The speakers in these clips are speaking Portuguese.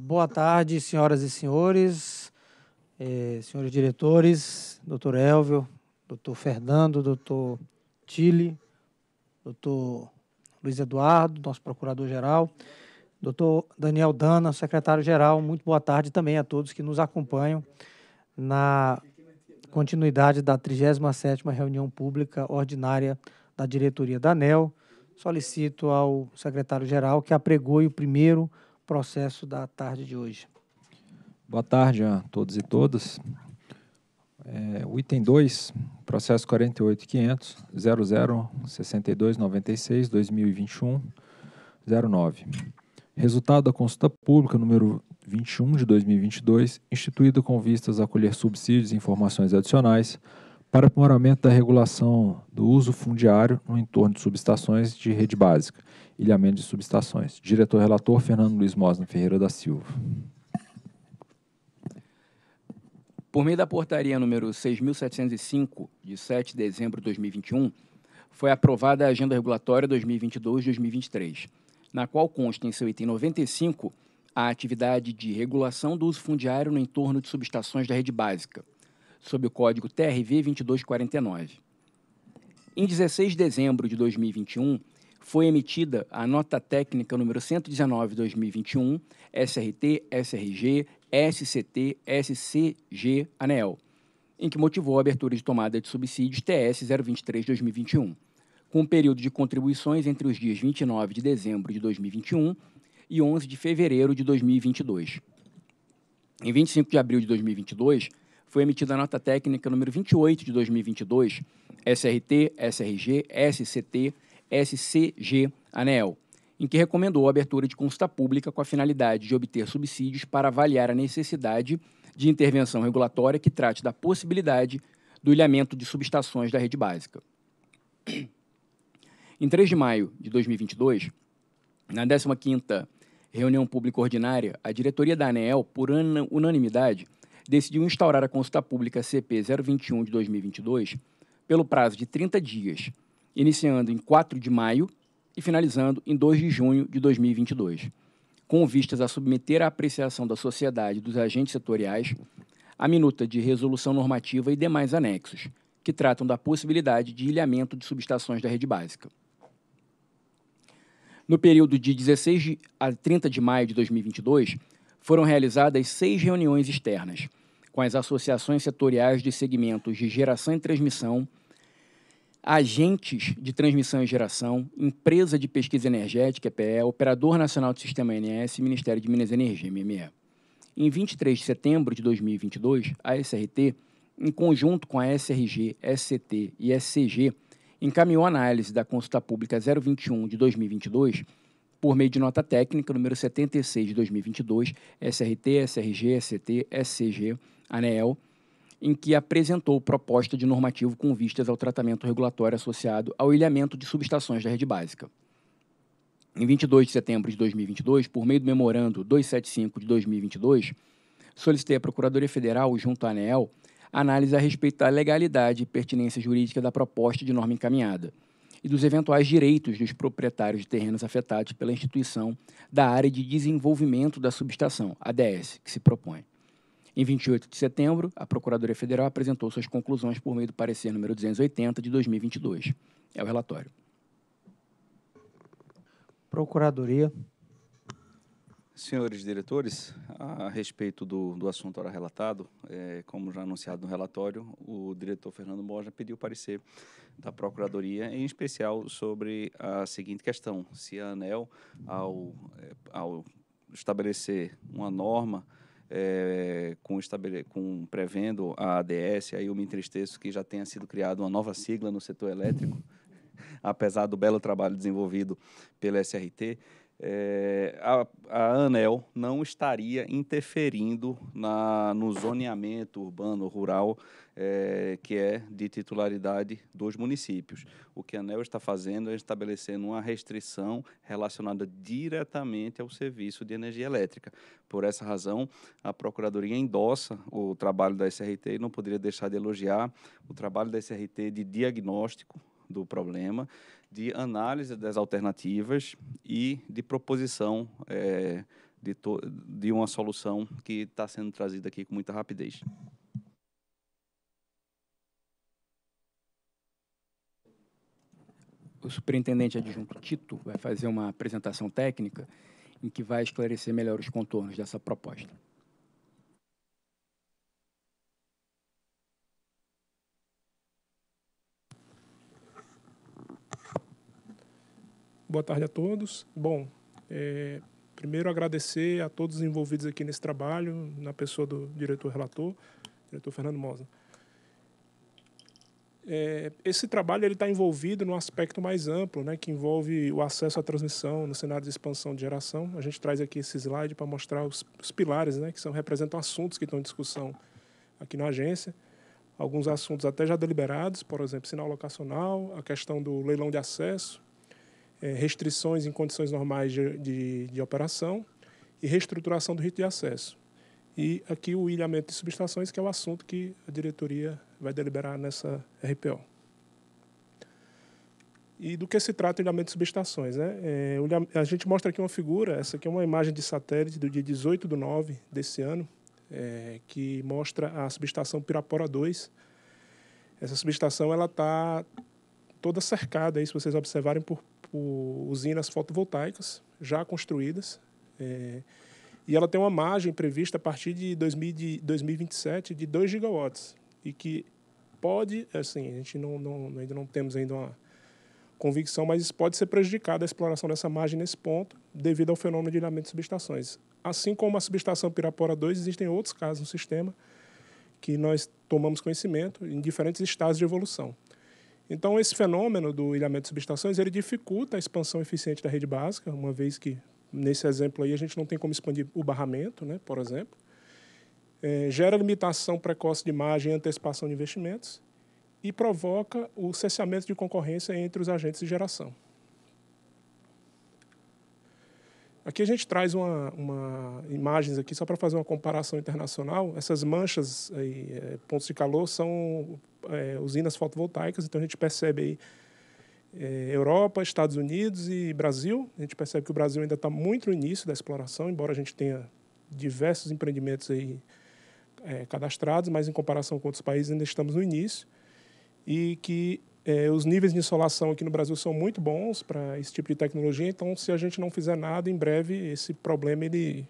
Boa tarde, senhoras e senhores, eh, senhores diretores, doutor Elvio, doutor Fernando, doutor Tile, doutor Luiz Eduardo, nosso procurador-geral, doutor Daniel Dana, secretário-geral, muito boa tarde também a todos que nos acompanham na continuidade da 37ª reunião pública ordinária da diretoria da ANEL. Solicito ao secretário-geral que apregoe o primeiro processo da tarde de hoje. Boa tarde a todos e todas. É, o item 2, processo 48.500.00.6296.2021.09. Resultado da consulta pública número 21 de 2022, instituído com vistas a colher subsídios e informações adicionais para aprimoramento da regulação do uso fundiário no entorno de subestações de rede básica ilhamento de subestações. Diretor-relator, Fernando Luiz Mosna Ferreira da Silva. Por meio da portaria número 6.705, de 7 de dezembro de 2021, foi aprovada a Agenda Regulatória 2022-2023, na qual consta em seu item 95 a atividade de regulação do uso fundiário no entorno de subestações da rede básica, sob o código TRV 2249. Em 16 de dezembro de 2021, foi emitida a nota técnica número 119/2021, SRT, SRG, SCT, SCG, ANEL, em que motivou a abertura de tomada de subsídios TS 023/2021, com um período de contribuições entre os dias 29 de dezembro de 2021 e 11 de fevereiro de 2022. Em 25 de abril de 2022, foi emitida a nota técnica número 28 de 2022, SRT, SRG, SCT, SCG ANEL, em que recomendou a abertura de consulta pública com a finalidade de obter subsídios para avaliar a necessidade de intervenção regulatória que trate da possibilidade do ilhamento de subestações da rede básica. Em 3 de maio de 2022, na 15ª reunião pública ordinária, a diretoria da ANEEL, por unanimidade, decidiu instaurar a consulta pública CP 021 de 2022 pelo prazo de 30 dias, iniciando em 4 de maio e finalizando em 2 de junho de 2022, com vistas a submeter à apreciação da sociedade e dos agentes setoriais a minuta de resolução normativa e demais anexos, que tratam da possibilidade de ilhamento de subestações da rede básica. No período de 16 a 30 de maio de 2022, foram realizadas seis reuniões externas com as associações setoriais de segmentos de geração e transmissão, agentes de transmissão e geração, empresa de pesquisa energética, EPE, Operador Nacional do Sistema NS e Ministério de Minas e Energia, MME. Em 23 de setembro de 2022, a SRT, em conjunto com a SRG, SCT e SCG, encaminhou análise da consulta pública 021 de 2022 por meio de nota técnica número 76 de 2022, SRT, SRG, SCT, SCG, ANEEL, em que apresentou proposta de normativo com vistas ao tratamento regulatório associado ao ilhamento de subestações da rede básica. Em 22 de setembro de 2022, por meio do memorando 275 de 2022, solicitei à Procuradoria Federal, junto à ANEEL, análise a respeito da legalidade e pertinência jurídica da proposta de norma encaminhada e dos eventuais direitos dos proprietários de terrenos afetados pela instituição da área de desenvolvimento da subestação, ADS, que se propõe. Em 28 de setembro, a Procuradoria Federal apresentou suas conclusões por meio do parecer número 280 de 2022. É o relatório. Procuradoria. Senhores diretores, a respeito do, do assunto ora relatado, é, como já anunciado no relatório, o diretor Fernando Borja pediu parecer da Procuradoria, em especial sobre a seguinte questão: se a ANEL, ao, é, ao estabelecer uma norma é, com, com prevendo a ADS, aí eu me entristeço que já tenha sido criada uma nova sigla no setor elétrico, apesar do belo trabalho desenvolvido pela SRT é, a, a, ANEL não estaria interferindo na, no zoneamento urbano rural é, que é de titularidade dos municípios. O que a ANEL está fazendo é estabelecendo uma restrição relacionada diretamente ao serviço de energia elétrica. Por essa razão, a Procuradoria endossa o trabalho da SRT e não poderia deixar de elogiar o trabalho da SRT de diagnóstico do problema de análise das alternativas e de proposição é, de, de uma solução que está sendo trazida aqui com muita rapidez. O superintendente adjunto Tito vai fazer uma apresentação técnica em que vai esclarecer melhor os contornos dessa proposta. Boa tarde a todos. Bom, é, primeiro agradecer a todos os envolvidos aqui nesse trabalho, na pessoa do diretor relator, diretor Fernando Mosa. É, esse trabalho ele está envolvido num aspecto mais amplo, né, que envolve o acesso à transmissão no cenário de expansão de geração. A gente traz aqui esse slide para mostrar os, os, pilares, né, que são representam assuntos que estão em discussão aqui na agência alguns assuntos até já deliberados, por exemplo, sinal locacional, a questão do leilão de acesso, é, restrições em condições normais de, de, de, operação e reestruturação do rito de acesso. E aqui o ilhamento de subestações, que é o assunto que a diretoria vai deliberar nessa RPO. E do que se trata o ilhamento de subestações? Né? É, a gente mostra aqui uma figura, essa aqui é uma imagem de satélite do dia 18 de nove desse ano, é, que mostra a subestação Pirapora 2. Essa subestação está toda cercada, aí, se vocês observarem, por por usinas fotovoltaicas já construídas. É, e ela tem uma margem prevista a partir de, 2000, de 2027 de 2 gigawatts. E que pode, assim, a gente não, não, ainda não temos ainda uma convicção, mas isso pode ser prejudicada a exploração dessa margem nesse ponto, devido ao fenômeno de ilhamento de subestações. Assim como a subestação Pirapora 2, existem outros casos no sistema que nós tomamos conhecimento em diferentes estágios de evolução. Então, esse fenômeno do ilhamento de subestações, ele dificulta a expansão eficiente da rede básica, uma vez que, nesse exemplo aí, a gente não tem como expandir o barramento, né, por exemplo. É, gera limitação precoce de margem e antecipação de investimentos e provoca o cessamento de concorrência entre os agentes de geração. Aqui a gente traz uma, uma imagens aqui só para fazer uma comparação internacional. Essas manchas, aí, é, pontos de calor, são é, usinas fotovoltaicas. Então a gente percebe aí é, Europa, Estados Unidos e Brasil. A gente percebe que o Brasil ainda está muito no início da exploração, embora a gente tenha diversos empreendimentos aí é, cadastrados, mas em comparação com outros países ainda estamos no início e que é, os níveis de insolação aqui no Brasil são muito bons para esse tipo de tecnologia, então se a gente não fizer nada, em breve esse problema ele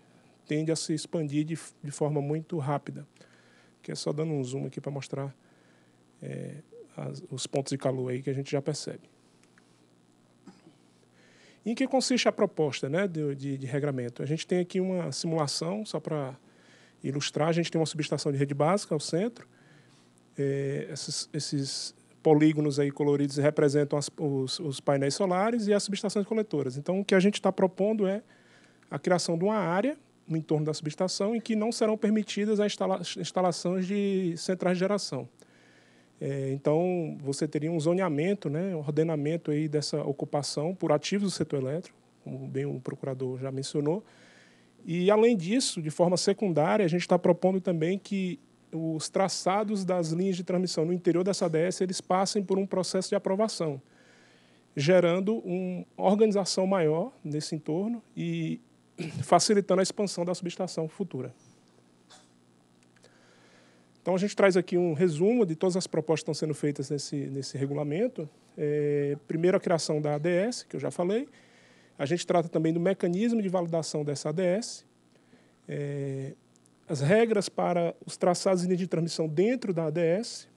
tende a se expandir de, de forma muito rápida. Que é só dando um zoom aqui para mostrar é, as, os pontos de calor aí que a gente já percebe. Em que consiste a proposta né, de, de, de regramento? A gente tem aqui uma simulação, só para ilustrar, a gente tem uma subestação de rede básica ao centro. É, esses, esses polígonos aí coloridos representam as, os, os painéis solares e as subestações coletoras. Então, o que a gente está propondo é a criação de uma área no entorno da subestação em que não serão permitidas as instala instalações de centrais de geração. É, então, você teria um zoneamento, né, um ordenamento aí dessa ocupação por ativos do setor elétrico, como bem o procurador já mencionou. E, além disso, de forma secundária, a gente está propondo também que os traçados das linhas de transmissão no interior dessa ADS eles passem por um processo de aprovação, gerando uma organização maior nesse entorno e facilitando a expansão da subestação futura. Então, a gente traz aqui um resumo de todas as propostas que estão sendo feitas nesse, nesse regulamento. É, primeiro, a criação da ADS, que eu já falei. A gente trata também do mecanismo de validação dessa ADS. É, as regras para os traçados de transmissão dentro da ADS,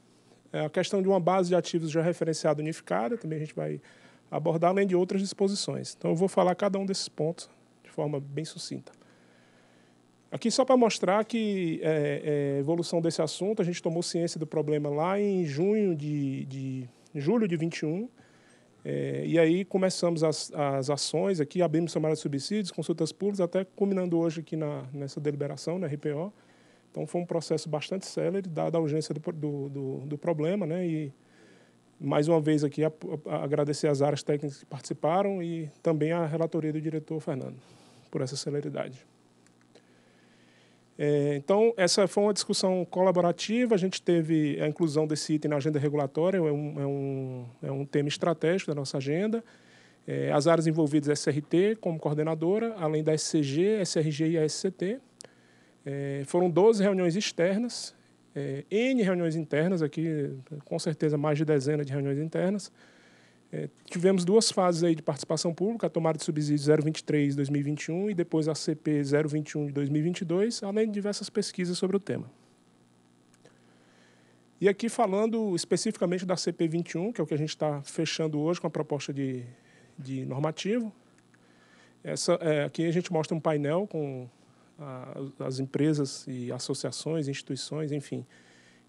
é, a questão de uma base de ativos já referenciada unificada, também a gente vai abordar, além de outras disposições. Então, eu vou falar cada um desses pontos de forma bem sucinta. Aqui só para mostrar que é, é, evolução desse assunto, a gente tomou ciência do problema lá em junho de, de julho de 21, é, e aí começamos as, as ações aqui, abrimos chamada de subsídios, consultas públicas, até culminando hoje aqui na, nessa deliberação, na né, RPO. Então foi um processo bastante célere, dada a urgência do, do, do, do problema, né? E mais uma vez aqui a, a, agradecer às áreas técnicas que participaram e também à relatoria do diretor Fernando por essa celeridade. É, então, essa foi uma discussão colaborativa. A gente teve a inclusão desse item na agenda regulatória, é um, é um, é um tema estratégico da nossa agenda. É, as áreas envolvidas, SRT como coordenadora, além da SCG, SRG e a SCT. É, foram 12 reuniões externas, é, N reuniões internas, aqui com certeza mais de dezena de reuniões internas. É, tivemos duas fases aí de participação pública, a tomada de subsídios 023 de 2021 e depois a CP 021 de 2022, além de diversas pesquisas sobre o tema. E aqui falando especificamente da CP 21, que é o que a gente está fechando hoje com a proposta de, de normativo, essa, é, aqui a gente mostra um painel com a, as empresas e associações, instituições, enfim,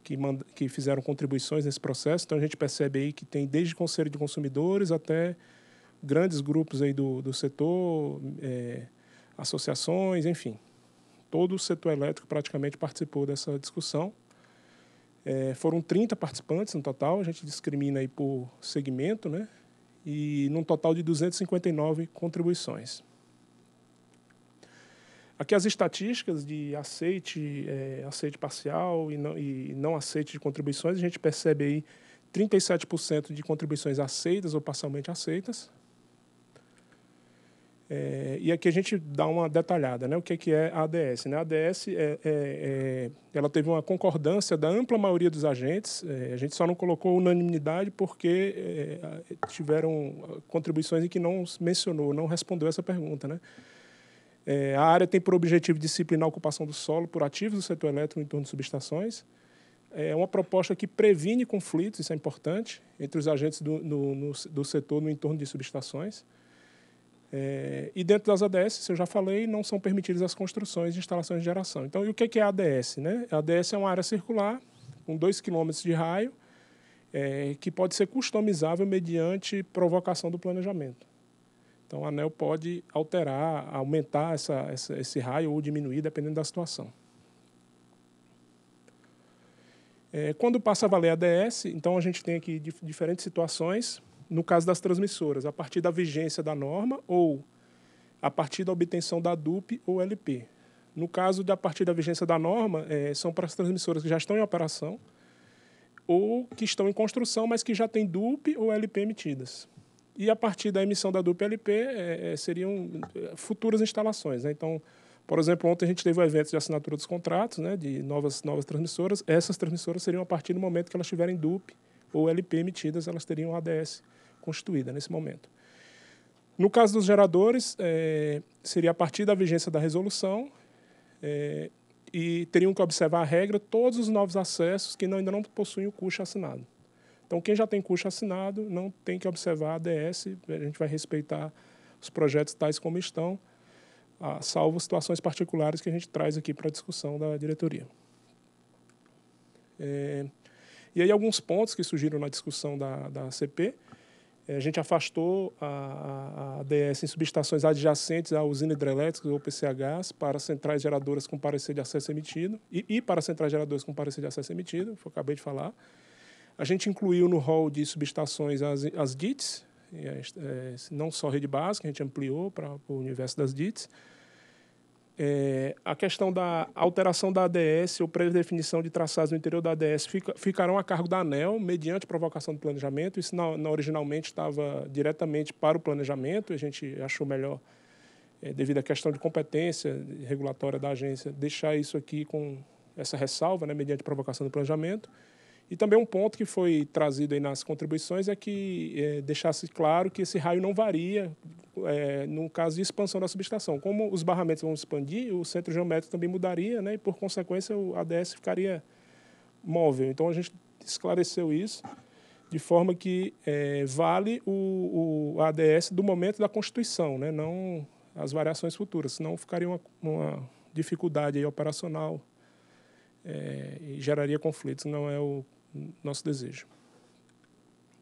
que, manda, que fizeram contribuições nesse processo. Então, a gente percebe aí que tem desde Conselho de Consumidores até grandes grupos aí do, do setor, é, associações, enfim. Todo o setor elétrico praticamente participou dessa discussão. É, foram 30 participantes no total, a gente discrimina aí por segmento, né? E num total de 259 contribuições. Aqui as estatísticas de aceite, é, aceite parcial e não, e não aceite de contribuições, a gente percebe aí 37% de contribuições aceitas ou parcialmente aceitas. É, e aqui a gente dá uma detalhada, né? O que é, que é a ADS? Né? A ADS, é, é, é, ela teve uma concordância da ampla maioria dos agentes. É, a gente só não colocou unanimidade porque é, tiveram contribuições em que não mencionou, não respondeu essa pergunta, né? É, a área tem por objetivo disciplinar a ocupação do solo por ativos do setor elétrico em torno de subestações. É uma proposta que previne conflitos, isso é importante, entre os agentes do, no, no, do setor no entorno de subestações. É, e dentro das ADS, eu já falei, não são permitidas as construções de instalações de geração. Então, e o que é, é a ADS? Né? A ADS é uma área circular com 2 km de raio, é, que pode ser customizável mediante provocação do planejamento. Então, o anel pode alterar, aumentar essa, essa, esse raio ou diminuir, dependendo da situação. É, quando passa a valer a DS, então a gente tem aqui dif diferentes situações. No caso das transmissoras, a partir da vigência da norma ou a partir da obtenção da DUP ou LP. No caso da partir da vigência da norma, é, são para as transmissoras que já estão em operação ou que estão em construção, mas que já têm DUP ou LP emitidas. E a partir da emissão da dupla LP é, é, seriam é, futuras instalações. Né? Então, por exemplo, ontem a gente teve o um evento de assinatura dos contratos, né, de novas, novas transmissoras. Essas transmissoras seriam, a partir do momento que elas tiverem DUP ou LP emitidas, elas teriam ADS constituída nesse momento. No caso dos geradores, é, seria a partir da vigência da resolução é, e teriam que observar a regra todos os novos acessos que não, ainda não possuem o custo assinado. Então, quem já tem curso assinado não tem que observar a ADS, a gente vai respeitar os projetos tais como estão, salvo situações particulares que a gente traz aqui para a discussão da diretoria. É, e aí, alguns pontos que surgiram na discussão da, da CP. É, a gente afastou a, DS em subestações adjacentes à usina hidrelétrica ou PCHs para centrais geradoras com parecer de acesso emitido e, e para centrais geradoras com parecer de acesso emitido, que eu acabei de falar. A gente incluiu no rol de subestações as, as DITs, é, não só rede básica, a gente ampliou para o universo das DITs. É, a questão da alteração da ADS ou pré-definição de traçados no interior da ADS fica, ficarão a cargo da ANEL, mediante provocação do planejamento. Isso na, na originalmente estava diretamente para o planejamento, a gente achou melhor, é, devido à questão de competência regulatória da agência, deixar isso aqui com essa ressalva, né, mediante provocação do planejamento. E também um ponto que foi trazido aí nas contribuições é que é, deixasse claro que esse raio não varia é, no caso de expansão da subestação. Como os barramentos vão expandir, o centro geométrico também mudaria, né? E por consequência o ADS ficaria móvel. Então a gente esclareceu isso de forma que é, vale o, o, ADS do momento da constituição, né? Não as variações futuras, senão ficaria uma, uma dificuldade operacional é, e geraria conflitos. Não é o nosso desejo.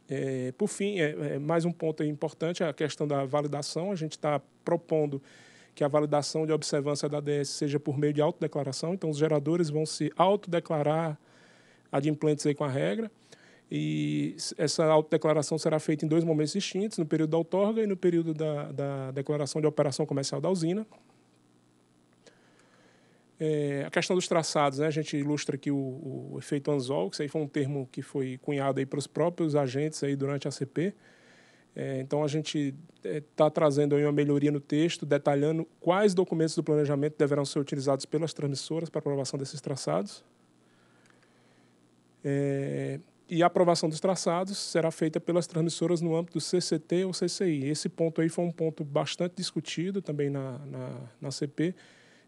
É, por fim, é, é, mais um ponto importante, a questão da validação. A gente está propondo que a validação de observância da ADS seja por meio de autodeclaração. Então, os geradores vão se autodeclarar adimplentes aí com a regra. E essa autodeclaração será feita em dois momentos distintos, no período da outorga e no período da, da declaração de operação comercial da usina. É, a questão dos traçados, né? a gente ilustra aqui o, o, efeito anzol, que isso aí foi um termo que foi cunhado aí para os próprios agentes aí durante a CP. É, então, a gente está é, tá trazendo aí uma melhoria no texto, detalhando quais documentos do planejamento deverão ser utilizados pelas transmissoras para aprovação desses traçados. É, e a aprovação dos traçados será feita pelas transmissoras no âmbito do CCT ou CCI. Esse ponto aí foi um ponto bastante discutido também na, na, na CP,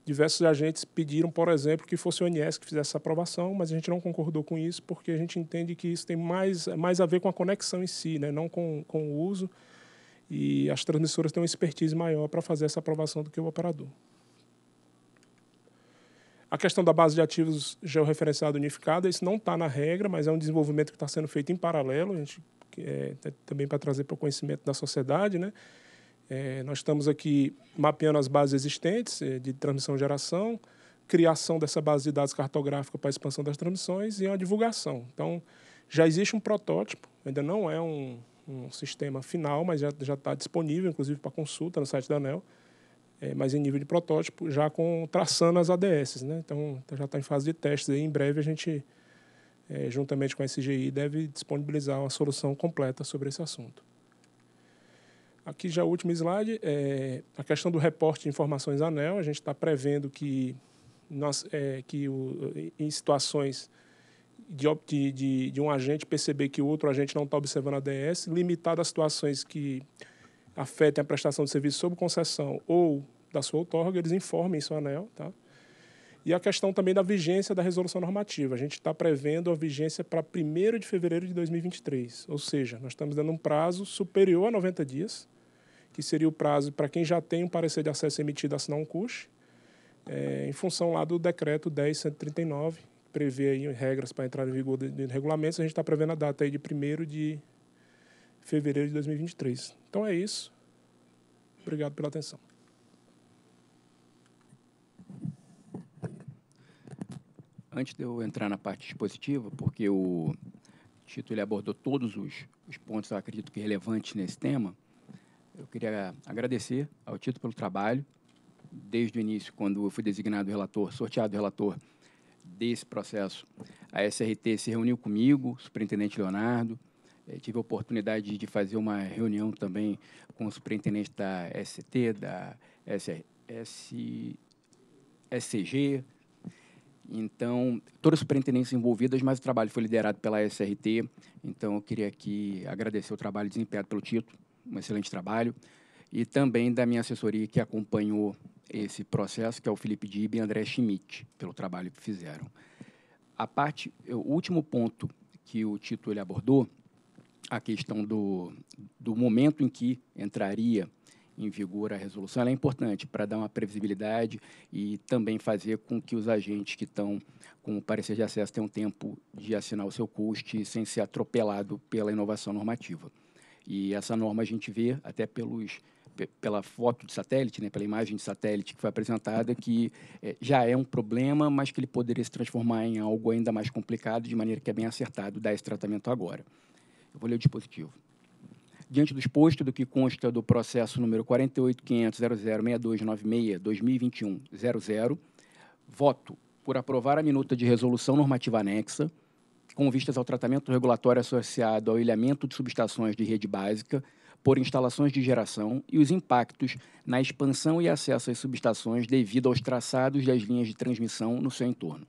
Diversos agentes pediram, por exemplo, que fosse o ONS que fizesse essa aprovação, mas a gente não concordou com isso porque a gente entende que isso tem mais, mais a ver com a conexão em si, né? não com, com o uso. E as transmissoras têm uma expertise maior para fazer essa aprovação do que o operador. A questão da base de ativos georreferenciada unificada, isso não está na regra, mas é um desenvolvimento que está sendo feito em paralelo, a gente, é, também para trazer para o conhecimento da sociedade, né? É, nós estamos aqui mapeando as bases existentes é, de transmissão e geração, criação dessa base de dados cartográfica para a expansão das transmissões e a divulgação. Então, já existe um protótipo, ainda não é um, um sistema final, mas já está disponível, inclusive, para consulta no site da ANEL, é, mas em nível de protótipo, já com traçando as ADS. Né? Então, então, já está em fase de testes e em breve a gente, é, juntamente com a SGI, deve disponibilizar uma solução completa sobre esse assunto. Aqui já o último slide, é a questão do reporte de informações ANEL. A gente está prevendo que, nós, é, que o, em situações de, de, de, um agente perceber que o outro agente não está observando a DS, limitado a situações que afetem a prestação de serviço sob concessão ou da sua outorga, eles informem isso ao ANEL. Tá? E a questão também da vigência da resolução normativa. A gente está prevendo a vigência para 1 de fevereiro de 2023, ou seja, nós estamos dando um prazo superior a 90 dias que seria o prazo para quem já tem um parecer de acesso emitido assinar um CUSH, é, em função lá do decreto 10139, que prevê aí regras para entrar em vigor de, de regulamentos, a gente está prevendo a data aí de 1 de fevereiro de 2023. Então é isso. Obrigado pela atenção. Antes de eu entrar na parte dispositiva, porque o título abordou todos os, os pontos, eu acredito que é relevantes nesse tema, eu queria agradecer ao Tito pelo trabalho. Desde o início, quando eu fui designado relator, sorteado relator desse processo, a SRT se reuniu comigo, o superintendente Leonardo. Eh, tive a oportunidade de fazer uma reunião também com o superintendente da ST, da SCG. Então, todas as superintendências envolvidas, mas o trabalho foi liderado pela SRT. Então, eu queria aqui agradecer o trabalho desempenhado pelo Tito um excelente trabalho, e também da minha assessoria que acompanhou esse processo, que é o Felipe Dib e André Schmidt, pelo trabalho que fizeram. A parte, o último ponto que o Tito ele abordou, a questão do, do momento em que entraria em vigor a resolução, é importante para dar uma previsibilidade e também fazer com que os agentes que estão com o parecer de acesso tenham tempo de assinar o seu custe sem ser atropelado pela inovação normativa. E essa norma a gente vê até pelos pela foto de satélite, né, pela imagem de satélite que foi apresentada, que é, já é um problema, mas que ele poderia se transformar em algo ainda mais complicado, de maneira que é bem acertado dar esse tratamento agora. Eu vou ler o dispositivo. Diante do exposto do que consta do processo número 48.500.006296.2021.00, voto por aprovar a minuta de resolução normativa anexa, com vistas ao tratamento regulatório associado ao ilhamento de subestações de rede básica por instalações de geração e os impactos na expansão e acesso às subestações devido aos traçados das linhas de transmissão no seu entorno.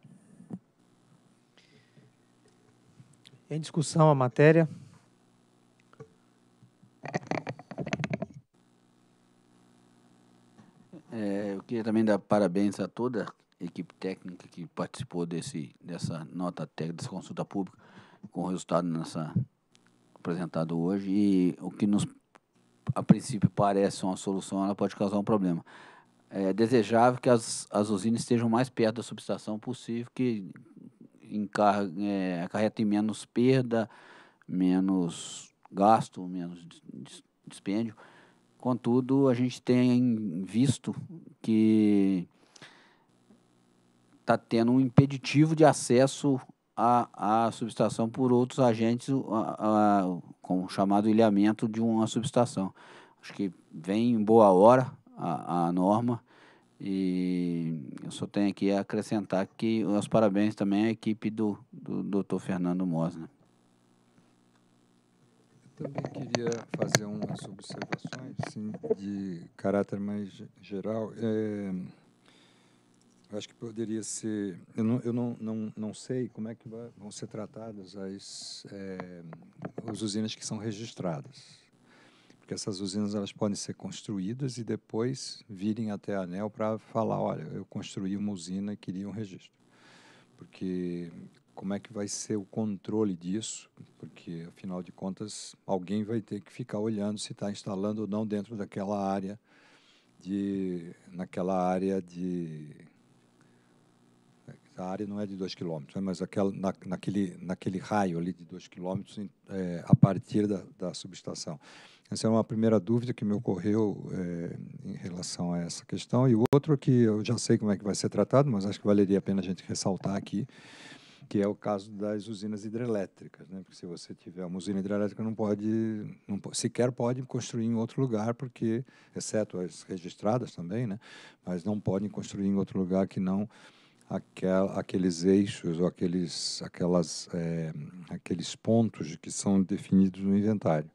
Em discussão a matéria. É, eu queria também dar parabéns a toda equipe técnica que participou desse, dessa nota técnica, dessa consulta pública, com o resultado nessa, apresentado hoje. E o que nos, a princípio, parece uma solução, ela pode causar um problema. É desejável que as, as usinas estejam mais perto da subestação possível, que encar, é, acarretem menos perda, menos gasto, menos dispêndio. Contudo, a gente tem visto que está tendo um impeditivo de acesso à, à subestação por outros agentes, a, a, com o chamado ilhamento de uma subestação. Acho que vem em boa hora a, a norma. E eu só tenho aqui a acrescentar que os parabéns também à equipe do, do Dr. Fernando Mosna. Eu também queria fazer umas observações sim, de caráter mais geral. É acho que poderia ser. Eu não, eu não, não, não sei como é que vão ser tratadas as, é, as usinas que são registradas. Porque essas usinas elas podem ser construídas e depois virem até a ANEL para falar: olha, eu construí uma usina e queria um registro. Porque como é que vai ser o controle disso? Porque, afinal de contas, alguém vai ter que ficar olhando se está instalando ou não dentro daquela área. De, naquela área de a área não é de 2 km, né, mas aquela, na, naquele, naquele raio ali de 2 km é, a partir da, da, subestação. Essa é uma primeira dúvida que me ocorreu é, em relação a essa questão. E o outro que eu já sei como é que vai ser tratado, mas acho que valeria a pena a gente ressaltar aqui, que é o caso das usinas hidrelétricas, né? Porque se você tiver uma usina hidrelétrica não pode, não, sequer pode construir em outro lugar, porque exceto as registradas também, né? Mas não podem construir em outro lugar que não aquel, aqueles eixos ou aqueles, aquelas, é, aqueles pontos que são definidos no inventário.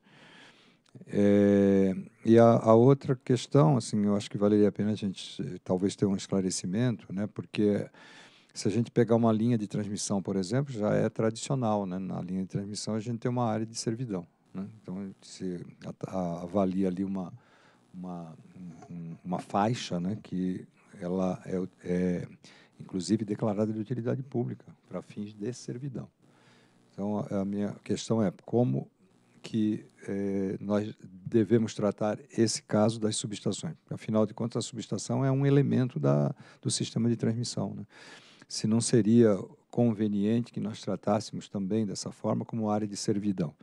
É, e a, a, outra questão, assim, eu acho que valeria a pena a gente eh, talvez ter um esclarecimento, né? Porque se a gente pegar uma linha de transmissão, por exemplo, já é tradicional, né? Na linha de transmissão a gente tem uma área de servidão, né? Então se avalia ali uma uma, uma faixa, né? Que ela é, é inclusive declarada de utilidade pública, para fins de servidão. Então, a minha questão é como que eh, nós devemos tratar esse caso das subestações. Afinal de contas, a subestação é um elemento da, do sistema de transmissão. Né? Se não seria conveniente que nós tratássemos também dessa forma como área de servidão.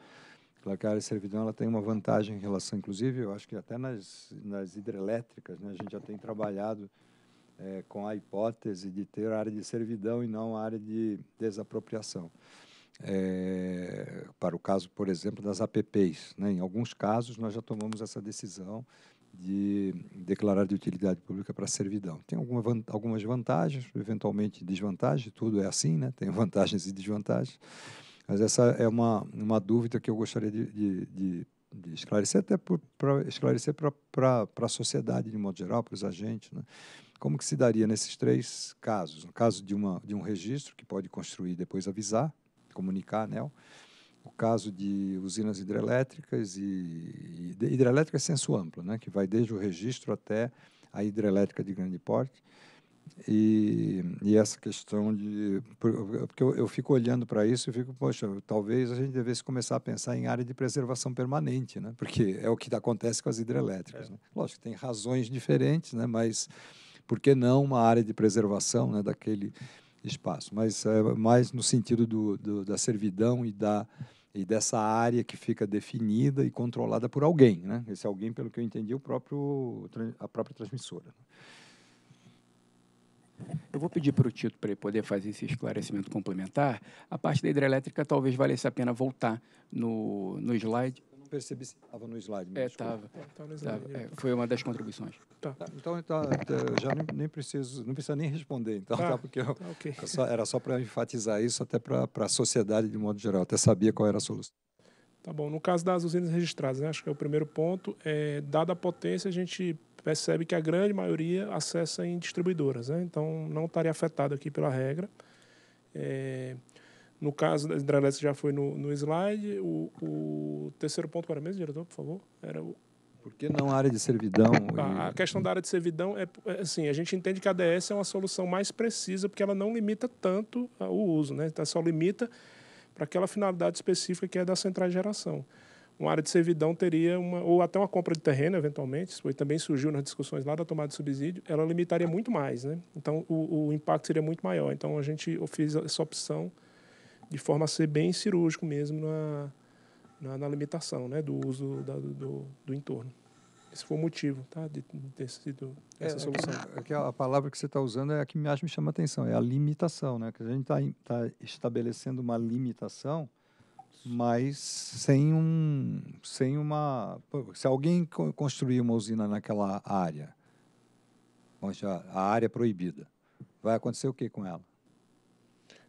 Claro que a área de servidão ela tem uma vantagem em relação, inclusive, eu acho que até nas, nas hidrelétricas, né, a gente já tem trabalhado é, com a hipótese de ter área de servidão e não área de desapropriação. É, para o caso, por exemplo, das APPs. Né? Em alguns casos, nós já tomamos essa decisão de declarar de utilidade pública para servidão. Tem alguma, algumas vantagens, eventualmente desvantagens, tudo é assim, né? tem vantagens e desvantagens, mas essa é uma, uma dúvida que eu gostaria de, de, de de esclarecer até para esclarecer para a sociedade de modo geral, para os agentes, né? como que se daria nesses três casos, no caso de uma de um registro que pode construir e depois avisar, comunicar, anel, o caso de usinas hidrelétricas e, e é senso amplo, né, que vai desde o registro até a hidrelétrica de grande porte e, e, essa questão de. Porque eu, eu fico olhando para isso e fico, poxa, talvez a gente devesse começar a pensar em área de preservação permanente, né? porque é o que acontece com as hidrelétricas. É. Né? Lógico, tem razões diferentes, né? mas por que não uma área de preservação né? daquele espaço? Mas é, mais no sentido do, do, da servidão e da e dessa área que fica definida e controlada por alguém, né? Esse alguém, pelo que eu entendi, é o próprio a própria transmissora. Né? Eu vou pedir para o Tito para ele poder fazer esse esclarecimento complementar. A parte da hidrelétrica talvez valesse a pena voltar no, no slide. Eu não percebi se estava no slide. É, estava. É, tá é, foi uma das contribuições. Tá. tá então, então já nem, nem, preciso, não precisa nem responder. Então, tá. Tá, porque eu, tá, okay. eu só, era só para enfatizar isso até para a sociedade de modo geral. até sabia qual era a solução. Tá bom. No caso das usinas registradas, né? acho que é o primeiro ponto. É, dada a potência, a gente percebe que a grande maioria acessa em distribuidoras, né? então não estaria afetado aqui pela regra. É, no caso da hidrelétrica já foi no, no slide. O, o terceiro ponto para mesmo, diretor, por favor, era o por que não a área de servidão? A questão da área de servidão é, é assim, a gente entende que a ADS é uma solução mais precisa porque ela não limita tanto o uso, né? Então só limita para aquela finalidade específica que é da central de geração uma área de servidão teria uma, ou até uma compra de terreno, eventualmente, isso também surgiu nas discussões lá da tomada de subsídio, ela limitaria muito mais, né? Então, o, o impacto seria muito maior. Então, a gente fez essa opção de forma a ser bem cirúrgico mesmo na, na, na limitação, né? Do uso da, do, do entorno. Esse foi o motivo, tá? De ter sido essa é, é solução. É que a, a, palavra que você está usando é a que mais me chama a atenção, é a limitação, né? Que a gente está tá estabelecendo uma limitação mas sem um sem uma se alguém construir uma usina naquela área a área proibida vai acontecer o que com ela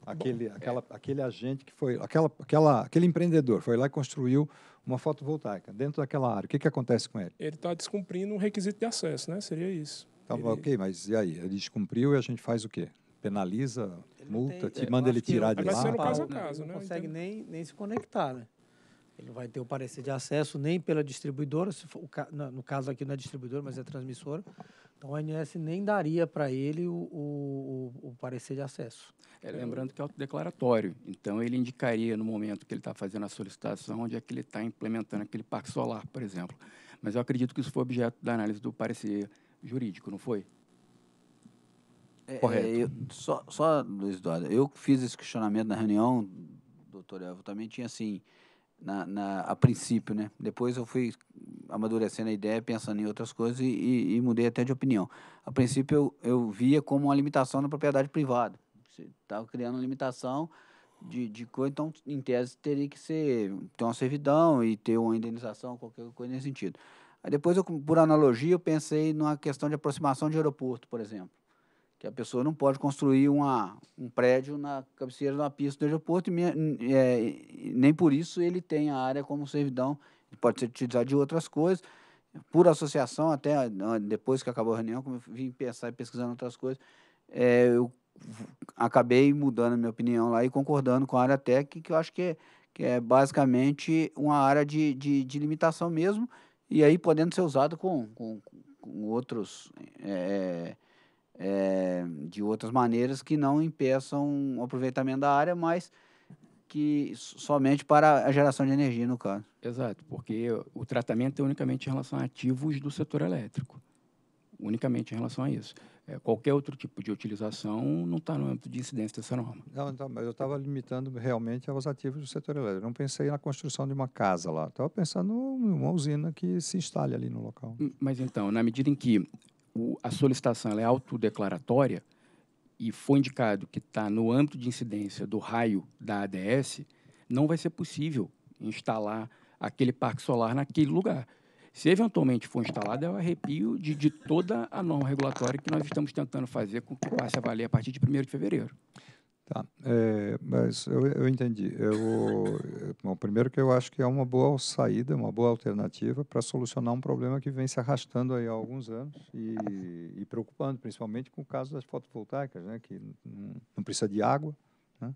aquele Bom, é aquela, é. aquele agente que foi aquela aquela aquele empreendedor foi lá e construiu uma fotovoltaica dentro daquela área o que que acontece com ele ele está descumprindo um requisito de acesso né seria isso então ele... ok mas e aí ele descumpriu e a gente faz o quê penaliza, ele multa, tem, te é, manda ele tirar de lá. Vai ser no caso a caso, né? Não consegue nem, nem se conectar, né? Ele vai ter o parecer de acesso nem pela distribuidora, se for, no caso aqui não é distribuidora, mas é transmissora. Então a ANS nem daria para ele o, o, o, parecer de acesso. É, lembrando que é autodeclaratório, então ele indicaria no momento que ele está fazendo a solicitação onde é que ele está implementando aquele parque solar, por exemplo. Mas eu acredito que isso foi objeto da análise do parecer jurídico, não foi? É, é, Correto. É, eu, só, só, Luiz Eduardo, eu fiz esse questionamento na reunião, doutor Elvo, também tinha assim, na, na, a princípio, né? Depois eu fui amadurecendo a ideia, pensando em outras coisas e, e, e mudei até de opinião. A princípio eu, eu via como uma limitação na propriedade privada. Você estava criando uma limitação de, de coisa, então, em tese, teria que ser, ter uma servidão e ter uma indenização, qualquer coisa nesse sentido. Aí depois, eu, por analogia, eu pensei numa questão de aproximação de aeroporto, por exemplo. Que a pessoa não pode construir uma, um prédio na cabeceira de uma pista do aeroporto e me, é, nem por isso ele tem a área como servidão. pode ser utilizado de outras coisas. Por associação, até né, depois que acabou a reunião, como eu vim pensar e pesquisando outras coisas, é, eu acabei mudando a minha opinião lá e concordando com a área técnica, que eu acho que é, que é basicamente uma área de, de, de limitação mesmo, e aí podendo ser usado com, com, com outros é, é, de outras maneiras que não impeçam o aproveitamento da área, mas que somente para a geração de energia, no caso. Exato, porque o tratamento é unicamente em relação a ativos do setor elétrico. Unicamente em relação a isso. É, qualquer outro tipo de utilização não está no âmbito de incidência dessa norma. Não, então, mas eu estava limitando realmente aos ativos do setor elétrico. Não pensei na construção de uma casa lá. Estava pensando em uma usina que se instale ali no local. Hum, mas então, na medida em que o, a solicitação é autodeclaratória e foi indicado que está no âmbito de incidência do raio da ADS, não vai ser possível instalar aquele parque solar naquele lugar. Se eventualmente for instalado, é o arrepio de, de toda a norma regulatória que nós estamos tentando fazer com que passe a valer a partir de 1 de fevereiro. Tá, é, mas eu, eu entendi. Eu, é, bom, primeiro que eu acho que é uma boa saída, uma boa alternativa para solucionar um problema que vem se arrastando aí há alguns anos e, e preocupando, principalmente com o caso das fotovoltaicas, né, que não, não precisa de água, né,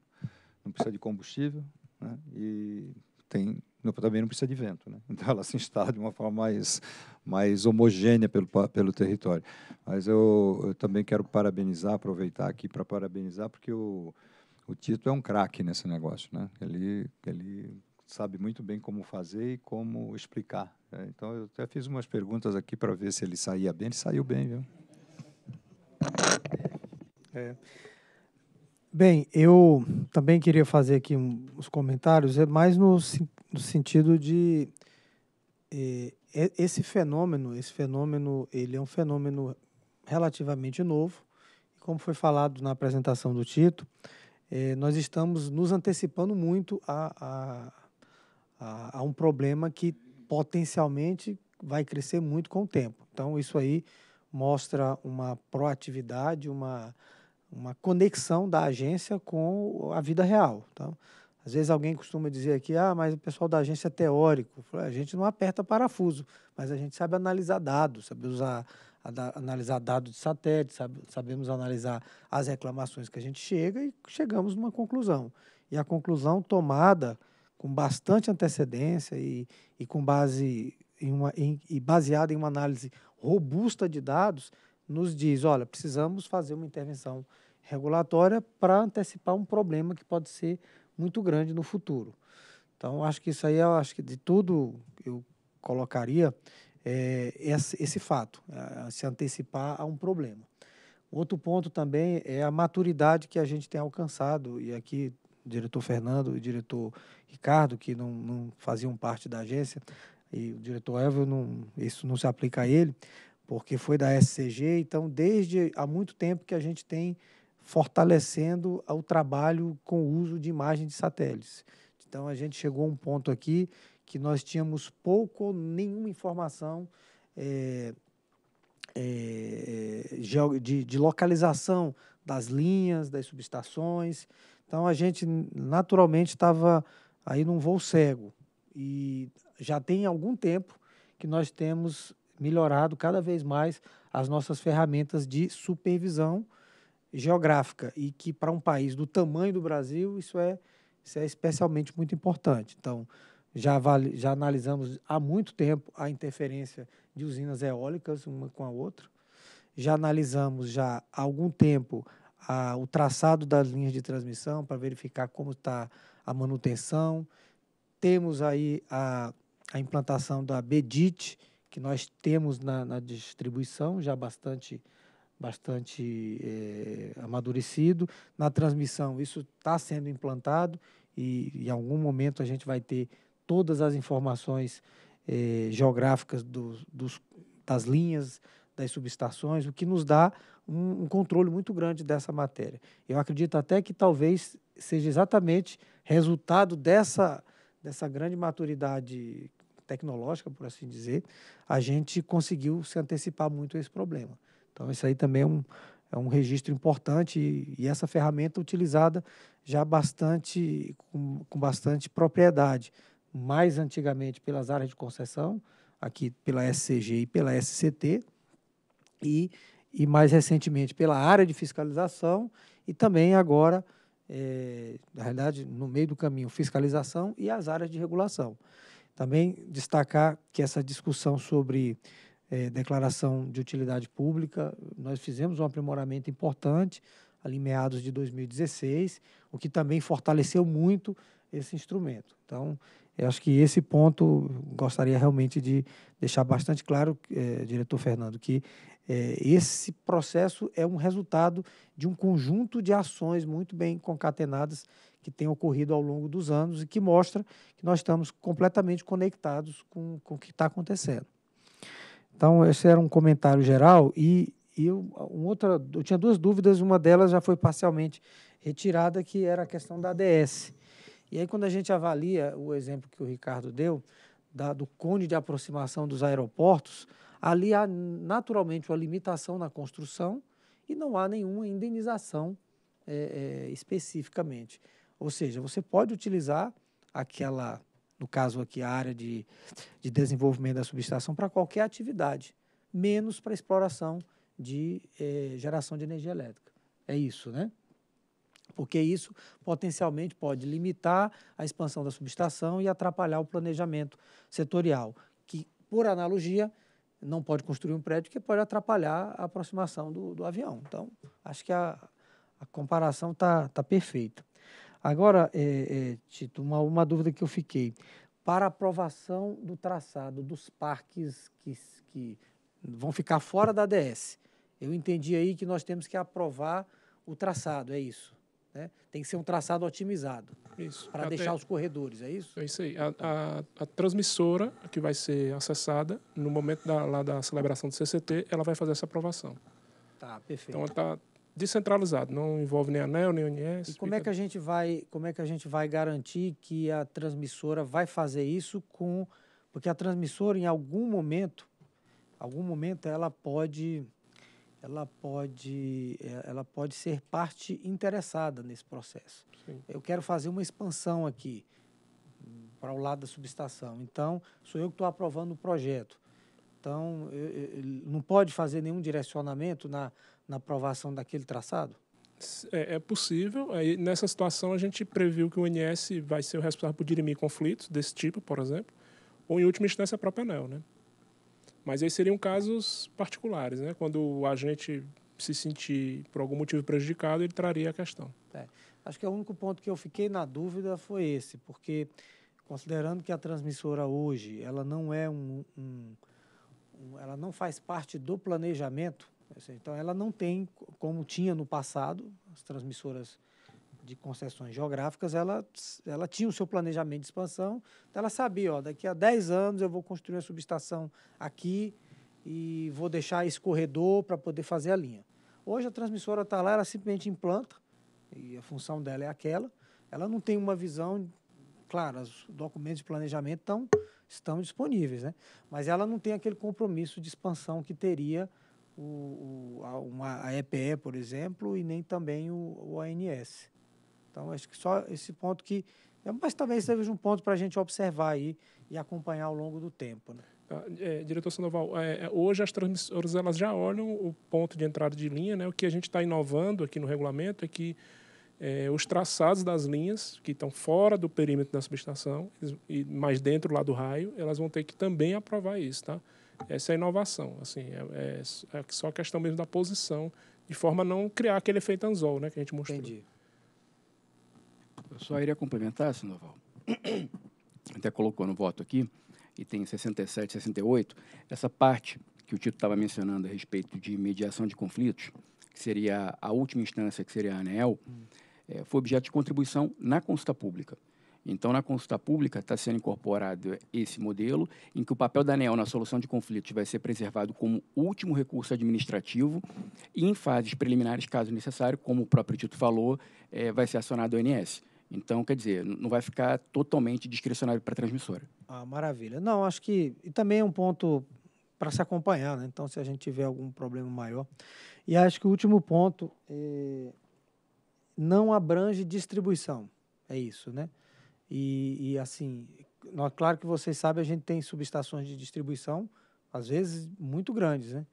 não precisa de combustível né, e tem não, também não precisa de vento, né? Então ela se instala de uma forma mais mais homogênea pelo pelo território. Mas eu, eu também quero parabenizar, aproveitar aqui para parabenizar porque o o Tito é um craque nesse negócio, né? Ele ele sabe muito bem como fazer e como explicar. Né? Então eu até fiz umas perguntas aqui para ver se ele saía bem. Ele saiu bem, viu? É. Bem, eu também queria fazer aqui uns comentários, é mais no, no sentido de é, é, esse fenômeno, esse fenômeno, ele é um fenômeno relativamente novo. Como foi falado na apresentação do Tito, nós estamos nos antecipando muito a, a, a, a um problema que potencialmente vai crescer muito com o tempo. Então, isso aí mostra uma proatividade, uma uma conexão da agência com a vida real. Então, às vezes alguém costuma dizer aqui, ah, mas o pessoal da agência é teórico. A gente não aperta parafuso, mas a gente sabe analisar dados, sabe usar analisar dados de satélite, sabe, sabemos analisar as reclamações que a gente chega e chegamos numa conclusão. E a conclusão tomada com bastante antecedência e, e com base em uma em, e baseada em uma análise robusta de dados nos diz, olha, precisamos fazer uma intervenção regulatória para antecipar um problema que pode ser muito grande no futuro. Então, acho que isso aí, é, acho que de tudo eu colocaria é, esse, esse, fato, é, se antecipar a um problema. Outro ponto também é a maturidade que a gente tem alcançado, e aqui o diretor Fernando e o diretor Ricardo, que não, não faziam parte da agência, e o diretor Elvio, não, isso não se aplica a ele, porque foi da SCG, então desde há muito tempo que a gente tem fortalecendo o trabalho com o uso de imagem de satélites. Então a gente chegou a um ponto aqui que nós tínhamos pouco ou nenhuma informação é, é, de, de localização das linhas, das subestações. Então a gente naturalmente estava aí num voo cego. E já tem algum tempo que nós temos melhorado cada vez mais as nossas ferramentas de supervisão geográfica e que para um país do tamanho do Brasil isso é, isso é especialmente muito importante. Então, já, vale, já analisamos há muito tempo a interferência de usinas eólicas uma com a outra, já analisamos já há algum tempo a, o traçado das linhas de transmissão para verificar como está a manutenção, temos aí a, a implantação da BDIT, que nós temos na, na distribuição já bastante bastante é, amadurecido na transmissão isso está sendo implantado e em algum momento a gente vai ter todas as informações é, geográficas do, dos, das linhas, das subestações, o que nos dá um, um, controle muito grande dessa matéria. Eu acredito até que talvez seja exatamente resultado dessa, dessa grande maturidade tecnológica, por assim dizer, a gente conseguiu se antecipar muito a esse problema. Então, isso aí também é um, é um registro importante e, e essa ferramenta é utilizada já bastante, com, com bastante propriedade, mais antigamente pelas áreas de concessão, aqui pela SCG e pela SCT, e, e mais recentemente pela área de fiscalização e também agora, é, na realidade, no meio do caminho, fiscalização e as áreas de regulação. Também destacar que essa discussão sobre é, declaração de utilidade pública, nós fizemos um aprimoramento importante ali em meados de 2016, o que também fortaleceu muito esse instrumento. Então, eu acho que esse ponto gostaria realmente de deixar bastante claro, é, diretor Fernando, que é, esse processo é um resultado de um conjunto de ações muito bem concatenadas que tem ocorrido ao longo dos anos e que mostra que nós estamos completamente conectados com, com o que está acontecendo. Então, esse era um comentário geral e, e eu, um outra, eu tinha duas dúvidas, uma delas já foi parcialmente retirada, que era a questão da ADS. E aí, quando a gente avalia o exemplo que o Ricardo deu, da, do cone de aproximação dos aeroportos, ali há naturalmente uma limitação na construção e não há nenhuma indenização é, é, especificamente. Ou seja, você pode utilizar aquela, no caso aqui, a área de, de desenvolvimento da subestação para qualquer atividade, menos para exploração de eh, geração de energia elétrica. É isso, né? Porque isso potencialmente pode limitar a expansão da subestação e atrapalhar o planejamento setorial, que, por analogia, não pode construir um prédio que pode atrapalhar a aproximação do, do avião. Então, acho que a, a comparação está tá, tá perfeita. Agora, é, é, Tito, uma, uma dúvida que eu fiquei. Para aprovação do traçado dos parques que, que vão ficar fora da ADS, eu entendi aí que nós temos que aprovar o traçado, é isso? Né? Tem que ser um traçado otimizado para deixar os corredores, é isso? É isso aí. A, a, a, transmissora que vai ser acessada no momento da, lá da celebração do CCT, ela vai fazer essa aprovação. Tá, perfeito. Então, está descentralizado, não envolve nem a ANEL, nem UNS. E como é que a gente vai, como é que a gente vai garantir que a transmissora vai fazer isso com porque a transmissora em algum momento, algum momento ela pode ela pode é, ela pode ser parte interessada nesse processo. Sim. Eu quero fazer uma expansão aqui para o lado da subestação. Então, sou eu que estou aprovando o projeto. Então, eu, eu, não pode fazer nenhum direcionamento na, na aprovação daquele traçado? É, é, possível. Aí, nessa situação, a gente previu que o INS vai ser o responsável por dirimir conflitos desse tipo, por exemplo, ou, em última instância, a própria ANEL. Né? Mas aí seriam casos particulares, né? quando a gente se sentir, por algum motivo, prejudicado, ele traria a questão. É. Acho que o único ponto que eu fiquei na dúvida foi esse, porque considerando que a transmissora hoje ela não é um, um, um ela não faz parte do planejamento então, ela não tem, como tinha no passado, as transmissoras de concessões geográficas, ela, ela tinha o seu planejamento de expansão, então ela sabia, ó, daqui a 10 anos eu vou construir a subestação aqui e vou deixar esse corredor para poder fazer a linha. Hoje a transmissora está lá, ela simplesmente implanta, e a função dela é aquela, ela não tem uma visão, claro, os documentos de planejamento estão, estão disponíveis, né? mas ela não tem aquele compromisso de expansão que teria o, o, a, uma, a, EPE, por exemplo, e nem também o, o, ANS. Então, acho que só esse ponto que. É, mas talvez seja um ponto para a gente observar aí e acompanhar ao longo do tempo. Né? Ah, é, diretor Sandoval, é, é, hoje as transmissoras elas já olham o ponto de entrada de linha. Né? O que a gente está inovando aqui no regulamento é que é, os traçados das linhas que estão fora do perímetro da subestação, e mais dentro lá do raio, elas vão ter que também aprovar isso. Tá? Essa é a inovação. Assim, é, é, é só questão mesmo da posição, de forma a não criar aquele efeito anzol né, que a gente mostrou. Entendi. Eu só iria complementar, Sinoval. Até colocou no voto aqui, e tem 67, 68, essa parte que o Tito estava mencionando a respeito de mediação de conflitos, que seria a última instância, que seria a ANEL, hum. é, foi objeto de contribuição na consulta pública. Então, na consulta pública está sendo incorporado esse modelo, em que o papel da ANEEL na solução de conflitos vai ser preservado como último recurso administrativo e, em fases preliminares, caso necessário, como o próprio Tito falou, é, vai ser acionado o ANS. Então, quer dizer, não vai ficar totalmente discricionário para a transmissora. Ah, maravilha. Não, acho que. E também é um ponto para se acompanhar, né? Então, se a gente tiver algum problema maior. E acho que o último ponto é, não abrange distribuição. É isso, né? E, e assim, claro que vocês sabem, a gente tem subestações de distribuição, às vezes muito grandes, né?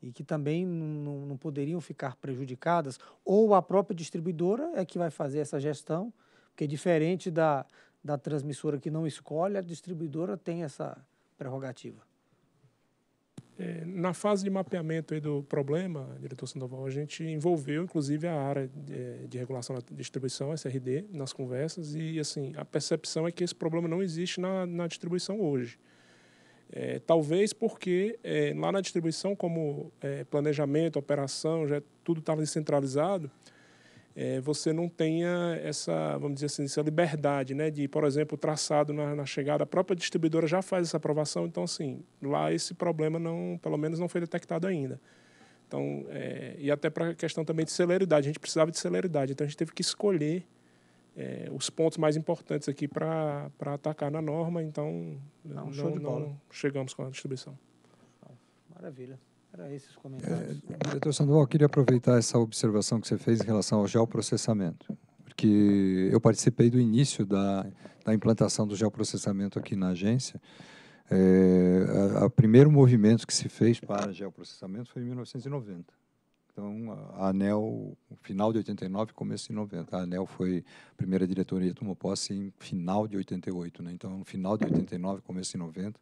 E que também não, não poderiam ficar prejudicadas, ou a própria distribuidora é que vai fazer essa gestão, porque diferente da, da transmissora que não escolhe, a distribuidora tem essa prerrogativa. É, na fase de mapeamento do problema, diretor Sandoval, a gente envolveu inclusive a área de, é, de regulação da distribuição, SRD, nas conversas e assim a percepção é que esse problema não existe na, na distribuição hoje. É, talvez porque é, lá na distribuição, como é, planejamento, operação, já é tudo estava tá descentralizado centralizado, é, você não tenha essa, vamos dizer assim, essa liberdade, né? De, por exemplo, traçado na, na, chegada, a própria distribuidora já faz essa aprovação, então, assim, lá esse problema não, pelo menos, não foi detectado ainda. Então, é, e até para a questão também de celeridade, a gente precisava de celeridade, então a gente teve que escolher é, os pontos mais importantes aqui para atacar na norma, então não, não, não chegamos com a distribuição. Maravilha. Era esses é, comentários. É, diretor Sandoval, eu queria aproveitar essa observação que você fez em relação ao geoprocessamento, porque eu participei do início da, da implantação do geoprocessamento aqui na agência. É, o primeiro movimento que se fez para geoprocessamento foi em 1990. Então, a ANEL, final de 89, começo de 90. A ANEL foi a primeira diretoria, tomou posse em final de 88. Né? Então, no final de 89, começo de 90.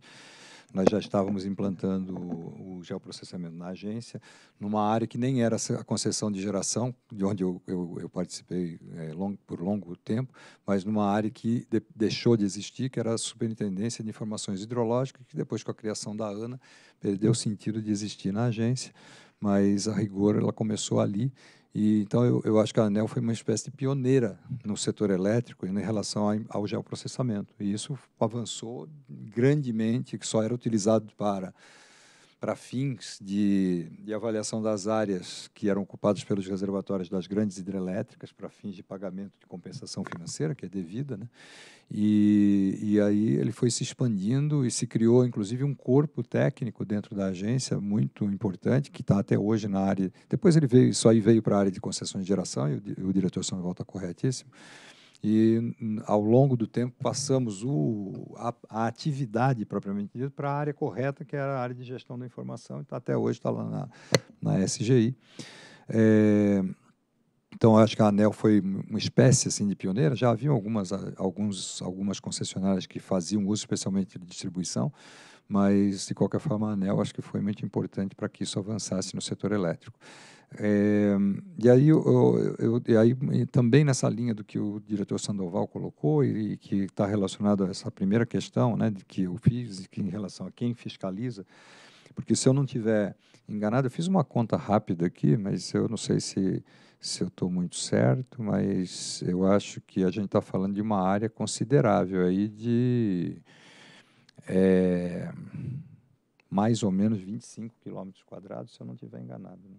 Nós já estávamos implantando o, geoprocessamento na agência, numa área que nem era a concessão de geração, de onde eu, eu, eu participei é, long, por longo tempo, mas numa área que de, deixou de existir, que era a Superintendência de Informações Hidrológicas, que depois, com a criação da ANA, perdeu o sentido de existir na agência, mas a rigor ela começou ali e, então, eu, eu acho que a ANEL foi uma espécie de pioneira no setor elétrico em relação ao geoprocessamento. E isso avançou grandemente, que só era utilizado para para fins de, de, avaliação das áreas que eram ocupadas pelos reservatórios das grandes hidrelétricas, para fins de pagamento de compensação financeira, que é devida. Né? E, e aí ele foi se expandindo e se criou, inclusive, um corpo técnico dentro da agência muito importante, que está até hoje na área. Depois ele veio, só aí veio para a área de concessões de geração, e o, o diretor São Volta corretíssimo. E ao longo do tempo passamos o, a, a, atividade propriamente dita para a área correta, que era a área de gestão da informação, e tá, até hoje está lá na, na SGI. É, então, acho que a ANEL foi uma espécie assim, de pioneira. Já haviam algumas, alguns, algumas concessionárias que faziam uso especialmente de distribuição, mas de qualquer forma a ANEL acho que foi muito importante para que isso avançasse no setor elétrico. É, e, aí, eu, eu, e aí, também nessa linha do que o diretor Sandoval colocou e, e que está relacionado a essa primeira questão né, de que eu fiz que em relação a quem fiscaliza, porque se eu não tiver enganado, eu fiz uma conta rápida aqui, mas eu não sei se, se eu estou muito certo, mas eu acho que a gente está falando de uma área considerável aí de é, mais ou menos 25 quilômetros quadrados, se eu não estiver enganado. Né?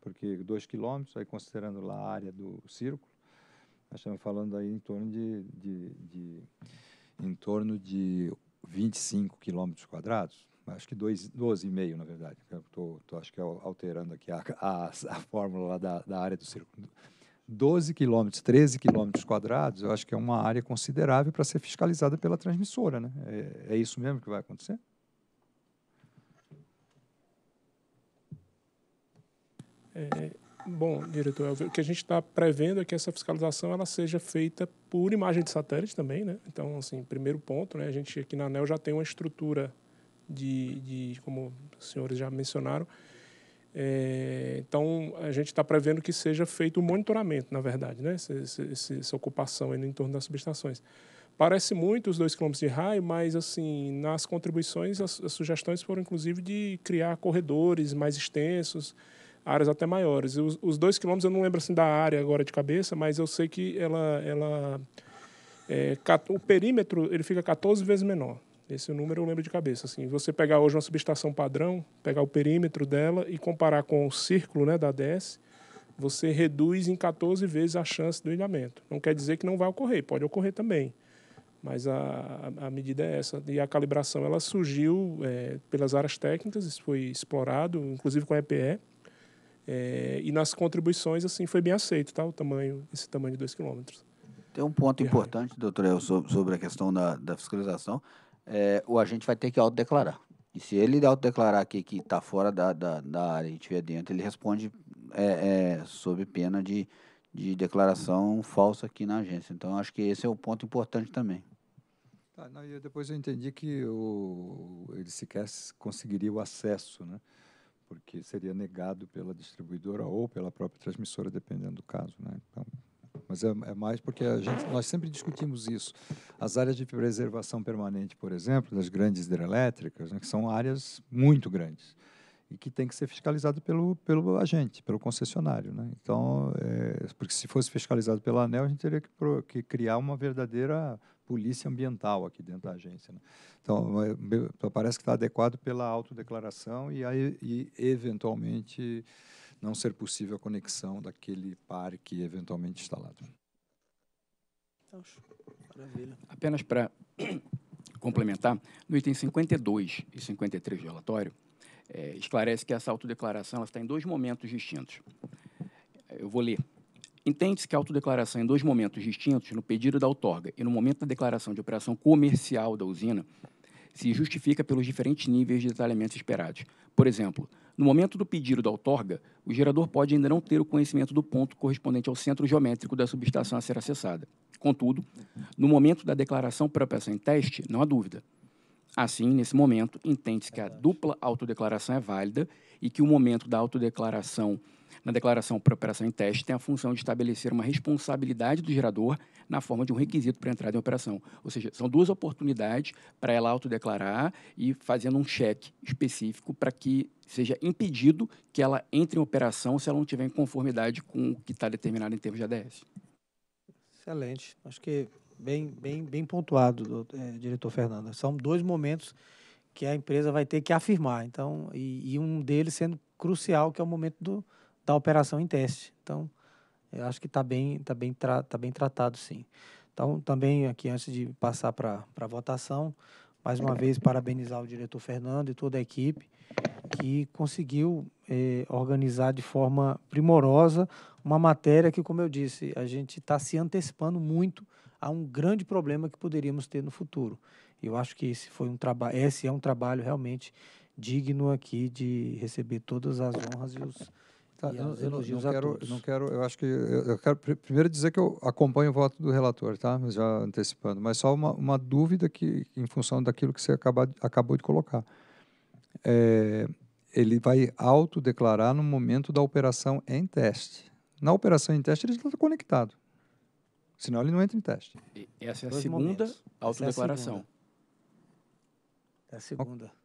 Porque 2 quilômetros, aí considerando lá a área do círculo, nós estamos falando aí em torno de, de, de em torno de 25 quilômetros quadrados, acho que 12,5 na verdade, estou acho que é alterando aqui a, a, a fórmula da, da área do círculo, 12 quilômetros, 13 quilômetros quadrados, eu acho que é uma área considerável para ser fiscalizada pela transmissora. Né? É, é isso mesmo que vai acontecer? É, é bom, diretor, o que a gente está prevendo é que essa fiscalização ela seja feita por imagem de satélite também, né? Então, assim, primeiro ponto, né? A gente aqui na ANEL já tem uma estrutura de, de como os senhores já mencionaram, é, então, a gente está prevendo que seja feito o um monitoramento, na verdade, né? Essa, essa, essa ocupação no entorno das subestações. Parece muito os dois quilômetros de raio, mas assim nas contribuições as, as, sugestões foram inclusive de criar corredores mais extensos, áreas até maiores. Os, os dois quilômetros eu não lembro assim da área agora de cabeça, mas eu sei que ela, ela é, o perímetro ele fica 14 vezes menor. Esse número eu lembro de cabeça. Assim, você pegar hoje uma subestação padrão, pegar o perímetro dela e comparar com o círculo né, da ADS, você reduz em 14 vezes a chance do ilhamento. Não quer dizer que não vai ocorrer, pode ocorrer também. Mas a, a medida é essa. E a calibração ela surgiu é, pelas áreas técnicas, isso foi explorado, inclusive com a EPE. É, e nas contribuições, assim, foi bem aceito tá, o tamanho, esse tamanho de 2 quilômetros. Tem um ponto importante, doutor El, sobre a questão da, da fiscalização, é, o agente vai ter que autodeclarar. E se ele autodeclarar aqui que está fora da, da, da, área e estiver dentro, ele responde é, é, sob pena de, de declaração falsa aqui na agência. Então, acho que esse é o ponto importante também. Tá, não, e depois eu entendi que o, ele sequer conseguiria o acesso, né? porque seria negado pela distribuidora ou pela própria transmissora, dependendo do caso. Né? Então, mas é, é mais porque gente, nós sempre discutimos isso. As áreas de preservação permanente, por exemplo, das grandes hidrelétricas, né, que são áreas muito grandes e que tem que ser fiscalizado pelo, pelo agente, pelo concessionário. Né? Então, é, porque se fosse fiscalizado pela ANEL, a gente teria que, pro, que, criar uma verdadeira polícia ambiental aqui dentro da agência. Né? Então, é, parece que está adequado pela autodeclaração e, aí, e eventualmente, não ser possível a conexão daquele parque eventualmente instalado. Então, Maravilha. Apenas para complementar, no item 52 e 53 do relatório, é, esclarece que essa autodeclaração ela está em dois momentos distintos. Eu vou ler. Entende-se que a autodeclaração em dois momentos distintos, no pedido da outorga e no momento da declaração de operação comercial da usina, se justifica pelos diferentes níveis de detalhamento esperados. Por exemplo, no momento do pedido da outorga, o gerador pode ainda não ter o conhecimento do ponto correspondente ao centro geométrico da subestação a ser acessada. Contudo, no momento da declaração para peça em teste, não há dúvida. Assim, nesse momento, entende-se que a é dupla autodeclaração é válida e que o momento da autodeclaração na declaração para operação em teste, tem a função de estabelecer uma responsabilidade do gerador na forma de um requisito para entrada em operação. Ou seja, são duas oportunidades para ela autodeclarar e fazendo um cheque específico para que seja impedido que ela entre em operação se ela não tiver em conformidade com o que está determinado em termos de ADS. Excelente. Acho que bem, bem, bem pontuado, é, diretor Fernando. São dois momentos que a empresa vai ter que afirmar. Então, e, e um deles sendo crucial, que é o momento do, da operação em teste. Então, eu acho que está bem, tá bem, tra tá bem tratado, sim. Então, também aqui, antes de passar para a votação, mais uma vez, parabenizar o diretor Fernando e toda a equipe que conseguiu eh, organizar de forma primorosa uma matéria que, como eu disse, a gente está se antecipando muito a um grande problema que poderíamos ter no futuro. Eu acho que esse foi um trabalho, esse é um trabalho realmente digno aqui de receber todas as honras e os Tá, eu, eu, não, não quero, não quero, eu acho que eu, eu, quero primeiro dizer que eu acompanho o voto do relator, tá? Já antecipando, mas só uma, uma dúvida que em função daquilo que você acaba, acabou de colocar. É, ele vai autodeclarar no momento da operação em teste. Na operação em teste, ele está conectado. Senão ele não entra em teste. E essa é a Dois segunda autodeclaração. É a segunda. É a segunda.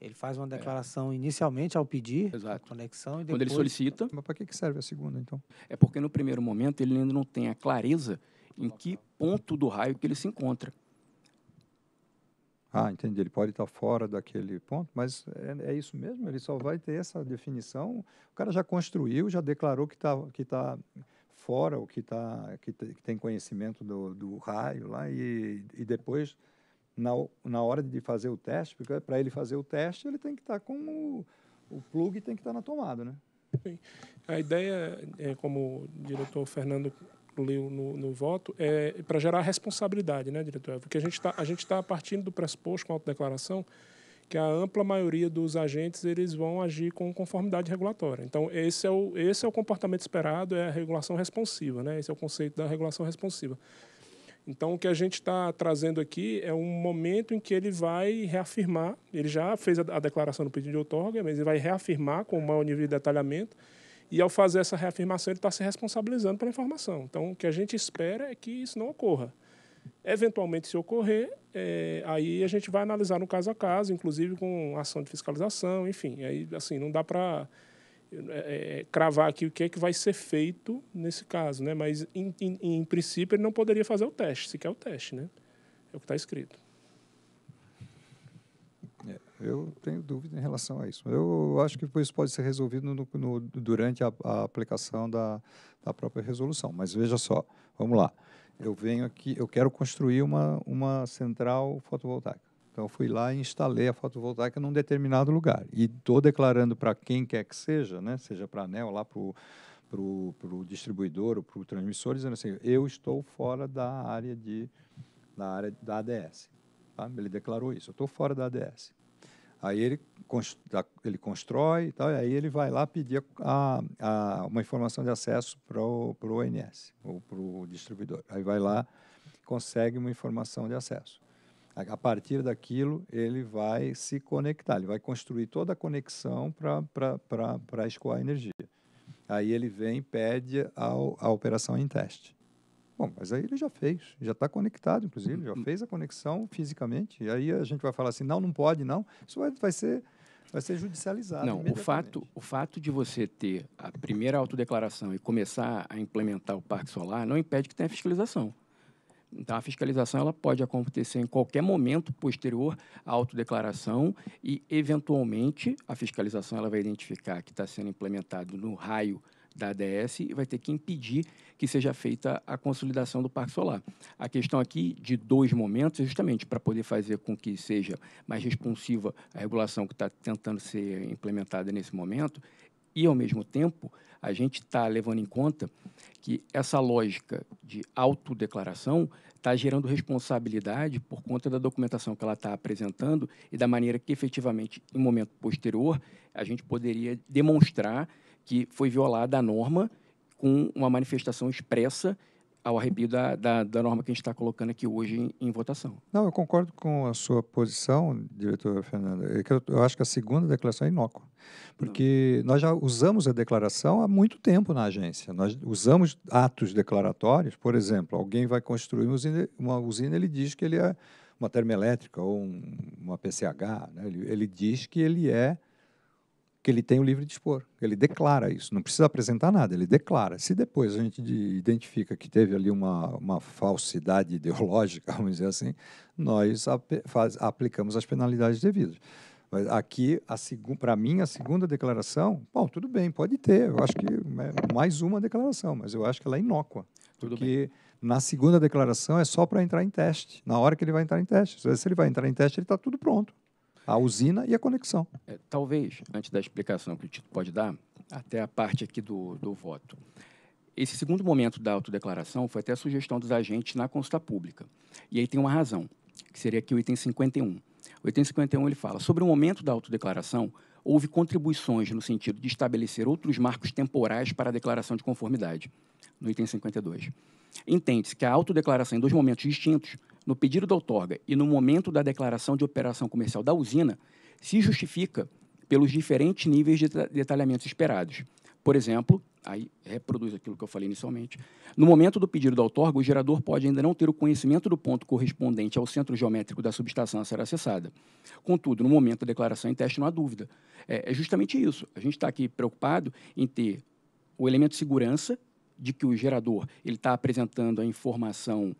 Ele faz uma é. declaração é. inicialmente ao pedir Exato. a conexão e depois... Quando ele solicita... Mas para que serve a segunda, então? É porque no primeiro momento ele ainda não tem a clareza em que ponto do raio que ele se encontra. Ah, entendi. Ele pode estar fora daquele ponto, mas é, é, isso mesmo? Ele só vai ter essa definição? O cara já construiu, já declarou que está que tá fora, ou que, tá, que, tem conhecimento do, do raio lá, e, e depois na, na hora de fazer o teste, porque para ele fazer o teste, ele tem que estar tá com o, o plug tem que estar tá na tomada, né? A ideia, é, como o diretor Fernando leu no, no voto, é para gerar responsabilidade, né, diretor? Porque a gente está tá partindo do pressuposto com a autodeclaração que a ampla maioria dos agentes eles vão agir com conformidade regulatória. Então, esse é o, esse é o comportamento esperado, é a regulação responsiva, né? Esse é o conceito da regulação responsiva. Então, o que a gente está trazendo aqui é um momento em que ele vai reafirmar, ele já fez a declaração do pedido de outorga, mas ele vai reafirmar com o maior nível de detalhamento, e ao fazer essa reafirmação, ele está se responsabilizando pela informação. Então, o que a gente espera é que isso não ocorra. Eventualmente, se ocorrer, é, aí a gente vai analisar no caso a caso, inclusive com ação de fiscalização, enfim. Aí, assim, não dá para é, é, cravar aqui o que é que vai ser feito nesse caso, né? Mas em, em, em princípio ele não poderia fazer o teste, se quer o teste, né? É o que está escrito. É, eu tenho dúvida em relação a isso. Eu acho que isso pode ser resolvido no, no, durante a, a aplicação da, da, própria resolução. Mas veja só, vamos lá. Eu venho aqui, eu quero construir uma, uma central fotovoltaica. Então, eu fui lá e instalei a fotovoltaica num determinado lugar. E estou declarando para quem quer que seja, né? seja para a ANEL, lá para o distribuidor ou para o transmissor, dizendo assim, eu estou fora da área, de, da, área da ADS. Tá? Ele declarou isso, eu estou fora da ADS. Aí ele, ele constrói e tal, e aí ele vai lá pedir a, a, uma informação de acesso para o ONS, ou para o distribuidor. Aí vai lá, consegue uma informação de acesso a partir daquilo ele vai se conectar, ele vai construir toda a conexão para escoar energia. Aí ele vem e pede a operação em teste. Bom, mas aí ele já fez, já está conectado, inclusive, já fez a conexão fisicamente. E aí a gente vai falar assim, não, não pode, não. Isso vai, vai ser vai ser judicializado. Não, o fato, o fato de você ter a primeira autodeclaração e começar a implementar o parque solar não impede que tenha fiscalização. Então, a fiscalização ela pode acontecer em qualquer momento posterior à autodeclaração e, eventualmente, a fiscalização ela vai identificar que está sendo implementado no raio da ADS e vai ter que impedir que seja feita a consolidação do parque solar. A questão aqui de dois momentos é justamente para poder fazer com que seja mais responsiva a regulação que está tentando ser implementada nesse momento e, ao mesmo tempo, a gente está levando em conta que essa lógica de autodeclaração está gerando responsabilidade por conta da documentação que ela está apresentando e da maneira que, efetivamente, em momento posterior, a gente poderia demonstrar que foi violada a norma com uma manifestação expressa ao arrepio da, da, da, norma que a gente está colocando aqui hoje em, em, votação. Não, eu concordo com a sua posição, diretor Fernando. É eu, eu, acho que a segunda declaração é inócua, porque Não. nós já usamos a declaração há muito tempo na agência. Nós usamos atos declaratórios, por exemplo, alguém vai construir uma usina, uma usina ele diz que ele é uma termoelétrica ou um, uma PCH, né? ele, ele diz que ele é que ele tem o livre dispor. Ele declara isso, não precisa apresentar nada, ele declara. Se depois a gente identifica que teve ali uma, uma falsidade ideológica, vamos dizer assim, nós ap faz, aplicamos as penalidades devidas. Mas aqui, para mim, a segunda declaração, bom, tudo bem, pode ter. Eu acho que é mais uma declaração, mas eu acho que ela é inócua. Tudo porque bem. na segunda declaração é só para entrar em teste, na hora que ele vai entrar em teste. Se ele vai entrar em teste, ele está tudo pronto a usina e a conexão. É, talvez, antes da explicação que o Tito pode dar, até a parte aqui do, do voto. Esse segundo momento da autodeclaração foi até a sugestão dos agentes na consulta pública. E aí tem uma razão, que seria aqui o item 51. O item 51 ele fala sobre o momento da autodeclaração, houve contribuições no sentido de estabelecer outros marcos temporais para a declaração de conformidade, no item 52. Entende-se que a autodeclaração em dois momentos distintos, no pedido da outorga e no momento da declaração de operação comercial da usina, se justifica pelos diferentes níveis de detalhamento esperados. Por exemplo, aí reproduz aquilo que eu falei inicialmente, no momento do pedido da outorga, o gerador pode ainda não ter o conhecimento do ponto correspondente ao centro geométrico da subestação a ser acessada. Contudo, no momento da declaração em teste, não há dúvida. É, é justamente isso. A gente está aqui preocupado em ter o elemento segurança de que o gerador ele está apresentando a informação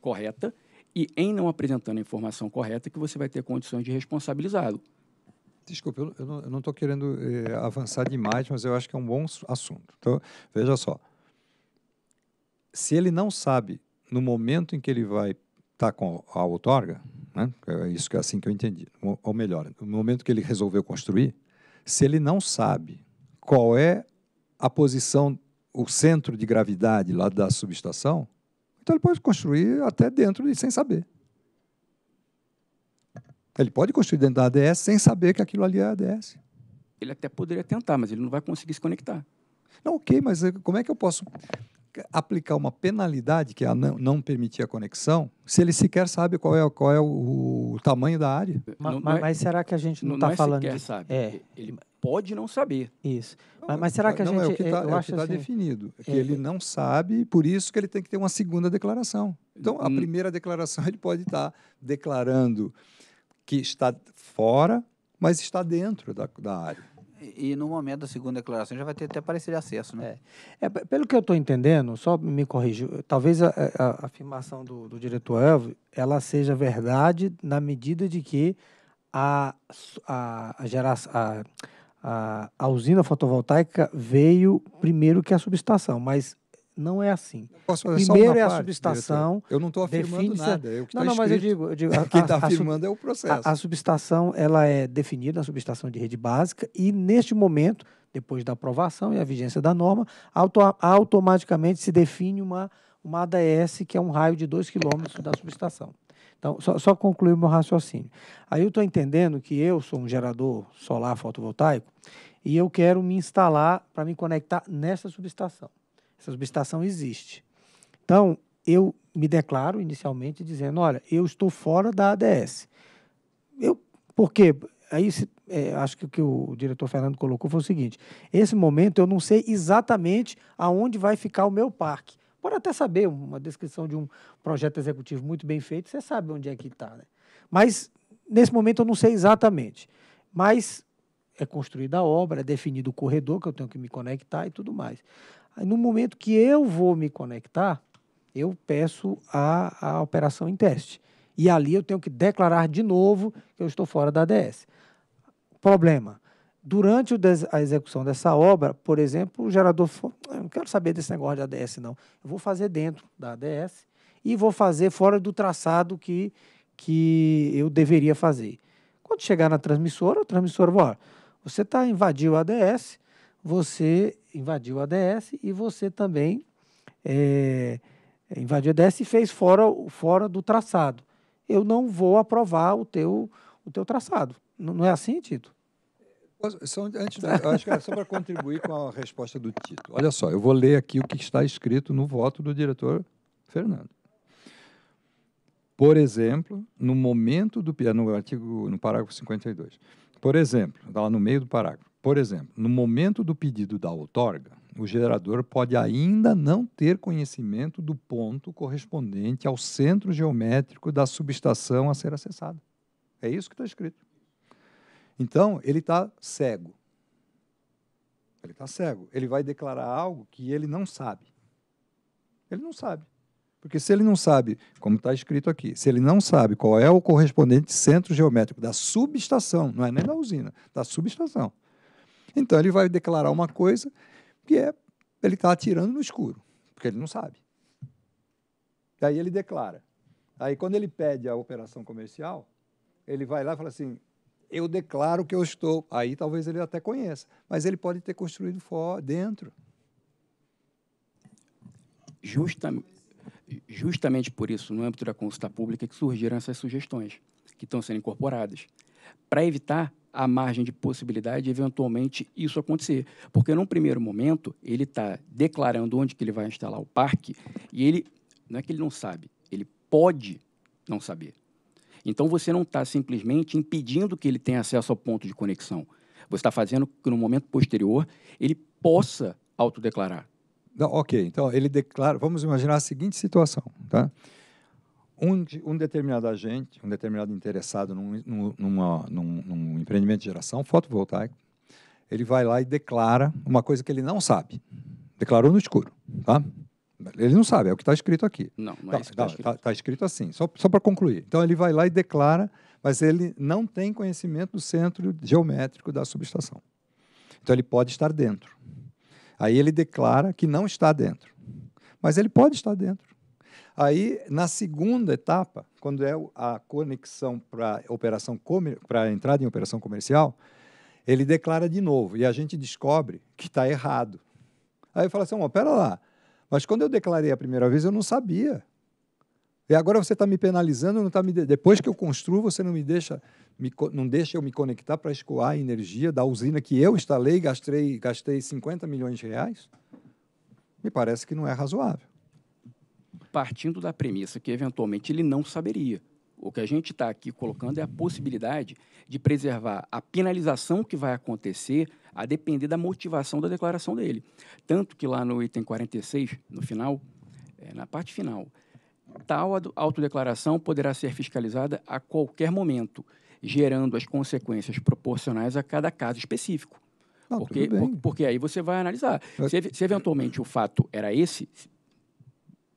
correta e em não apresentando a informação correta que você vai ter condições de responsabilizá-lo. Desculpe, eu, não estou querendo eh, avançar demais, mas eu acho que é um bom assunto. Então, veja só. Se ele não sabe no momento em que ele vai estar tá com a outorga, né, é isso que é assim que eu entendi, ou, ou melhor, no momento que ele resolveu construir, se ele não sabe qual é a posição o centro de gravidade lá da subestação, então ele pode construir até dentro e sem saber. Ele pode construir dentro da ADS sem saber que aquilo ali é ADS. Ele até poderia tentar, mas ele não vai conseguir se conectar. Não, ok, mas eh, como é que eu posso aplicar uma penalidade, que é a não, não permitir a conexão, se ele sequer sabe qual é, qual é o, o tamanho da área? Mas, mas, é mas será que a gente não está é falando. Sequer de... sabe. É. Ele pode não saber. Isso. Não, mas, mas, será que a não, é gente... Não, tá, é o que está é, assim, tá definido. É que é, ele é. não sabe, por isso que ele tem que ter uma segunda declaração. Então, a hum. primeira declaração, ele pode estar tá declarando que está fora, mas está dentro da, da área. E, e no momento da segunda declaração já vai ter até parecer de acesso, né? É. é pelo que eu estou entendendo, só me corrija, talvez a, a, a, afirmação do, do diretor Elvio, ela seja verdade na medida de que a, a, a geração, a, a, a usina fotovoltaica veio primeiro que a subestação, mas não é assim. Primeiro é a parte, subestação. Diretor. Eu não estou afirmando nada. É não, tá não, escrito. mas eu digo. Eu digo Quem está afirmando a, é o processo. A, a, subestação ela é definida, a subestação de rede básica, e neste momento, depois da aprovação e a vigência da norma, auto, automaticamente se define uma, uma ADS, que é um raio de 2 quilômetros da subestação. Então, só, só concluir o meu raciocínio. Aí eu estou entendendo que eu sou um gerador solar fotovoltaico e eu quero me instalar para me conectar nessa subestação. Essa subestação existe. Então, eu me declaro inicialmente dizendo, olha, eu estou fora da ADS. Eu, por quê? Aí, se, é, acho que o que o diretor Fernando colocou foi o seguinte, esse momento eu não sei exatamente aonde vai ficar o meu parque pode até saber uma descrição de um projeto executivo muito bem feito, você sabe onde é que está. Né? Mas, nesse momento, eu não sei exatamente. Mas é construída a obra, é definido o corredor que eu tenho que me conectar e tudo mais. Aí, no momento que eu vou me conectar, eu peço a, a operação em teste. E ali eu tenho que declarar de novo que eu estou fora da ADS. Problema: durante a execução dessa obra, por exemplo, o gerador falou, ah, não quero saber desse negócio de ADS, não. Eu vou fazer dentro da ADS e vou fazer fora do traçado que, que eu deveria fazer. Quando chegar na transmissora, a transmissora vai, você tá, invadiu a ADS, você invadiu a ADS e você também é, invadiu a ADS e fez fora, fora do traçado. Eu não vou aprovar o teu, o teu traçado. Não, não é assim, Tito? Só, antes, acho que era só para contribuir com a resposta do Tito. Olha só, eu vou ler aqui o que está escrito no voto do diretor Fernando. Por exemplo, no momento do no artigo no parágrafo 52. Por exemplo, tá lá no meio do parágrafo. Por exemplo, no momento do pedido da outorga, o gerador pode ainda não ter conhecimento do ponto correspondente ao centro geométrico da subestação a ser acessada. É isso que está escrito. Então, ele está cego. Ele está cego. Ele vai declarar algo que ele não sabe. Ele não sabe. Porque se ele não sabe, como está escrito aqui, se ele não sabe qual é o correspondente centro geométrico da subestação, não é nem da usina, da subestação. Então ele vai declarar uma coisa que é ele está atirando no escuro, porque ele não sabe. Aí ele declara. Aí quando ele pede a operação comercial, ele vai lá e fala assim: eu declaro que eu estou. Aí talvez ele até conheça, mas ele pode ter construído fora, dentro. justamente por isso, no âmbito da consulta pública, que surgiram essas sugestões que estão sendo incorporadas, para evitar a margem de possibilidade de eventualmente isso acontecer. Porque, num primeiro momento, ele está declarando onde que ele vai instalar o parque e ele, não é que ele não sabe, ele pode não saber. Então você não está simplesmente impedindo que ele tenha acesso ao ponto de conexão. Você está fazendo que no momento posterior ele possa autodeclarar. Não, ok, então ele declara. Vamos imaginar a seguinte situação, tá? Um, um determinado agente, um determinado interessado num, numa, num, num empreendimento de geração fotovoltaico, ele vai lá e declara uma coisa que ele não sabe. Declarou no escuro, tá? Ele não sabe, é o que está escrito aqui. Não, não é tá, é isso que está tá escrito. Está tá escrito assim, só, só para concluir. Então ele vai lá e declara, mas ele não tem conhecimento do centro geométrico da subestação. Então ele pode estar dentro. Aí ele declara que não está dentro. Mas ele pode estar dentro. Aí, na segunda etapa, quando é a conexão para operação para entrada em operação comercial, ele declara de novo e a gente descobre que está errado. Aí fala assim: oh, pera lá, mas quando eu declarei a primeira vez, eu não sabia. E agora você está me penalizando, não tá me depois que eu construo, você não me deixa, me, não deixa eu me conectar para escoar a energia da usina que eu instalei, gastei, gastei 50 milhões de reais. Me parece que não é razoável. Partindo da premissa que eventualmente ele não saberia. O que a gente está aqui colocando é a possibilidade de preservar a penalização que vai acontecer a depender da motivação da declaração dele. Tanto que lá no item 46, no final, é, na parte final, tal autodeclaração poderá ser fiscalizada a qualquer momento, gerando as consequências proporcionais a cada caso específico. Não, ah, porque, por, porque aí você vai analisar. Se, se eventualmente o fato era esse,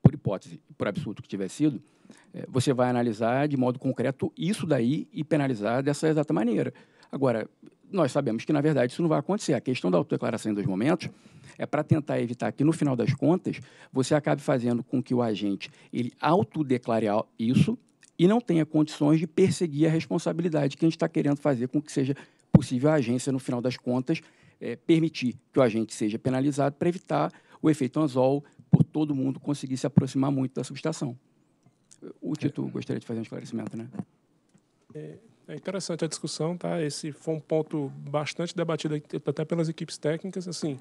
por hipótese, por absurdo que tivesse sido, é, você vai analisar de modo concreto isso daí e penalizar dessa exata maneira. Agora, nós sabemos que, na verdade, isso não vai acontecer. A questão da autodeclaração em dois momentos é para tentar evitar que, no final das contas, você acabe fazendo com que o agente ele autodeclare isso e não tenha condições de perseguir a responsabilidade que a gente está querendo fazer com que seja possível a agência, no final das contas, é, permitir que o agente seja penalizado para evitar o efeito anzol por todo mundo conseguir se aproximar muito da subestação. O Tito gostaria de fazer um esclarecimento, né? É, é interessante a discussão, tá? Esse foi um ponto bastante debatido até pelas equipes técnicas, assim.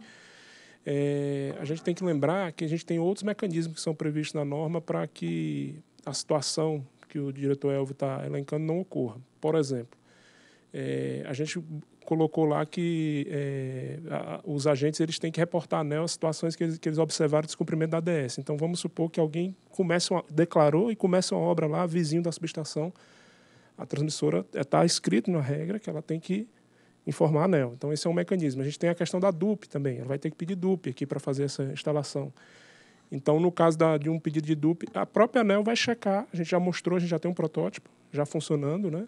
É, a gente tem que lembrar que a gente tem outros mecanismos que são previstos na norma para que a situação que o diretor Elvio está elencando não ocorra. Por exemplo, é, a gente colocou lá que é, a, os agentes eles têm que reportar anel as situações que eles, que eles observaram de descumprimento da ADS. Então, vamos supor que alguém começa uma, declarou e começa uma obra lá, vizinho da subestação, a transmissora está é, escrito na regra que ela tem que informar a ANEL. Então, esse é um mecanismo. A gente tem a questão da DUP também. Ela vai ter que pedir DUP aqui para fazer essa instalação. Então, no caso da, de um pedido de DUP, a própria ANEL vai checar. A gente já mostrou, a gente já tem um protótipo já funcionando, né?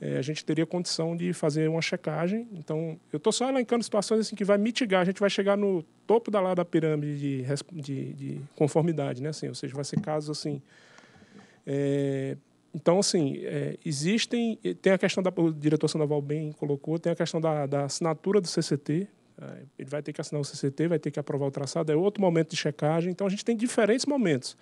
é, a gente teria condição de fazer uma checagem. Então, eu estou só elencando situações assim que vai mitigar, a gente vai chegar no topo da lá da pirâmide de, de, de conformidade, né? Assim, ou seja, vai ser casos assim. É, então, assim, é, existem. Tem a questão da. O diretor Sandoval bem colocou, tem a questão da, da assinatura do CCT. Ele vai ter que assinar o CCT, vai ter que aprovar o traçado, é outro momento de checagem. Então, a gente tem diferentes momentos.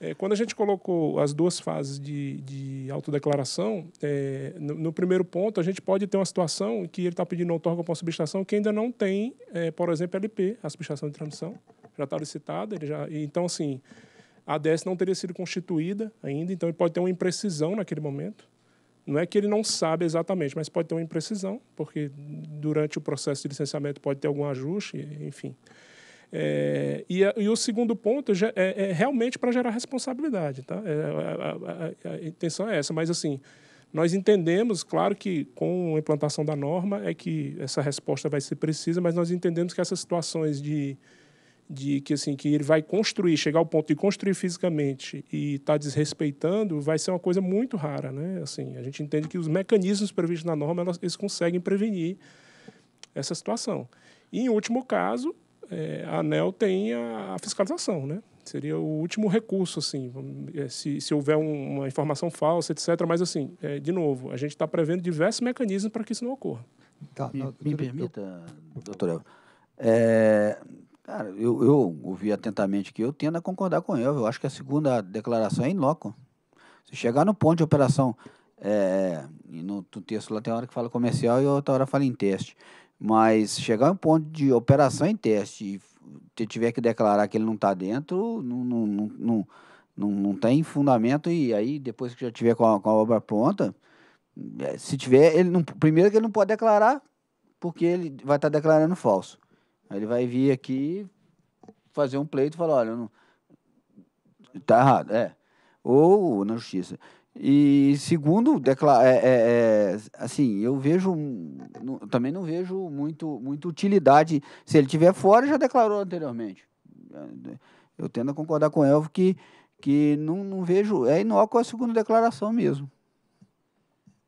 É, quando a gente colocou as duas fases de, de autodeclaração, é, no, no, primeiro ponto, a gente pode ter uma situação que ele está pedindo outorga para uma subestação que ainda não tem, é, por exemplo, LP, a subestação de transmissão, já está licitada. Ele já, então, assim, a ADS não teria sido constituída ainda, então ele pode ter uma imprecisão naquele momento. Não é que ele não sabe exatamente, mas pode ter uma imprecisão, porque durante o processo de licenciamento pode ter algum ajuste, enfim. É, e, e, o segundo ponto é, é realmente para gerar responsabilidade. Tá? É, a, a, a, intenção é essa, mas assim, nós entendemos, claro que com a implantação da norma é que essa resposta vai ser precisa, mas nós entendemos que essas situações de, de que assim que ele vai construir, chegar ao ponto de construir fisicamente e está desrespeitando, vai ser uma coisa muito rara, né? Assim, a gente entende que os mecanismos previstos na norma elas, eles conseguem prevenir essa situação. E, em último caso, é, a ANEL tem a, a, fiscalização, né? Seria o último recurso, assim, é, se, se houver um, uma informação falsa, etc. Mas, assim, é, de novo, a gente está prevendo diversos mecanismos para que isso não ocorra. Tá, me, me permita, eu... doutor é, cara, eu, eu ouvi atentamente que eu tendo a concordar com ele. Eu acho que a segunda declaração é in loco. Se chegar no ponto de operação, é, no, no texto lá tem hora que fala comercial e outra hora fala em teste. Mas chegar um ponto de operação em teste e tiver que declarar que ele não está dentro, não, não, não, não, não tem fundamento. E aí, depois que já tiver com a, com a obra pronta, é, se tiver, ele não, primeiro que ele não pode declarar, porque ele vai estar tá declarando falso. Aí ele vai vir aqui fazer um pleito e falar, olha, não, tá errado, é. Ou na justiça. E segundo, é, é, é, assim, eu vejo, não, também não vejo muito, muita utilidade. Se ele tiver fora, já declarou anteriormente. Eu tendo a concordar com o Elvo que, que não, não vejo, é inócua a segunda declaração mesmo.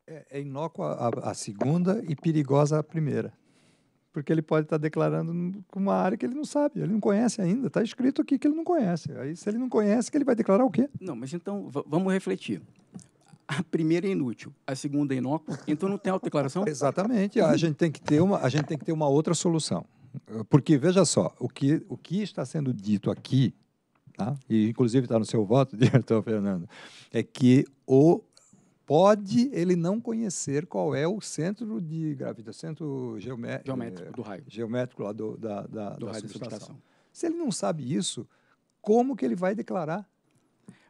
É, é inócua a, a segunda e perigosa a primeira porque ele pode estar tá declarando com uma área que ele não sabe, ele não conhece ainda. Está escrito aqui que ele não conhece. Aí, se ele não conhece, que ele vai declarar o quê? Não, mas então vamos refletir. A primeira é inútil, a segunda é inócua. Então não tem autodeclaração? Exatamente. A gente tem que ter uma, a gente tem que ter uma outra solução, porque veja só, o que o que está sendo dito aqui, tá? E inclusive está no seu voto, diretor Fernando, é que o pode ele não conhecer qual é o centro de gravidade, centro geomé geométrico do raio. Eh, geométrico lá do, da, da, do da raio substração. De Se ele não sabe isso, como que ele vai declarar?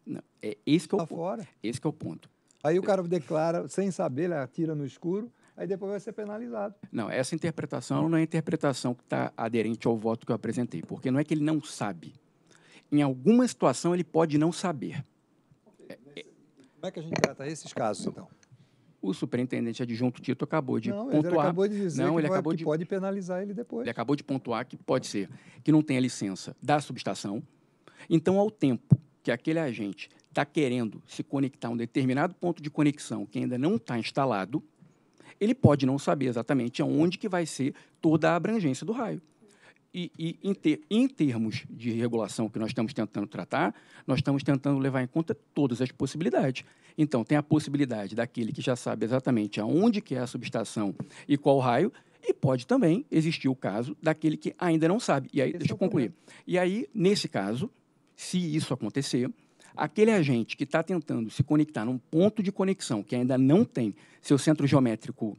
Não, é esse que é o fora. Esse que é o ponto. Aí o é cara declara sem saber, ele atira no escuro, aí depois vai ser penalizado. Não, essa interpretação não é a interpretação que está aderente ao voto que eu apresentei, porque não é que ele não sabe. Em alguma situação ele pode não saber. Como é que a gente trata esses casos, então? O superintendente adjunto Tito acabou de não, pontuar. Ele acabou de dizer não, que, ele acabou que de, pode penalizar ele depois. Ele acabou de pontuar que pode ser que não tenha licença da subestação. Então, ao tempo que aquele agente está querendo se conectar a um determinado ponto de conexão que ainda não está instalado, ele pode não saber exatamente aonde que vai ser toda a abrangência do raio e, e em, ter, em, termos de regulação que nós estamos tentando tratar, nós estamos tentando levar em conta todas as possibilidades. Então, tem a possibilidade daquele que já sabe exatamente aonde que é a subestação e qual raio, e pode também existir o caso daquele que ainda não sabe. E aí, deixa é eu concluir. E aí, nesse caso, se isso acontecer, aquele agente que está tentando se conectar num ponto de conexão que ainda não tem seu centro geométrico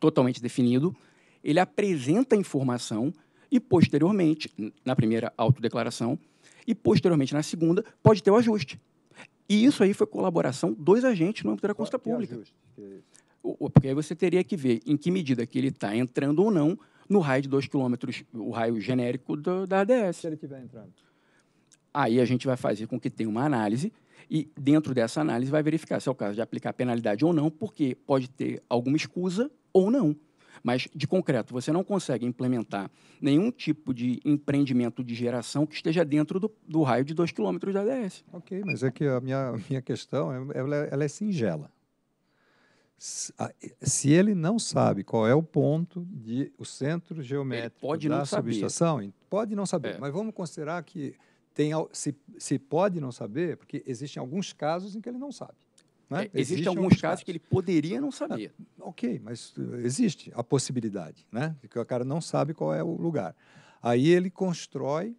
totalmente definido, ele apresenta informação e, posteriormente, na primeira autodeclaração, e, posteriormente, na segunda, pode ter o ajuste. E isso aí foi colaboração dos agentes no âmbito da consulta é pública. Que... É porque aí você teria que ver em que medida que ele está entrando ou não no raio de 2 km, o raio genérico do, da ADS. Se ele estiver entrando. Aí a gente vai fazer com que tenha uma análise e, dentro dessa análise, vai verificar se é o caso de aplicar penalidade ou não, porque pode ter alguma escusa ou não. Mas, de concreto, você não consegue implementar nenhum tipo de empreendimento de geração que esteja dentro do, do raio de 2 km da ADS. Ok, mas é que a minha, minha questão é, ela, é, ela é singela. Se ele não sabe qual é o ponto de o centro geométrico da subestação, pode não saber, é. mas vamos considerar que tem, se, se pode não saber, porque existem alguns casos em que ele não sabe. Né? É, existem existe alguns, casos, casos, que ele poderia não saber. Ah, ok, mas eh, existe a possibilidade, né? Que o cara não sabe qual é o lugar. Aí ele constrói,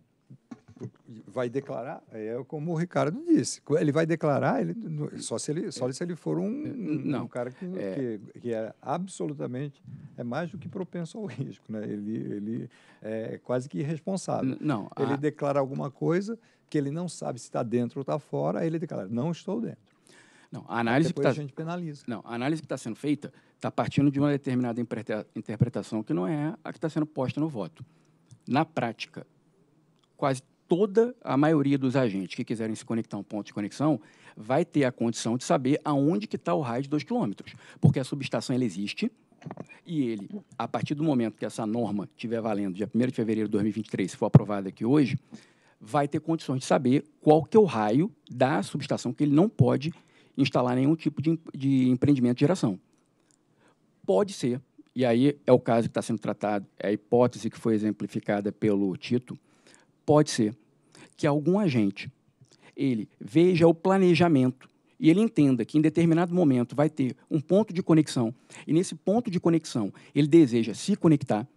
vai declarar, é como o Ricardo disse, ele vai declarar ele, só, se ele, só se ele for um, é, não, um cara que é. que, que é absolutamente, é mais do que propenso ao risco, né? ele, ele é quase que irresponsável. Não, a... Ele declara alguma coisa que ele não sabe se está dentro ou está fora, aí ele declara, não estou dentro. Não, a análise que tá, a gente penaliza. Não, a análise que está sendo feita está partindo de uma determinada interpretação que não é a que está sendo posta no voto. Na prática, quase toda a maioria dos agentes que quiserem se conectar a um ponto de conexão vai ter a condição de saber aonde que está o raio de 2 km, porque a subestação ela existe e ele, a partir do momento que essa norma estiver valendo, dia 1 de fevereiro de 2023, se for aprovada aqui hoje, vai ter condições de saber qual que é o raio da subestação que ele não pode instalar nenhum tipo de, de empreendimento de geração. Pode ser, e aí é o caso que está sendo tratado, é a hipótese que foi exemplificada pelo Tito, pode ser que algum agente ele veja o planejamento e ele entenda que em determinado momento vai ter um ponto de conexão e nesse ponto de conexão ele deseja se conectar,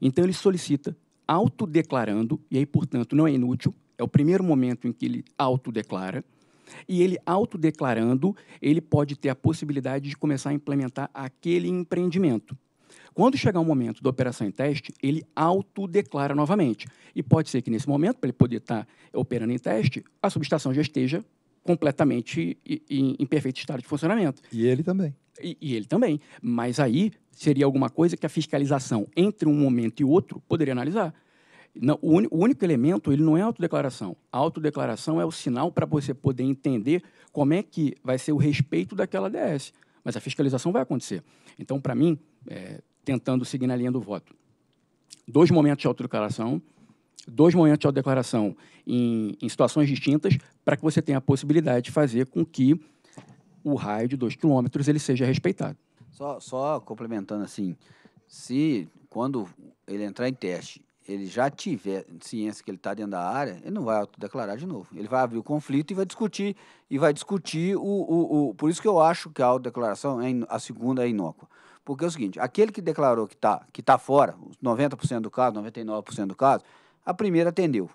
então ele solicita autodeclarando e aí portanto não é inútil, é o primeiro momento em que ele autodeclara e ele autodeclarando, ele pode ter a possibilidade de começar a implementar aquele empreendimento. Quando chegar o momento da operação em teste, ele autodeclara novamente. E pode ser que nesse momento, para ele poder estar operando em teste, a subestação já esteja completamente em, em perfeito estado de funcionamento. E ele também. E, e, ele também. Mas aí seria alguma coisa que a fiscalização, entre um momento e outro, poderia analisar. Não, o, un, o, único elemento ele não é a autodeclaração. A autodeclaração é o sinal para você poder entender como é que vai ser o respeito daquela DS. Mas a fiscalização vai acontecer. Então, para mim, é, tentando seguir na linha do voto, dois momentos de autodeclaração, dois momentos de autodeclaração em, em situações distintas, para que você tenha a possibilidade de fazer com que o raio de dois quilômetros ele seja respeitado. Só, só complementando assim, se quando ele entrar em teste ele já tiver ciência que ele está dentro da área, ele não vai autodeclarar de novo. Ele vai abrir o conflito e vai discutir, e vai discutir o, o, o... Por isso que eu acho que a autodeclaração, é in... a segunda é inócua. Porque é o seguinte, aquele que declarou que está que tá fora, 90% do caso, 99% do caso, a primeira atendeu.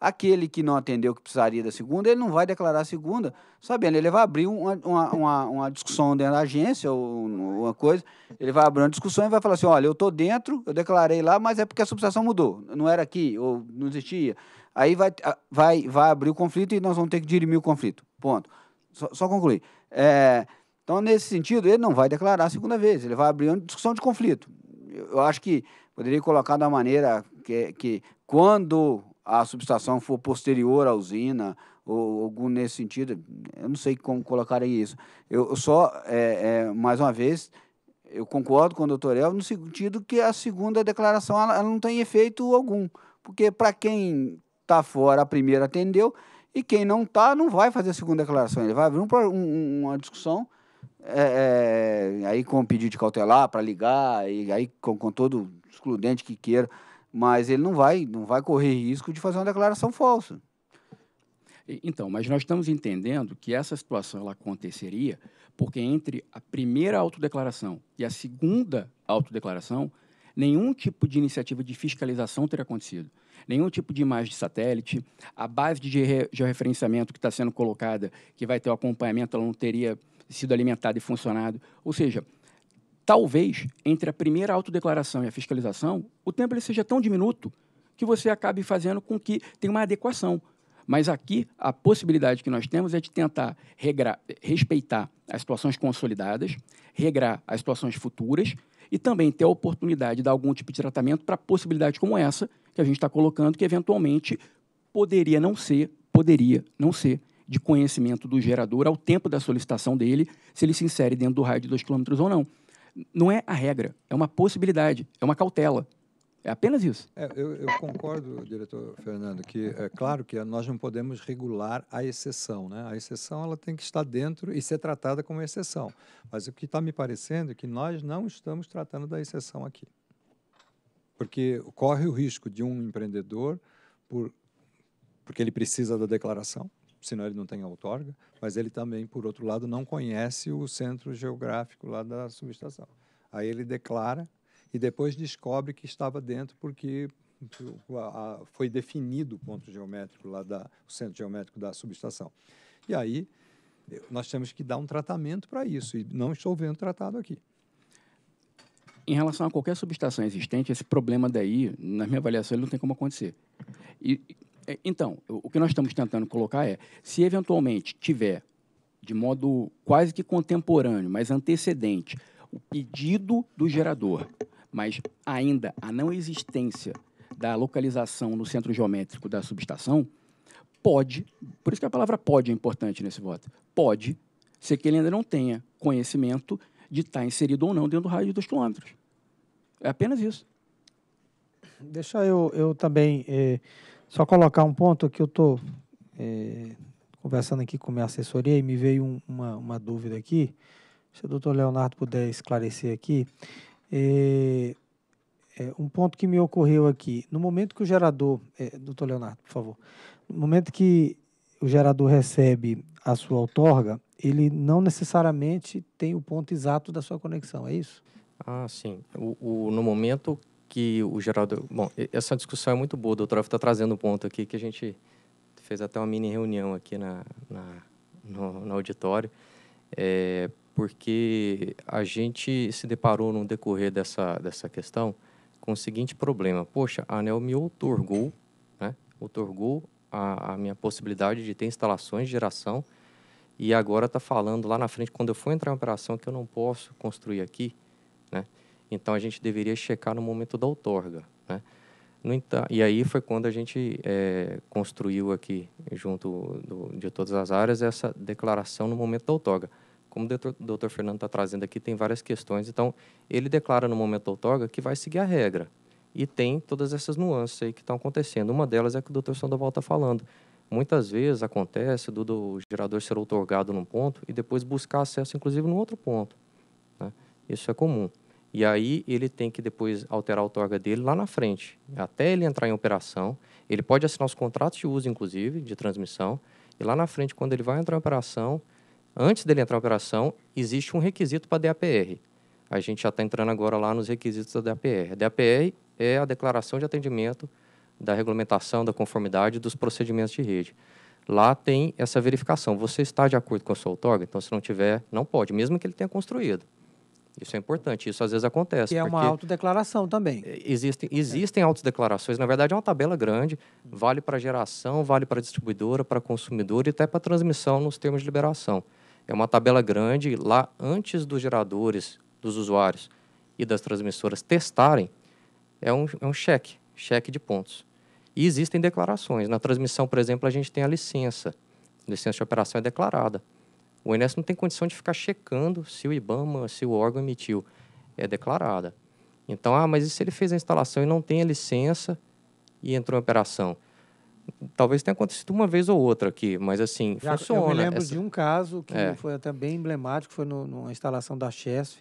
Aquele que não atendeu que precisaria da segunda, ele não vai declarar a segunda, sabendo, ele vai abrir uma, uma, uma, uma discussão dentro da agência ou uma coisa, ele vai abrir uma discussão e vai falar assim, olha, eu estou dentro, eu declarei lá, mas é porque a subestação mudou, não era aqui, ou não existia. Aí vai, vai, vai abrir o conflito e nós vamos ter que dirimir o conflito, ponto. Só, só concluir. É, então, nesse sentido, ele não vai declarar a segunda vez, ele vai abrir uma discussão de conflito. Eu, eu acho que poderia colocar da maneira que, que quando a subestação for posterior à usina, ou algum nesse sentido, eu não sei como colocar isso. Eu, só, é, é, mais uma vez, eu concordo com o doutor El no sentido que a segunda declaração ela, ela não tem efeito algum, porque para quem está fora, a primeira atendeu, e quem não está, não vai fazer a segunda declaração, ele vai abrir um, um, uma discussão é, é aí com o pedido de cautelar para ligar, e aí com, com todo excludente que queira mas ele não vai, não vai correr risco de fazer uma declaração falsa. Então, mas nós estamos entendendo que essa situação ela aconteceria porque entre a primeira autodeclaração e a segunda autodeclaração, nenhum tipo de iniciativa de fiscalização teria acontecido. Nenhum tipo de imagem de satélite, a base de georreferenciamento que está sendo colocada, que vai ter o acompanhamento, ela não teria sido alimentada e funcionado. Ou seja, talvez, entre a primeira autodeclaração e a fiscalização, o tempo ele seja tão diminuto que você acabe fazendo com que tenha uma adequação. Mas aqui, a possibilidade que nós temos é de tentar regrar, respeitar as situações consolidadas, regrar as situações futuras e também ter a oportunidade de dar algum tipo de tratamento para possibilidade como essa que a gente está colocando, que eventualmente poderia não ser, poderia não ser de conhecimento do gerador ao tempo da solicitação dele, se ele se insere dentro do raio de 2 km ou não não é a regra, é uma possibilidade, é uma cautela. É apenas isso. É, eu, eu, concordo, diretor Fernando, que é claro que nós não podemos regular a exceção. Né? A exceção ela tem que estar dentro e ser tratada como exceção. Mas o que está me parecendo é que nós não estamos tratando da exceção aqui. Porque corre o risco de um empreendedor, por, porque ele precisa da declaração, senão ele não tem outorga, mas ele também, por outro lado, não conhece o centro geográfico lá da subestação. Aí ele declara e depois descobre que estava dentro porque foi definido o ponto geométrico lá da o centro geométrico da subestação. E aí nós temos que dar um tratamento para isso e não estou vendo tratado aqui. Em relação a qualquer subestação existente, esse problema daí, na minha avaliação, ele não tem como acontecer. E é, então, o que nós estamos tentando colocar é, se eventualmente tiver, de modo quase que contemporâneo, mas antecedente, o pedido do gerador, mas ainda a não existência da localização no centro geométrico da subestação, pode, por isso que a palavra pode é importante nesse voto, pode ser que ele ainda não tenha conhecimento de estar tá inserido ou não dentro do raio de 2 km. É apenas isso. Deixa eu, eu também. Eh só colocar um ponto que eu estou é, conversando aqui com minha assessoria e me veio um, uma, uma, dúvida aqui. Se o doutor Leonardo puder esclarecer aqui. É, é, um ponto que me ocorreu aqui. No momento que o gerador, é, doutor Leonardo, por favor, no momento que o gerador recebe a sua outorga, ele não necessariamente tem o ponto exato da sua conexão, é isso? Ah, sim. O, o no momento que o Geraldo. Bom, essa discussão é muito boa. O doutor está trazendo um ponto aqui que a gente fez até uma mini reunião aqui na, na no, no, auditório, é, porque a gente se deparou no decorrer dessa, dessa questão com o seguinte problema: poxa, a ANEL me otorgou né, otorgou a, a minha possibilidade de ter instalações de geração e agora está falando lá na frente, quando eu for entrar em operação, que eu não posso construir aqui. Né? Então a gente deveria checar no momento da outorga. Né? e aí foi quando a gente é, construiu aqui, junto do, de todas as áreas, essa declaração no momento da outorga. Como o doutor Fernando está trazendo aqui, tem várias questões. Então, ele declara no momento da outorga que vai seguir a regra. E tem todas essas nuances aí que estão acontecendo. Uma delas é que o doutor Sandoval está falando. Muitas vezes acontece do, do gerador ser outorgado num ponto e depois buscar acesso, inclusive, num outro ponto. Né? Isso é comum. E aí ele tem que depois alterar a outorga dele lá na frente. Até ele entrar em operação, ele pode assinar os contratos de uso, inclusive, de transmissão. E lá na frente, quando ele vai entrar em operação, antes dele entrar em operação, existe um requisito para a DAPR. A gente já está entrando agora lá nos requisitos da DAPR. A DAPR é a declaração de atendimento da regulamentação, da conformidade dos procedimentos de rede. Lá tem essa verificação. Você está de acordo com a sua outorga? Então, se não tiver, não pode, mesmo que ele tenha construído. Isso é importante, isso às vezes acontece. E é uma autodeclaração também. É, existem, existem é. autodeclarações, na verdade é uma tabela grande, vale para geração, vale para distribuidora, para consumidor e até para transmissão nos termos de liberação. É uma tabela grande, lá antes dos geradores, dos usuários e das transmissoras testarem, é um, é um cheque, cheque de pontos. E existem declarações. Na transmissão, por exemplo, a gente tem a licença. A licença de operação é declarada. O INSS não tem condição de ficar checando se o IBAMA, se o órgão emitiu. É declarada. Então, ah, mas e se ele fez a instalação e não tem a licença e entrou em operação? Talvez tenha acontecido uma vez ou outra aqui, mas assim, Já, funciona. Eu me lembro Essa... de um caso que é. foi até bem emblemático, foi no, numa instalação da Chesf,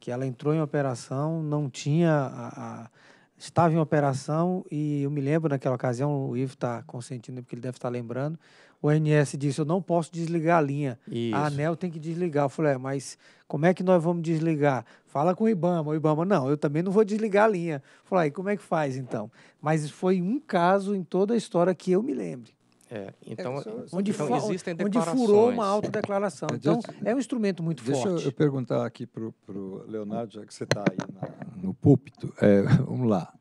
que ela entrou em operação, não tinha... A, a, estava em operação e eu me lembro naquela ocasião, o Ivo está consentindo porque ele deve estar tá lembrando, o NS disse, eu não posso desligar a linha. Isso. A ANEL tem que desligar. Eu falei, é, mas como é que nós vamos desligar? Fala com o Ibama. O Ibama, não, eu também não vou desligar a linha. Eu falei, como é que faz então? Mas foi um caso em toda a história que eu me lembre. É, então, onde, é, então existem onde furou uma autodeclaração. É, então, é um instrumento muito Deixa forte. Deixa eu perguntar aqui para o Leonardo, já que você está aí na, no púlpito. É, vamos lá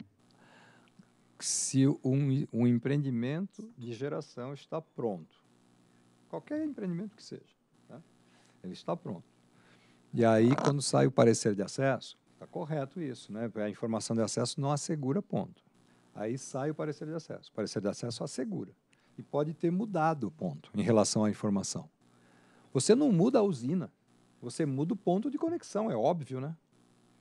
se um, um empreendimento de geração está pronto. Qualquer empreendimento que seja, né? ele está pronto. E aí, quando sai o parecer de acesso, está correto isso, né? A informação de acesso não assegura ponto. Aí sai o parecer de acesso. O parecer de acesso assegura. E pode ter mudado o ponto em relação à informação. Você não muda a usina, você muda o ponto de conexão, é óbvio, né?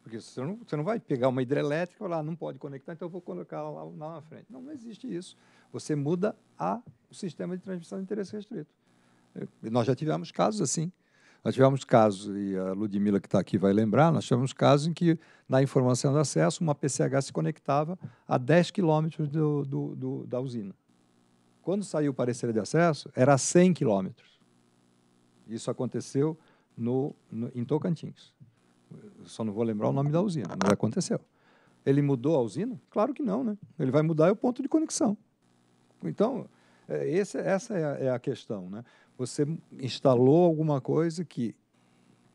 Porque você não, você não vai pegar uma hidrelétrica e falar, ah, não pode conectar, então eu vou colocar lá, lá na frente. Não, não existe isso. Você muda a, o sistema de transmissão de interesse restrito. Nós já tivemos casos assim. Nós tivemos casos, e a Ludmila que está aqui vai lembrar, nós tivemos casos em que, na informação de acesso, uma PCH se conectava a 10 quilômetros do, do, do, da usina. Quando saiu o parecer de acesso, era a 100 quilômetros. Isso aconteceu no, no, em Tocantins só não vou lembrar o nome da usina, mas aconteceu. Ele mudou a usina? Claro que não, né? Ele vai mudar o ponto de conexão. Então, é, esse, essa é, é a, questão, né? Você instalou alguma coisa que,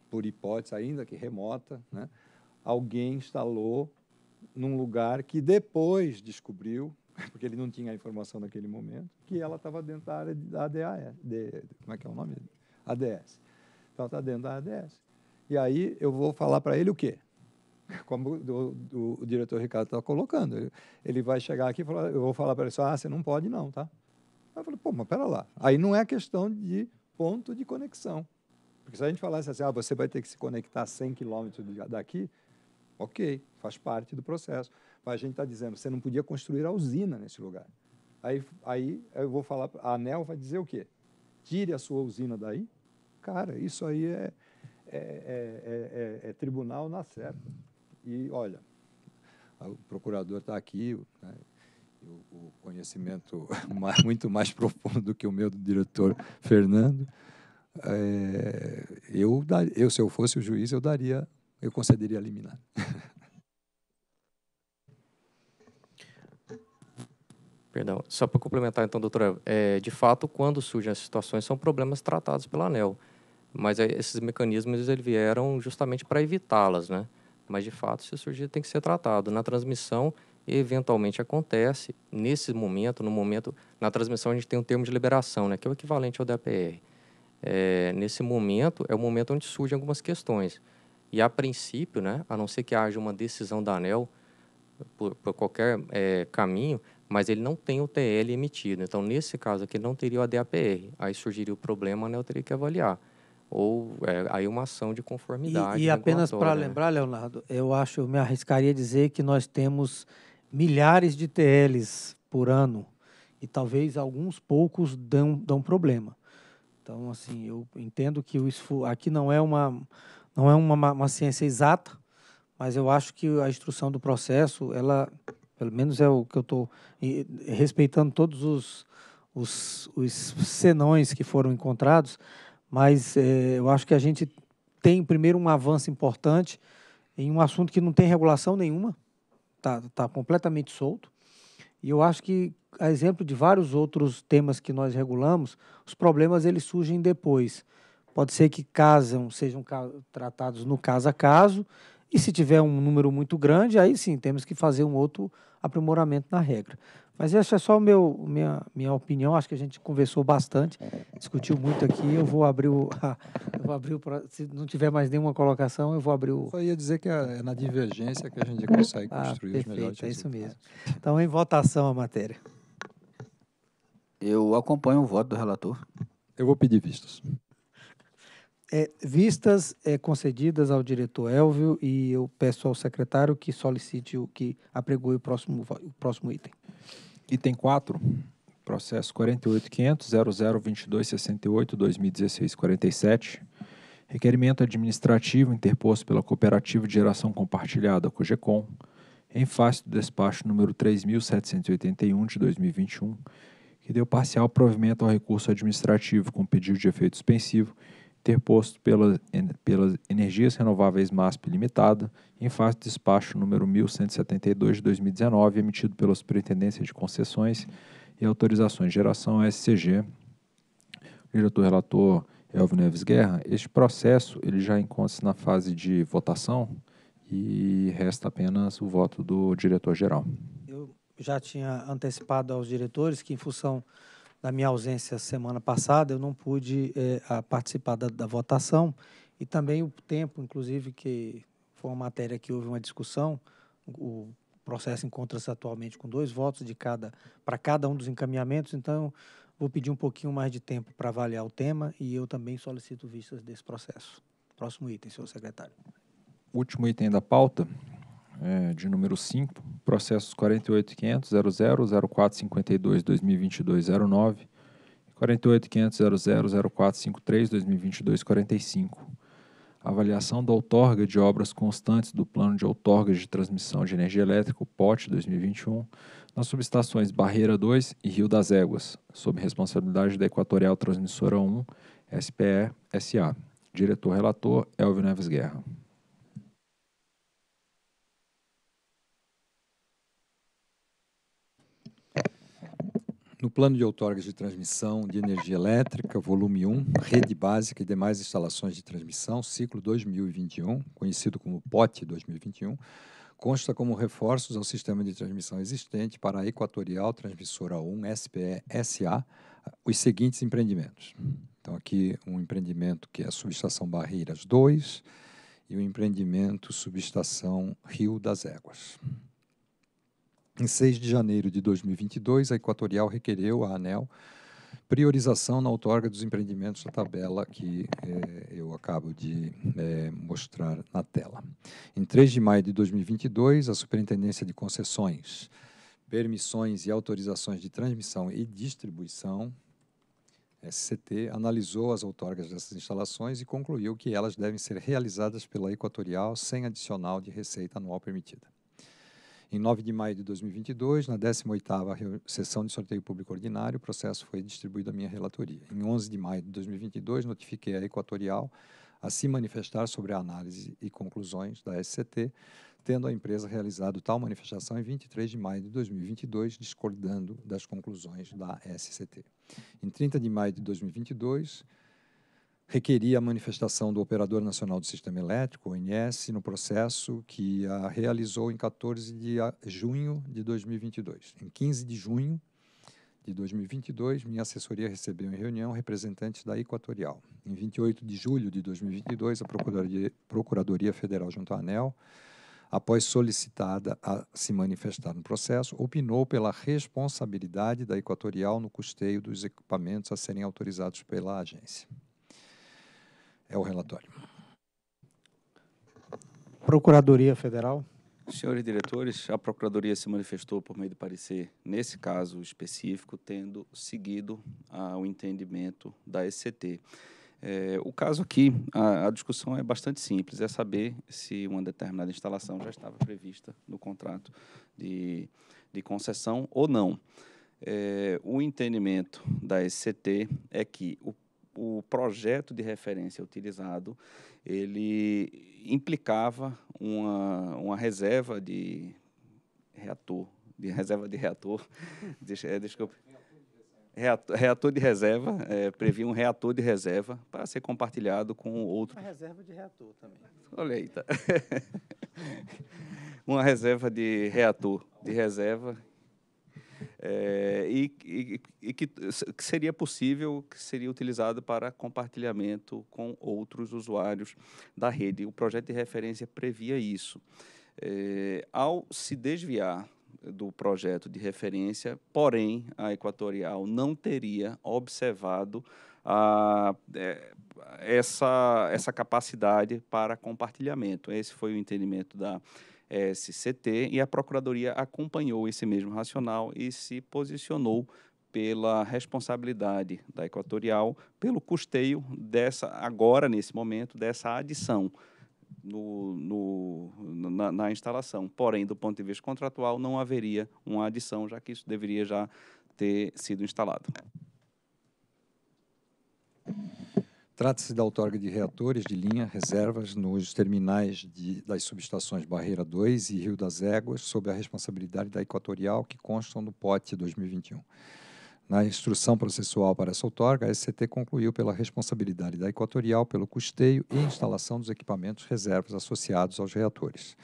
por hipótese ainda que remota, né? Alguém instalou num lugar que depois descobriu, porque ele não tinha a informação naquele momento, que ela estava dentro da área da ADAS, de, como é que é o nome? ADS. Então, está dentro da ADS. E aí eu vou falar para ele o quê? Como do, do, o diretor Ricardo está colocando. Ele, vai chegar aqui e falar, eu vou falar para ele só, ah, você não pode não, tá? eu falei, pô, mas pera lá. Aí não é questão de ponto de conexão. Porque se a gente falasse assim, ah, você vai ter que se conectar 100 quilômetros daqui, ok, faz parte do processo. Mas a gente está dizendo, você não podia construir a usina nesse lugar. Aí, aí eu vou falar, a ANEL vai dizer o quê? Tire a sua usina daí? Cara, isso aí é, é é, é, é, é tribunal na certa. E, olha, o procurador está aqui, né? o conhecimento mais, muito mais profundo do que o meu do diretor Fernando. É, eu, eu, se eu fosse o juiz, eu daria, eu concederia liminar. Perdão, só para complementar então, doutora, é, de fato, quando surgem as situações, são problemas tratados pela ANEL. Mas esses mecanismos eles vieram justamente para evitá-las, né? Mas de fato, se surgir, tem que ser tratado. Na transmissão, eventualmente acontece, nesse momento, no momento, na transmissão a gente tem um termo de liberação, né, que é o equivalente ao DPR. É, nesse momento, é o momento onde surgem algumas questões. E a princípio, né, a não ser que haja uma decisão da ANEL por, por qualquer é, caminho, mas ele não tem o TL emitido. Então, nesse caso aqui, não teria o ADAPR. Aí surgiria o problema, a né, ANEL teria que avaliar ou é, aí uma ação de conformidade. E, e apenas para né? lembrar, Leonardo, eu acho, eu me arriscaria dizer que nós temos milhares de TLs por ano e talvez alguns poucos dão, dão problema. Então, assim, eu entendo que o aqui não é uma não é uma, uma ciência exata, mas eu acho que a instrução do processo, ela, pelo menos é o que eu estou respeitando todos os, os, os senões que foram encontrados, mas é, eu acho que a gente tem primeiro um avanço importante em um assunto que não tem regulação nenhuma, está tá completamente solto. E eu acho que, a exemplo de vários outros temas que nós regulamos, os problemas eles surgem depois. Pode ser que casam, sejam tratados no caso a caso, e se tiver um número muito grande, aí sim temos que fazer um outro aprimoramento na regra. Mas essa é só meu, minha, minha opinião. Acho que a gente conversou bastante, discutiu muito aqui. Eu vou abrir o. eu vou abrir o se não tiver mais nenhuma colocação, eu vou abrir o. Só ia dizer que é, é na divergência que a gente consegue ah, construir ah, perfeito, os melhores. É isso mesmo. Então, em votação a matéria. Eu acompanho o voto do relator. Eu vou pedir vistas. É, vistas é, concedidas ao diretor Elvio e eu peço ao secretário que solicite o que apregoe o próximo, o próximo item. Item 4, processo 48.500.002268.2016.47, requerimento administrativo interposto pela Cooperativa de Geração Compartilhada, COGECOM, em face do despacho número 3.781 de 2021, que deu parcial provimento ao recurso administrativo com pedido de efeito suspensivo interposto pelas, pelas Energias Renováveis MASP Limitada, em face do despacho número 1172 de 2019, emitido pela Superintendência de Concessões e Autorizações de Geração, SCG. diretor relator Elvio Neves Guerra, este processo ele já encontra-se na fase de votação e resta apenas o voto do diretor-geral. Eu já tinha antecipado aos diretores que, em função da minha ausência semana passada, eu não pude é, participar da, da, votação e também o tempo, inclusive, que foi uma matéria que houve uma discussão, o processo encontra-se atualmente com dois votos de cada para cada um dos encaminhamentos, então vou pedir um pouquinho mais de tempo para avaliar o tema e eu também solicito vistas desse processo. Próximo item, senhor secretário. Último item da pauta, é, de número 5, processos 48.500.00.0452.2022.09 e 48.500.00.0453.2022.45. Avaliação da outorga de obras constantes do Plano de Outorga de Transmissão de Energia Elétrica, o POT 2021, nas subestações Barreira 2 e Rio das Éguas, sob responsabilidade da Equatorial Transmissora 1, SPE-SA. Diretor-relator, Elvio Neves Guerra. no plano de outorgas de transmissão de energia elétrica, volume 1, rede básica e demais instalações de transmissão, ciclo 2021, conhecido como POT 2021, consta como reforços ao sistema de transmissão existente para a Equatorial Transmissora 1 SPE-SA os seguintes empreendimentos. Então, aqui um empreendimento que é a subestação Barreiras 2 e o um empreendimento subestação Rio das Éguas. Em 6 de janeiro de 2022, a Equatorial requereu à ANEL priorização na outorga dos empreendimentos da tabela que eh, eu acabo de eh, mostrar na tela. Em 3 de maio de 2022, a Superintendência de Concessões, Permissões e Autorizações de Transmissão e Distribuição, SCT, analisou as outorgas dessas instalações e concluiu que elas devem ser realizadas pela Equatorial sem adicional de receita anual permitida. Em 9 de maio de 2022, na 18ª sessão de sorteio público ordinário, o processo foi distribuído à minha relatoria. Em 11 de maio de 2022, notifiquei a Equatorial a se manifestar sobre a análise e conclusões da SCT, tendo a empresa realizado tal manifestação em 23 de maio de 2022, discordando das conclusões da SCT. Em 30 de maio de 2022, requeria a manifestação do Operador Nacional do Sistema Elétrico, ONS, no processo que a realizou em 14 de junho de 2022. Em 15 de junho de 2022, minha assessoria recebeu em reunião representantes da Equatorial. Em 28 de julho de 2022, a Procuradoria, Procuradoria Federal junto à ANEL, após solicitada a se manifestar no processo, opinou pela responsabilidade da Equatorial no custeio dos equipamentos a serem autorizados pela agência. É o relatório. Procuradoria Federal. Senhores diretores, a Procuradoria se manifestou por meio do parecer, nesse caso específico, tendo seguido o entendimento da SCT. É, o caso aqui, a, a, discussão é bastante simples, é saber se uma determinada instalação já estava prevista no contrato de, de concessão ou não. É, o entendimento da SCT é que o o projeto de referência utilizado ele implicava uma, uma reserva de reator, de reserva de reator, Des, desculpa, reator, reator de reserva, é, previa um reator de reserva para ser compartilhado com outro. Uma reserva de reator também. Olha aí, tá. uma reserva de reator de reserva é, e, e, e que, que, seria possível, que seria utilizado para compartilhamento com outros usuários da rede. O projeto de referência previa isso. É, ao se desviar do projeto de referência, porém, a Equatorial não teria observado a, é, essa, essa capacidade para compartilhamento. Esse foi o entendimento da SCT e a Procuradoria acompanhou esse mesmo racional e se posicionou pela responsabilidade da Equatorial pelo custeio dessa, agora nesse momento, dessa adição no, no na, na, instalação. Porém, do ponto de vista contratual, não haveria uma adição, já que isso deveria já ter sido instalado. Trata-se da outorga de reatores de linha, reservas nos terminais de, das subestações Barreira 2 e Rio das Éguas, sob a responsabilidade da Equatorial, que constam no POT 2021. Na instrução processual para essa outorga, a SCT concluiu pela responsabilidade da Equatorial pelo custeio e instalação dos equipamentos reservas associados aos reatores.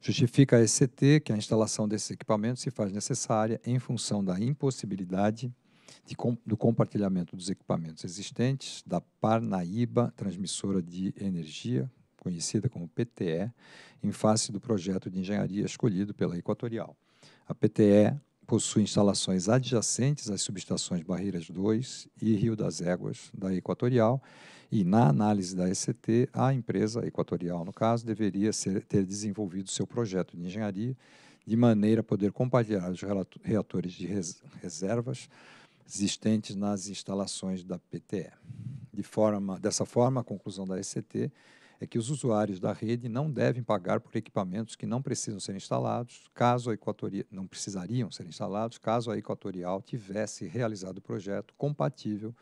Justifica a SCT que a instalação desses equipamentos se faz necessária em função da impossibilidade com, do compartilhamento dos equipamentos existentes da Parnaíba Transmissora de Energia, conhecida como PTE, em face do projeto de engenharia escolhido pela Equatorial. A PTE possui instalações adjacentes às subestações Barreiras 2 e Rio das Éguas da Equatorial, e na análise da ECT, a empresa Equatorial, no caso, deveria ser, ter desenvolvido seu projeto de engenharia de maneira a poder compartilhar os reatores de res, reservas existentes nas instalações da PTE. De forma, dessa forma, a conclusão da ECT é que os usuários da rede não devem pagar por equipamentos que não precisam ser instalados, caso a Equatorial não precisariam ser instalados, caso a Equatorial tivesse realizado o projeto compatível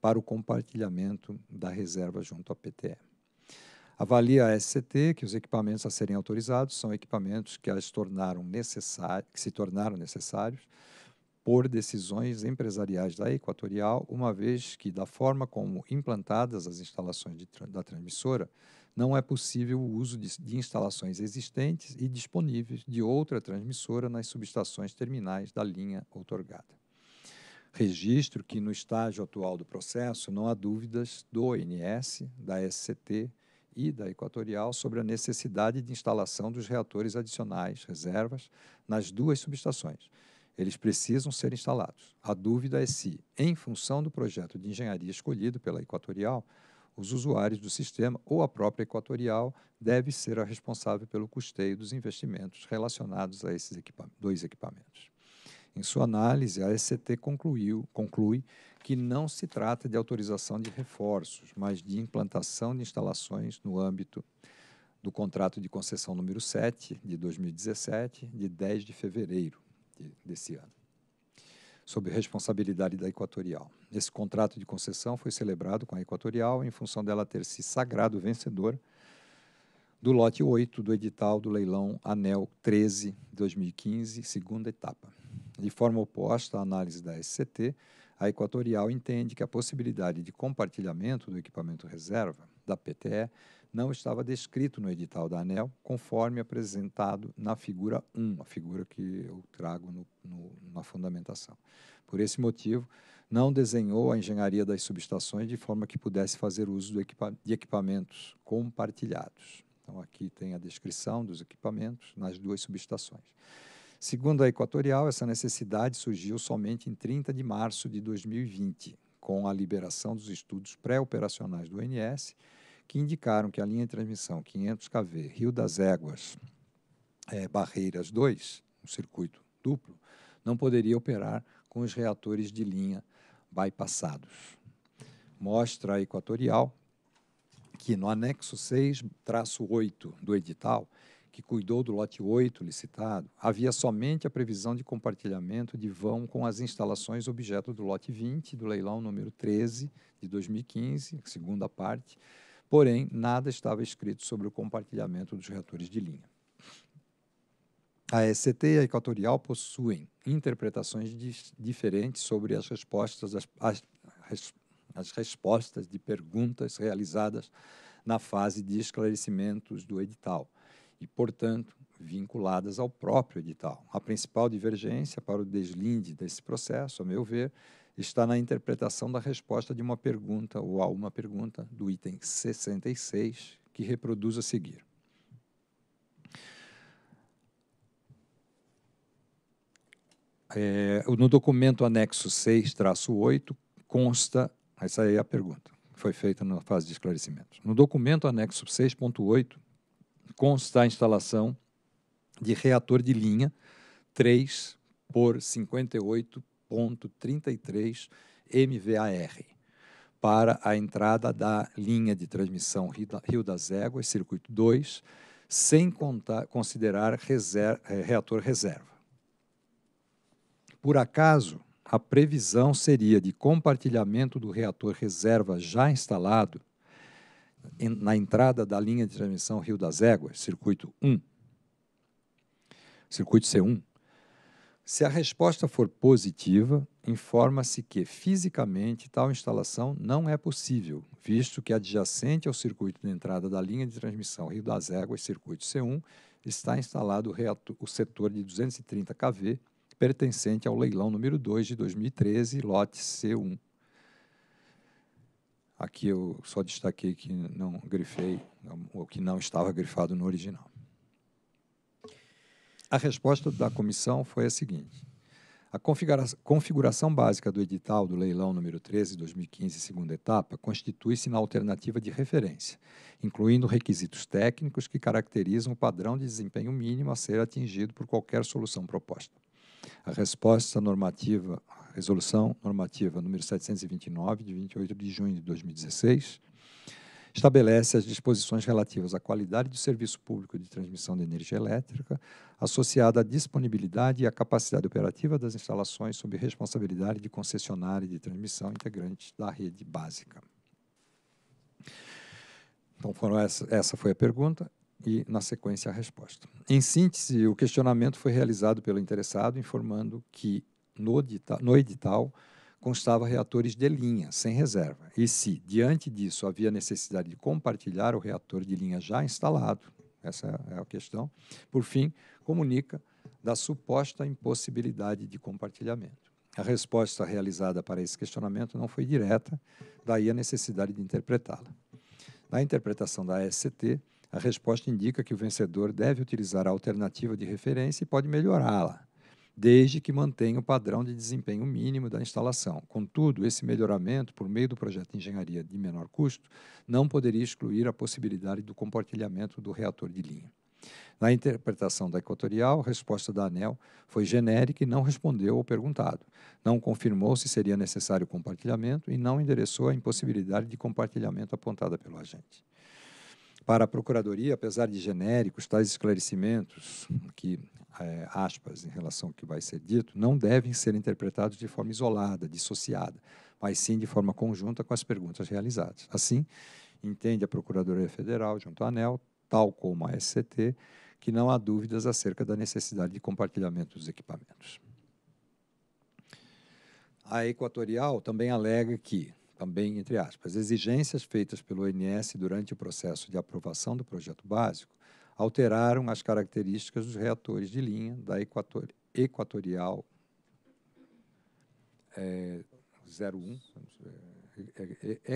para o compartilhamento da reserva junto à PTE. Avalia a SCT que os equipamentos a serem autorizados são equipamentos que, as tornaram que se tornaram necessários por decisões empresariais da Equatorial, uma vez que, da forma como implantadas as instalações de, da transmissora, não é possível o uso de, de, instalações existentes e disponíveis de outra transmissora nas subestações terminais da linha outorgada. Registro que, no estágio atual do processo, não há dúvidas do ONS, da SCT e da Equatorial sobre a necessidade de instalação dos reatores adicionais, reservas, nas duas subestações eles precisam ser instalados. A dúvida é se, em função do projeto de engenharia escolhido pela Equatorial, os usuários do sistema ou a própria Equatorial deve ser a responsável pelo custeio dos investimentos relacionados a esses equipa dois equipamentos. Em sua análise, a ECT concluiu, conclui que não se trata de autorização de reforços, mas de implantação de instalações no âmbito do contrato de concessão número 7 de 2017, de 10 de fevereiro de, desse ano, sob responsabilidade da Equatorial. Esse contrato de concessão foi celebrado com a Equatorial em função dela ter se sagrado vencedor do lote 8 do edital do leilão Anel 13 2015, segunda etapa. De forma oposta à análise da SCT, a Equatorial entende que a possibilidade de compartilhamento do equipamento reserva da PTE não estava descrito no edital da ANEL, conforme apresentado na figura 1, a figura que eu trago no, no, na fundamentação. Por esse motivo, não desenhou a engenharia das subestações de forma que pudesse fazer uso equipa de equipamentos compartilhados. Então, aqui tem a descrição dos equipamentos nas duas subestações. Segundo a Equatorial, essa necessidade surgiu somente em 30 de março de 2020, com a liberação dos estudos pré-operacionais do ONS que indicaram que a linha de transmissão 500 kV Rio das Éguas é, Barreiras 2, um circuito duplo, não poderia operar com os reatores de linha bypassados. Mostra a equatorial que no anexo 6, traço 8 do edital, que cuidou do lote 8 licitado, havia somente a previsão de compartilhamento de vão com as instalações objeto do lote 20 do leilão número 13 de 2015, segunda parte, Porém, nada estava escrito sobre o compartilhamento dos reatores de linha. A ECT e a Equatorial possuem interpretações diferentes sobre as respostas, as, as, as respostas de perguntas realizadas na fase de esclarecimentos do edital e, portanto, vinculadas ao próprio edital. A principal divergência para o deslinde desse processo, a meu ver, está na interpretação da resposta de uma pergunta ou a uma pergunta do item 66, que reproduz a seguir. É, no documento anexo 6-8 consta, essa é a pergunta, foi feita na fase de esclarecimentos. No documento anexo 6.8 consta a instalação de reator de linha 3 por 58 2.33 MVAR para a entrada da linha de transmissão Rio das Éguas, circuito 2, sem contar, considerar eh, reator reserva. Por acaso, a previsão seria de compartilhamento do reator reserva já instalado na entrada da linha de transmissão Rio das Éguas, circuito 1, circuito C1, se a resposta for positiva, informa-se que fisicamente tal instalação não é possível, visto que adjacente ao circuito de entrada da linha de transmissão Rio das Éguas, circuito C1, está instalado o, o setor de 230 kV, pertencente ao leilão número 2 de 2013, lote C1. Aqui eu só destaquei que não grifei, o que não estava grifado no original. A resposta da comissão foi a seguinte: a configura configuração básica do edital do leilão número 13, 2015, segunda etapa, constitui-se na alternativa de referência, incluindo requisitos técnicos que caracterizam o padrão de desempenho mínimo a ser atingido por qualquer solução proposta. A resposta normativa, resolução normativa número 729, de 28 de junho de 2016, estabelece as disposições relativas à qualidade do serviço público de transmissão de energia elétrica, associada à disponibilidade e à capacidade operativa das instalações sob responsabilidade de concessionária de transmissão integrante da rede básica. Então, foram essa, essa foi a pergunta e, na sequência, a resposta. Em síntese, o questionamento foi realizado pelo interessado, informando que no edital, no edital constava reatores de linha, sem reserva. E se, diante disso, havia necessidade de compartilhar o reator de linha já instalado, essa é a questão, por fim, comunica da suposta impossibilidade de compartilhamento. A resposta realizada para esse questionamento não foi direta, daí a necessidade de interpretá-la. Na interpretação da SCT, a resposta indica que o vencedor deve utilizar a alternativa de referência e pode melhorá-la, desde que mantenha o padrão de desempenho mínimo da instalação. Contudo, esse melhoramento, por meio do projeto de engenharia de menor custo, não poderia excluir a possibilidade do compartilhamento do reator de linha. Na interpretação da equatorial, a resposta da ANEL foi genérica e não respondeu ao perguntado. Não confirmou se seria necessário compartilhamento e não endereçou a impossibilidade de compartilhamento apontada pelo agente. Para a Procuradoria, apesar de genéricos, tais esclarecimentos que é, aspas em relação ao que vai ser dito, não devem ser interpretados de forma isolada, dissociada, mas sim de forma conjunta com as perguntas realizadas. Assim, entende a Procuradoria Federal, junto à ANEL, tal como a SCT, que não há dúvidas acerca da necessidade de compartilhamento dos equipamentos. A Equatorial também alega que, também entre aspas, exigências feitas pelo ONS durante o processo de aprovação do projeto básico alteraram as características dos reatores de linha da equator, Equatorial é, 01, é, é,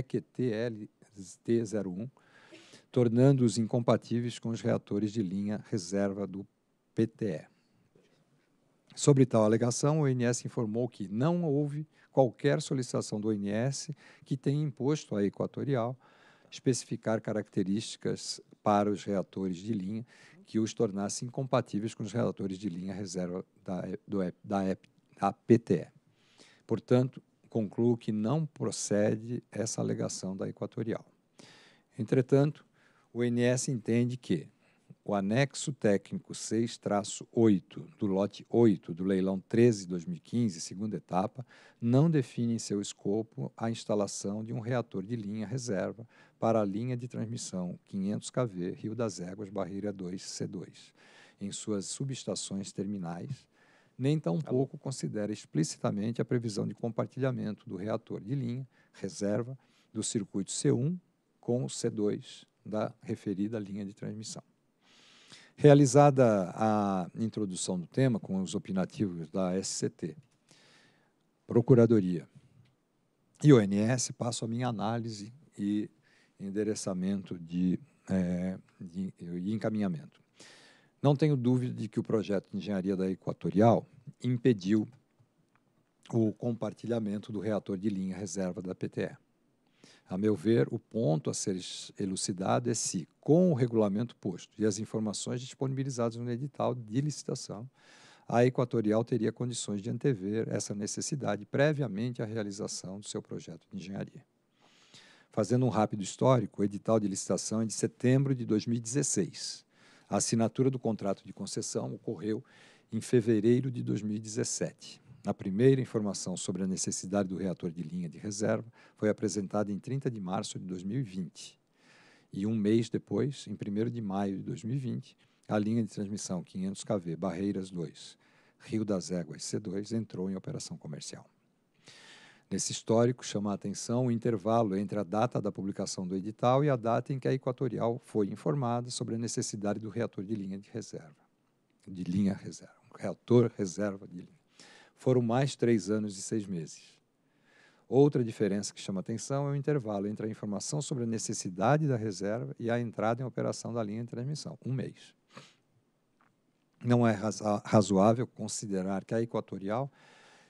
EQTLT01, tornando-os incompatíveis com os reatores de linha reserva do PTE. Sobre tal alegação, o ONS informou que não houve qualquer solicitação do ONS que tenha imposto à Equatorial especificar características para os reatores de linha que os tornasse incompatíveis com os reatores de linha reserva da, do, da, da PTE. Portanto, concluo que não procede essa alegação da Equatorial. Entretanto, o INS entende que o anexo técnico 6-8 do lote 8 do leilão 13-2015, segunda etapa, não define em seu escopo a instalação de um reator de linha reserva para a linha de transmissão 500 kV Rio das Éguas Barreira 2C2 em suas subestações terminais, nem tampouco tá considera explicitamente a previsão de compartilhamento do reator de linha reserva do circuito C1 com o C2 da referida linha de transmissão. Realizada a introdução do tema com os opinativos da SCT, Procuradoria e ONS, passo a minha análise e endereçamento de, é, de, encaminhamento. Não tenho dúvida de que o projeto de engenharia da Equatorial impediu o compartilhamento do reator de linha reserva da PTE. A meu ver, o ponto a ser elucidado é se, com o regulamento posto e as informações disponibilizadas no edital de licitação, a Equatorial teria condições de antever essa necessidade previamente à realização do seu projeto de engenharia. Fazendo um rápido histórico, o edital de licitação é de setembro de 2016. A assinatura do contrato de concessão ocorreu em fevereiro de 2017. A primeira informação sobre a necessidade do reator de linha de reserva foi apresentada em 30 de março de 2020. E um mês depois, em 1 de maio de 2020, a linha de transmissão 500 kV Barreiras 2, Rio das Éguas C2 entrou em operação comercial. Nesse histórico, chama a atenção o intervalo entre a data da publicação do edital e a data em que a Equatorial foi informada sobre a necessidade do reator de linha de reserva, de linha reserva, reator reserva de linha foram mais três anos e seis meses. Outra diferença que chama atenção é o intervalo entre a informação sobre a necessidade da reserva e a entrada em operação da linha de transmissão, um mês. Não é razoável considerar que a Equatorial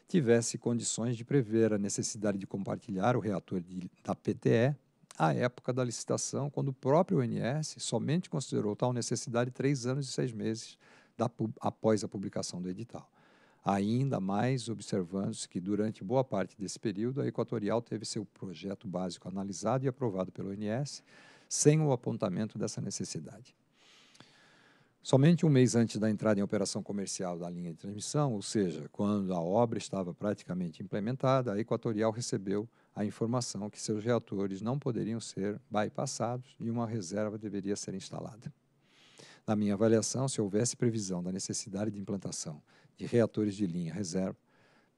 tivesse condições de prever a necessidade de compartilhar o reator de, da PTE à época da licitação, quando o próprio ONS somente considerou tal necessidade três anos e seis meses da, após a publicação do edital. Ainda mais observando-se que, durante boa parte desse período, a Equatorial teve seu projeto básico analisado e aprovado pelo ONS, sem o apontamento dessa necessidade. Somente um mês antes da entrada em operação comercial da linha de transmissão, ou seja, quando a obra estava praticamente implementada, a Equatorial recebeu a informação que seus reatores não poderiam ser bypassados e uma reserva deveria ser instalada. Na minha avaliação, se houvesse previsão da necessidade de implantação de reatores de linha reserva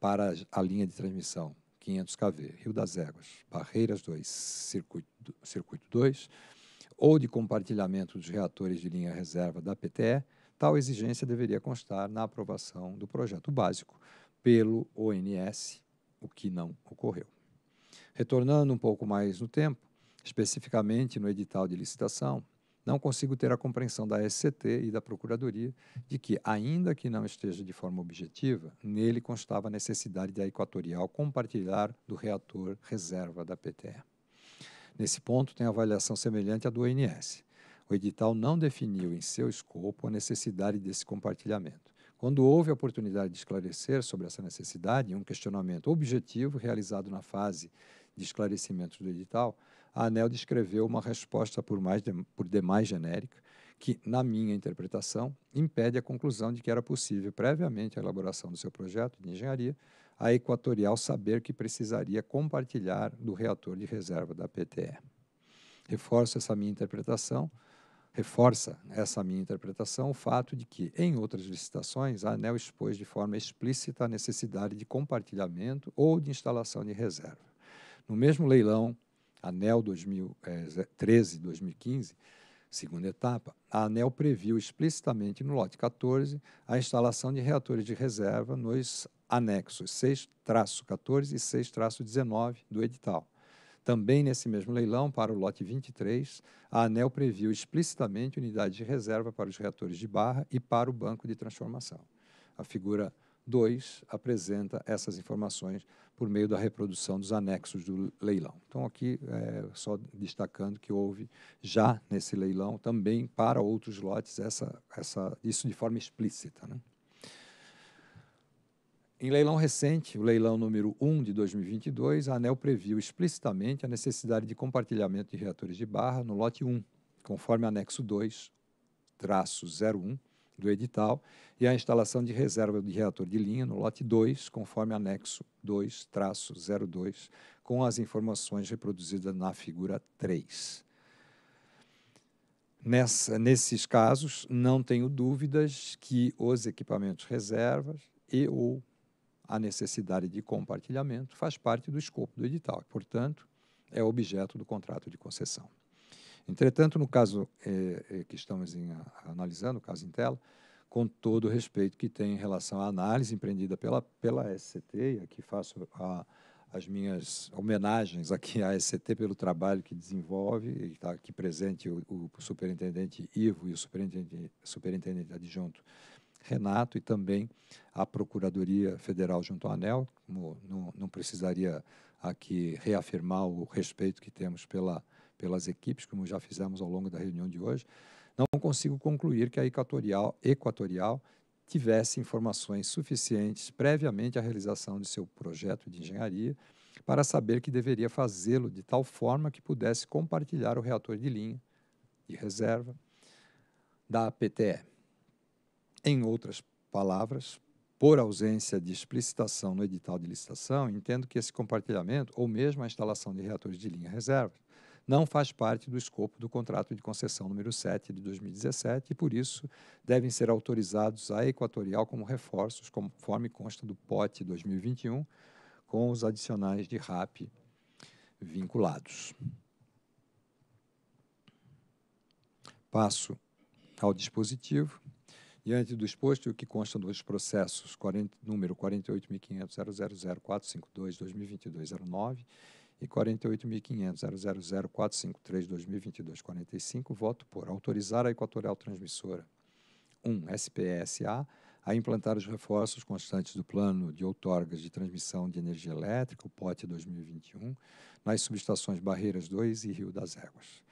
para a linha de transmissão 500 kV, Rio das Éguas, Barreiras 2, Circuito, Circuito 2, ou de compartilhamento dos reatores de linha reserva da PTE, tal exigência deveria constar na aprovação do projeto básico pelo ONS, o que não ocorreu. Retornando um pouco mais no tempo, especificamente no edital de licitação, não consigo ter a compreensão da SCT e da Procuradoria de que, ainda que não esteja de forma objetiva, nele constava a necessidade da Equatorial compartilhar do reator reserva da PTE. Nesse ponto, tem avaliação semelhante à do ONS. O edital não definiu em seu escopo a necessidade desse compartilhamento. Quando houve a oportunidade de esclarecer sobre essa necessidade, em um questionamento objetivo realizado na fase de esclarecimento do edital, a ANEL descreveu uma resposta por, mais de, por demais genérica, que, na minha interpretação, impede a conclusão de que era possível, previamente à elaboração do seu projeto de engenharia, a Equatorial saber que precisaria compartilhar do reator de reserva da PTE. Reforça essa minha interpretação, reforça essa minha interpretação o fato de que, em outras licitações, a ANEL expôs de forma explícita a necessidade de compartilhamento ou de instalação de reserva. No mesmo leilão, ANEL 2013-2015, eh, segunda etapa, a ANEL previu explicitamente no lote 14 a instalação de reatores de reserva nos anexos 6-14 e 6-19 do edital. Também nesse mesmo leilão, para o lote 23, a ANEL previu explicitamente unidade de reserva para os reatores de barra e para o banco de transformação. A figura 2 apresenta essas informações por meio da reprodução dos anexos do leilão. Então, aqui, é, só destacando que houve já nesse leilão, também para outros lotes, essa, essa, isso de forma explícita. Né? Em leilão recente, o leilão número 1 de 2022, a ANEL previu explicitamente a necessidade de compartilhamento de reatores de barra no lote 1, conforme anexo 2, traço 01, do edital e a instalação de reserva de reator de linha no lote 2, conforme anexo 2-02, com as informações reproduzidas na figura 3. Nessa, nesses casos, não tenho dúvidas que os equipamentos reservas e ou a necessidade de compartilhamento faz parte do escopo do edital, portanto, é objeto do contrato de concessão. Entretanto, no caso eh, que estamos em, analisando, o caso Intel, com todo o respeito que tem em relação à análise empreendida pela, pela SCT, e aqui faço a, as minhas homenagens aqui à SCT pelo trabalho que desenvolve, e está aqui presente o, o, superintendente Ivo e o superintendente, superintendente adjunto Renato, e também a Procuradoria Federal junto ao ANEL, não, não precisaria aqui reafirmar o respeito que temos pela pelas equipes, como já fizemos ao longo da reunião de hoje, não consigo concluir que a Equatorial, Equatorial tivesse informações suficientes previamente à realização de seu projeto de engenharia para saber que deveria fazê-lo de tal forma que pudesse compartilhar o reator de linha de reserva da PTE. Em outras palavras, por ausência de explicitação no edital de licitação, entendo que esse compartilhamento, ou mesmo a instalação de reatores de linha reserva, não faz parte do escopo do contrato de concessão número 7 de 2017 e, por isso, devem ser autorizados à Equatorial como reforços, conforme consta do POT 2021, com os adicionais de RAP vinculados. Passo ao dispositivo. Diante do exposto, o que consta dos processos 40, número 48.500.000.452.2022.09 e 48.500.000.453.2022.45, voto por autorizar a Equatorial Transmissora 1 um, SPSA a implantar os reforços constantes do plano de outorgas de transmissão de energia elétrica, o POT 2021, nas subestações Barreiras 2 e Rio das Éguas.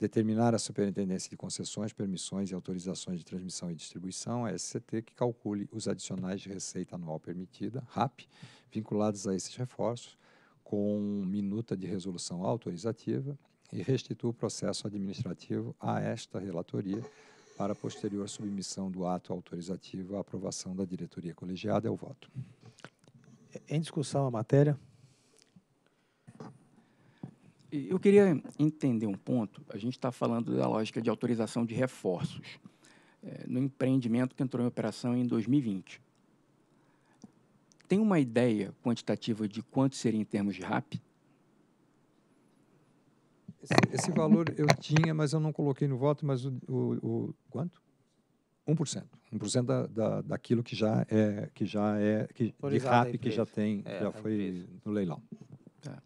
Determinar a Superintendência de Concessões, Permissões e Autorizações de Transmissão e Distribuição, a SCT, que calcule os adicionais de receita anual permitida, RAP, vinculados a esses reforços, com minuta de resolução autorizativa e restituo o processo administrativo a esta relatoria para posterior submissão do ato autorizativo à aprovação da diretoria colegiada é o voto. Em discussão a matéria. Eu queria entender um ponto. A gente está falando da lógica de autorização de reforços é, no empreendimento que entrou em operação em 2020 tem uma ideia quantitativa de quanto seria em termos de RAP? Esse, esse, valor eu tinha, mas eu não coloquei no voto, mas o, o, o quanto? 1%. 1% da, da, daquilo que já é que já é que, de RAP que já tem, é, já foi no leilão. Tá.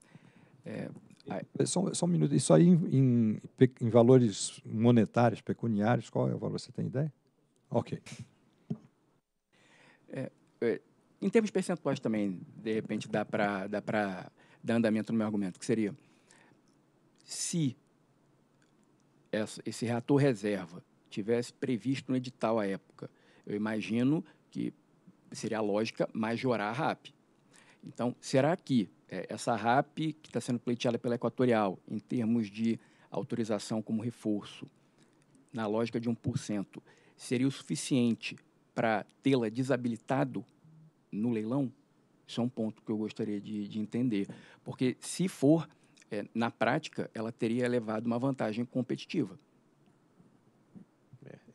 É, é só, só, um minuto. Isso aí em, em, em, valores monetários, pecuniários, qual é o valor? Você tem ideia? Ok. É, é em termos percentuais também, de repente, dá para dá dar andamento no meu argumento, que seria se esse reator reserva tivesse previsto no edital à época, eu imagino que seria a lógica majorar a RAP. Então, será que é, essa RAP que está sendo pleiteada pela Equatorial, em termos de autorização como reforço, na lógica de 1%, seria o suficiente para tê-la desabilitado no leilão? Isso é um ponto que eu gostaria de, de entender. Porque se for, é, na prática, ela teria levado uma vantagem competitiva.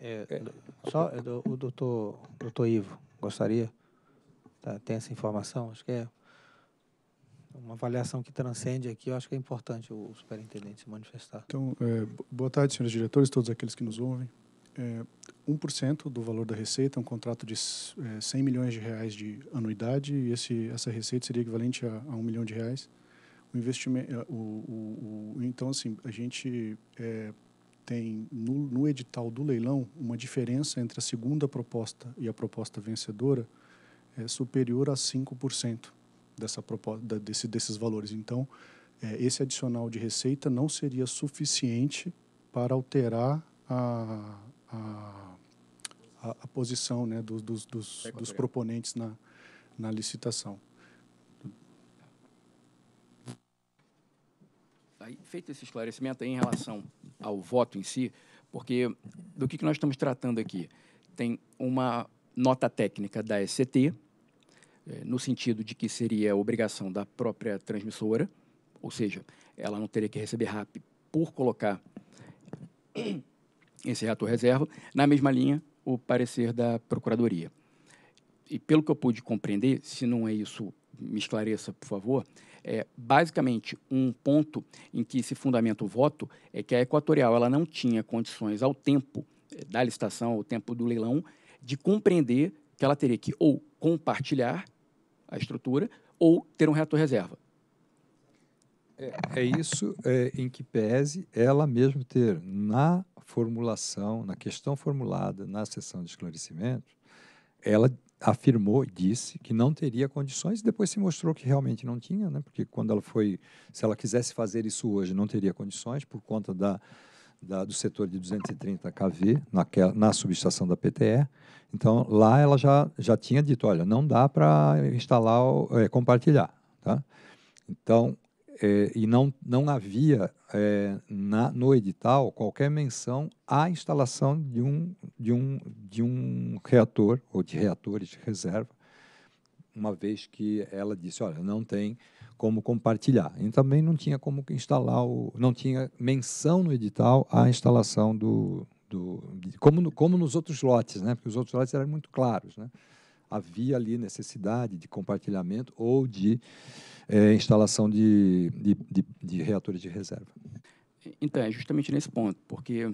É, é só é, o doutor, doutor Ivo, gostaria? Tá, tem essa informação? Acho que é uma avaliação que transcende aqui. Eu acho que é importante o superintendente se manifestar. Então, é, boa tarde, senhores diretores, todos aqueles que nos ouvem é, 1% do valor da receita, um contrato de é, 100 milhões de reais de anuidade, e esse, essa receita seria equivalente a, a 1 milhão de reais. O investimento, é, o, o, o então, assim, a gente é, tem no, no edital do leilão uma diferença entre a segunda proposta e a proposta vencedora é superior a 5% dessa proposta, desse, desses valores. Então, é, esse adicional de receita não seria suficiente para alterar a, a, a, a posição né, dos, dos, dos, dos proponentes na, na licitação. Aí, feito esse esclarecimento em relação ao voto em si, porque do que, que nós estamos tratando aqui? Tem uma nota técnica da SCT, eh, no sentido de que seria obrigação da própria transmissora, ou seja, ela não teria que receber RAP por colocar esse reator reserva. Na mesma linha, o parecer da Procuradoria. E pelo que eu pude compreender, se não é isso, me esclareça, por favor, é basicamente um ponto em que se fundamenta o voto é que a Equatorial ela não tinha condições ao tempo eh, da licitação, ao tempo do leilão, de compreender que ela teria que ou compartilhar a estrutura ou ter um reator reserva. É, é isso é, em que pese ela mesmo ter na formulação, na questão formulada na sessão de esclarecimento, ela afirmou, disse que não teria condições, e depois se mostrou que realmente não tinha, né? porque quando ela foi, se ela quisesse fazer isso hoje, não teria condições por conta da, da do setor de 230 kV naquela, na subestação da PTE. Então, lá ela já, já tinha dito, olha, não dá para instalar, é, compartilhar. Tá? Então, é, e não, não havia é, na, no edital qualquer menção à instalação de um, de, um, de um reator ou de reatores de reserva, uma vez que ela disse, olha, não tem como compartilhar. E também não tinha como instalar, o, não tinha menção no edital à instalação do... do como, como nos outros lotes, né? porque os outros lotes eram muito claros, né? havia ali necessidade de compartilhamento ou de é, instalação de, de, de, de, reatores de reserva. Então, é justamente nesse ponto, porque,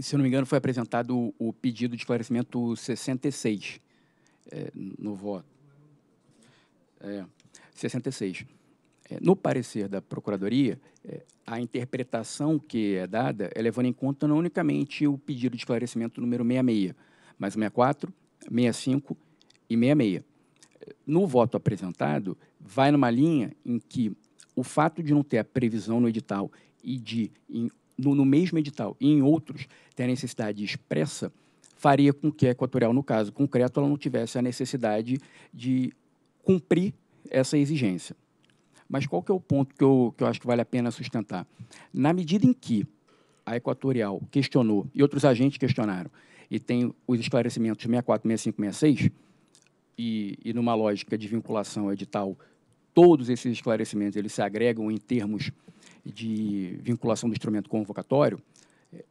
se eu não me engano, foi apresentado o pedido de esclarecimento 66 é, no voto. É, 66. É, no parecer da Procuradoria, é, a interpretação que é dada é levando em conta não unicamente o pedido de esclarecimento número 66, mas o 64, 65 e 66. No voto apresentado, vai numa linha em que o fato de não ter a previsão no edital e de, em, no, no, mesmo edital e em outros, ter a necessidade expressa, faria com que a Equatorial, no caso concreto, ela não tivesse a necessidade de cumprir essa exigência. Mas qual que é o ponto que eu, que eu acho que vale a pena sustentar? Na medida em que a Equatorial questionou, e outros agentes questionaram, e tem os esclarecimentos 64, 65, 66, e, e numa lógica de vinculação edital, todos esses esclarecimentos eles se agregam em termos de vinculação do instrumento convocatório, é,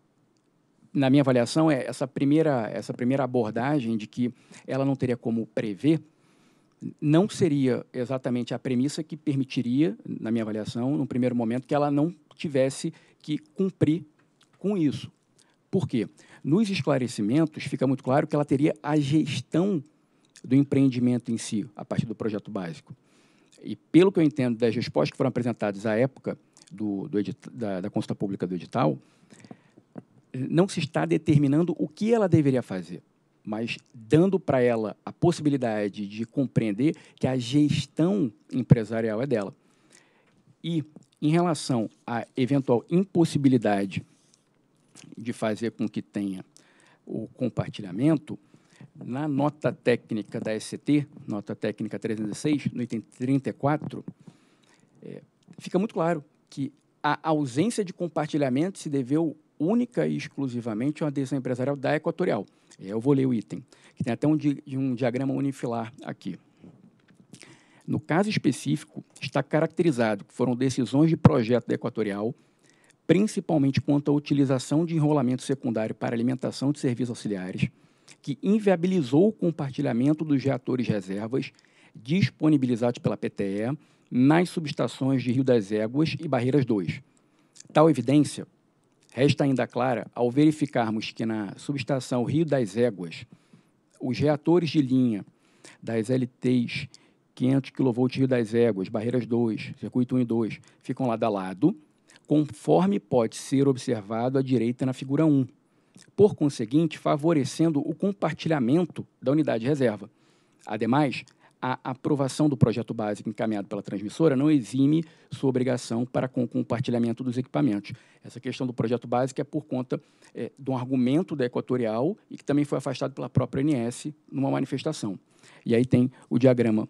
na minha avaliação, é essa primeira, essa primeira abordagem de que ela não teria como prever, não seria exatamente a premissa que permitiria, na minha avaliação, no primeiro momento, que ela não tivesse que cumprir com isso. Por quê? Nos esclarecimentos, fica muito claro que ela teria a gestão do empreendimento em si, a partir do projeto básico. E pelo que eu entendo das respostas que foram apresentadas à época do, do edita, da, da consulta pública do edital, não se está determinando o que ela deveria fazer, mas dando para ela a possibilidade de compreender que a gestão empresarial é dela. E em relação à eventual impossibilidade de fazer com que tenha o compartilhamento, na nota técnica da ST, nota técnica 306, no item 34, é, fica muito claro que a ausência de compartilhamento se deveu única e exclusivamente a uma decisão empresarial da Equatorial. É, eu vou ler o item, que tem até um, di um diagrama unifilar aqui. No caso específico, está caracterizado que foram decisões de projeto da Equatorial, principalmente quanto à utilização de enrolamento secundário para alimentação de serviços auxiliares, que inviabilizou o compartilhamento dos reatores reservas disponibilizados pela PTE nas subestações de Rio das Éguas e Barreiras 2. Tal evidência resta ainda clara ao verificarmos que na subestação Rio das Éguas, os reatores de linha das LTs 500 kV Rio das Éguas, Barreiras 2, Circuito 1 e 2, ficam lado a lado, conforme pode ser observado à direita na figura 1 por conseguinte, favorecendo o compartilhamento da unidade de reserva. Ademais, a aprovação do projeto básico encaminhado pela transmissora não exime sua obrigação para com o compartilhamento dos equipamentos. Essa questão do projeto básico é por conta é, de um argumento da Equatorial e que também foi afastado pela própria ANS numa manifestação. E aí tem o diagrama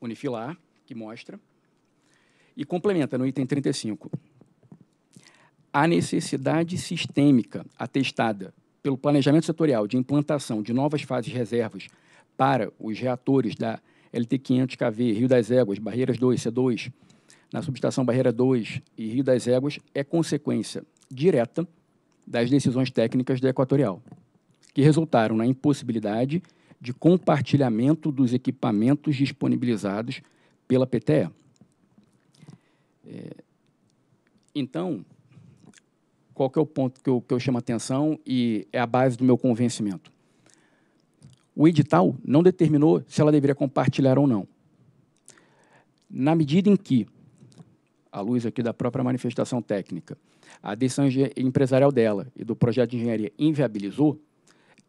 unifilar, que mostra, e complementa no item 35 a necessidade sistêmica atestada pelo planejamento setorial de implantação de novas fases de reservas para os reatores da LT500KV Rio das Éguas, Barreiras 2, C2, na subestação Barreira 2 e Rio das Éguas, é consequência direta das decisões técnicas da Equatorial, que resultaram na impossibilidade de compartilhamento dos equipamentos disponibilizados pela PTE. É, então, qual que é o ponto que eu, que eu chamo atenção e é a base do meu convencimento. O edital não determinou se ela deveria compartilhar ou não. Na medida em que, à luz aqui da própria manifestação técnica, a decisão empresarial dela e do projeto de engenharia inviabilizou,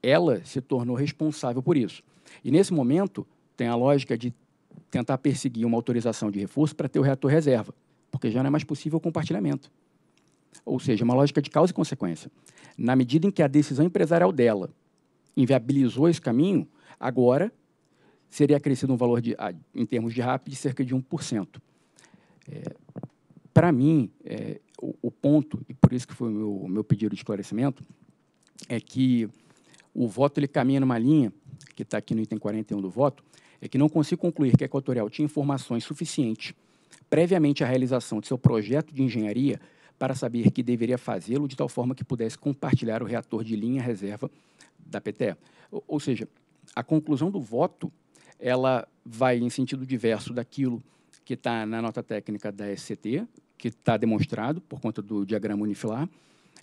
ela se tornou responsável por isso. E nesse momento, tem a lógica de tentar perseguir uma autorização de reforço para ter o reator reserva, porque já não é mais possível o compartilhamento. Ou seja, uma lógica de causa e consequência. Na medida em que a decisão empresarial dela inviabilizou esse caminho, agora seria acrescido um valor, de, em termos de RAP, de cerca de 1%. É, Para mim, é, o, o, ponto, e por isso que foi o meu, meu pedido de esclarecimento, é que o voto ele caminha numa linha, que está aqui no item 41 do voto, é que não consigo concluir que a Equatorial tinha informações suficientes previamente à realização de seu projeto de engenharia para saber que deveria fazê-lo de tal forma que pudesse compartilhar o reator de linha reserva da PTE. Ou, seja, a conclusão do voto ela vai em sentido diverso daquilo que está na nota técnica da SCT, que está demonstrado por conta do diagrama unifilar,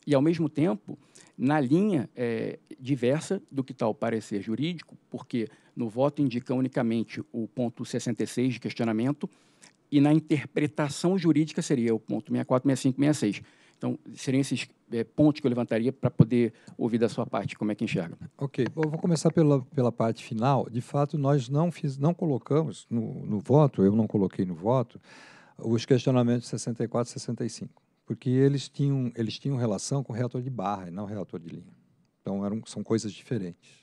e, ao mesmo tempo, na linha é, diversa do que está o parecer jurídico, porque no voto indica unicamente o ponto 66 de questionamento, e na interpretação jurídica seria o ponto 64, 65, 66. Então, seriam esses é, pontos que eu levantaria para poder ouvir da sua parte como é que enxerga. Ok, Bom, eu vou começar pela, pela parte final. De fato, nós não, fiz, não colocamos no, no voto, eu não coloquei no voto, os questionamentos 64 e 65, porque eles tinham, eles tinham relação com o reator de barra e não o reator de linha. Então, eram, são coisas diferentes.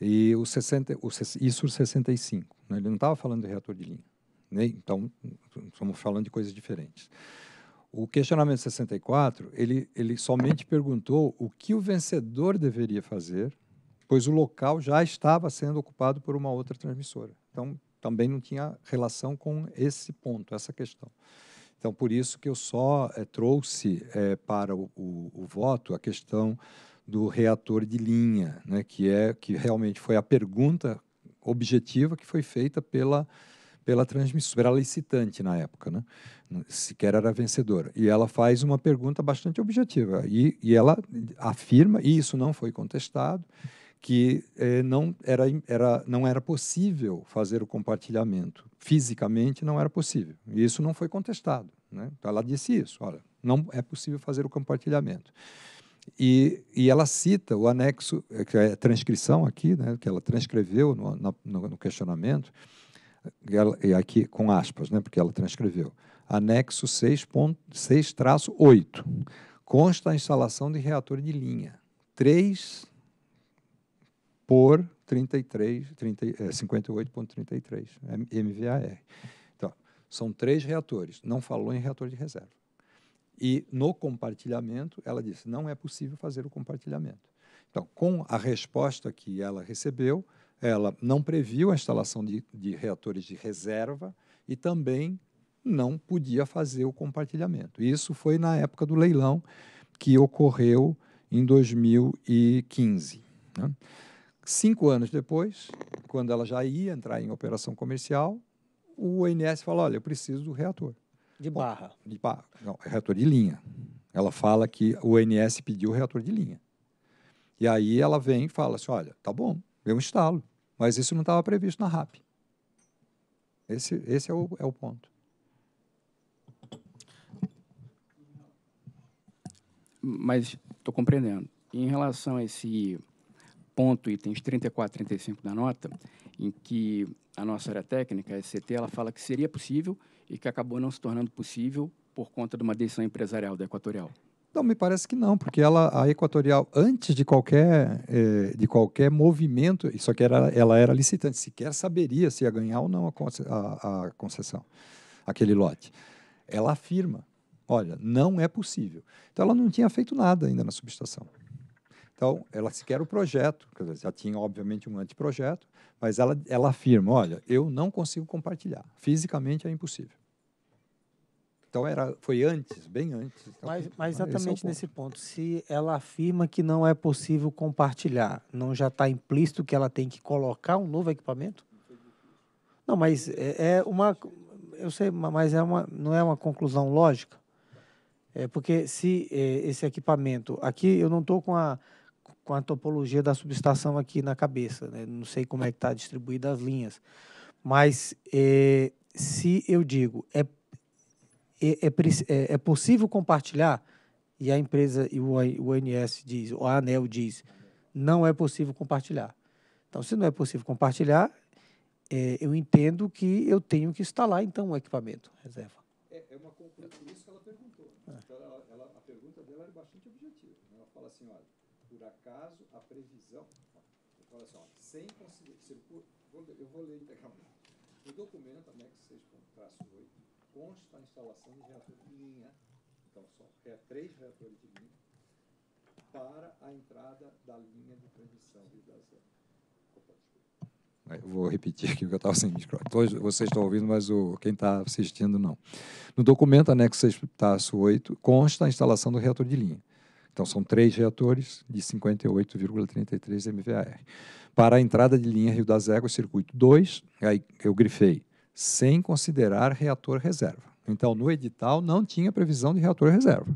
E o 60, o, isso o 65, né? ele não estava falando de reator de linha. Né? Então, estamos falando de coisas diferentes. O questionamento 64, ele, ele somente perguntou o que o vencedor deveria fazer, pois o local já estava sendo ocupado por uma outra transmissora. Então, também não tinha relação com esse ponto, essa questão. Então, por isso que eu só é, trouxe é, para o, o, o, voto a questão do reator de linha, né, que é que realmente foi a pergunta objetiva que foi feita pela pela transmissora, era licitante na época, né? sequer era vencedora. E ela faz uma pergunta bastante objetiva, e, e ela afirma, e isso não foi contestado, que eh, não, era, era, não era possível fazer o compartilhamento, fisicamente não era possível, e isso não foi contestado. Né? Então ela disse isso, olha, não é possível fazer o compartilhamento. E, e, ela cita o anexo, eh, que é a transcrição aqui, né, que ela transcreveu no, no, no questionamento, e aqui com aspas, né, porque ela transcreveu. Anexo 6.6-8. Consta a instalação de reator de linha. 3 por 33, 58.33, MVAR. Então, são três reatores. Não falou em reator de reserva. E no compartilhamento, ela disse, não é possível fazer o compartilhamento. Então, com a resposta que ela recebeu, ela não previu a instalação de, de reatores de reserva e também não podia fazer o compartilhamento. Isso foi na época do leilão que ocorreu em 2015. Né? Cinco anos depois, quando ela já ia entrar em operação comercial, o ONS fala: olha, eu preciso do reator. De barra. Bom, de barra. Não, é reator de linha. Ela fala que o ONS pediu o reator de linha. E aí ela vem e fala assim: olha, tá bom, Deu um estalo. Mas isso não estava previsto na RAP. Esse, esse é, o, é o ponto. Mas estou compreendendo. Em relação a esse ponto, itens 34 e 35 da nota, em que a nossa área técnica, a SCT, ela fala que seria possível e que acabou não se tornando possível por conta de uma decisão empresarial da Equatorial. Não, me parece que não, porque ela, a Equatorial, antes de qualquer, eh, de qualquer movimento, só que era, ela era licitante, sequer saberia se ia ganhar ou não a, a, a concessão, aquele lote. Ela afirma, olha, não é possível. Então, ela não tinha feito nada ainda na subestação. Então, ela sequer o projeto, dizer, já tinha, obviamente, um anteprojeto, mas ela, ela afirma, olha, eu não consigo compartilhar, fisicamente é impossível. Então era, foi antes, bem antes. Então, mas, mas, é exatamente é nesse ponto. Se ela afirma que não é possível compartilhar, não já está implícito que ela tem que colocar um novo equipamento? Não, mas é, é uma, eu sei, mas é uma, não é uma conclusão lógica. É porque se é, esse equipamento, aqui eu não estou com a, com a topologia da subestação aqui na cabeça, né? não sei como é que está distribuída as linhas, mas é, se eu digo é é, é, é, é possível compartilhar? E a empresa e o ONS diz, o ANEL diz, não é possível compartilhar. Então, se não é possível compartilhar, é, eu entendo que eu tenho que instalar, então, um equipamento reserva. É, é uma conclusão, isso que ela perguntou. Né? ela, ela, a pergunta dela é bastante objetiva. Né? Ela fala assim, olha, por acaso a previsão, ela fala assim, sem considerar, eu vou ler integralmente. O documento, né, anexo 6.8, consta a instalação de reator de linha, então são é três reatores de linha, para a entrada da linha de transmissão de Brasília. Vou repetir aqui que eu estava sem microfone. vocês estão ouvindo, mas o, quem está assistindo não. No documento anexo 6-8 consta a instalação do reator de linha. Então, são três reatores de 58,33 MVAR. Para a entrada de linha Rio das Éguas, circuito 2, aí eu grifei sem considerar reator reserva. Então, no edital não tinha previsão de reator reserva.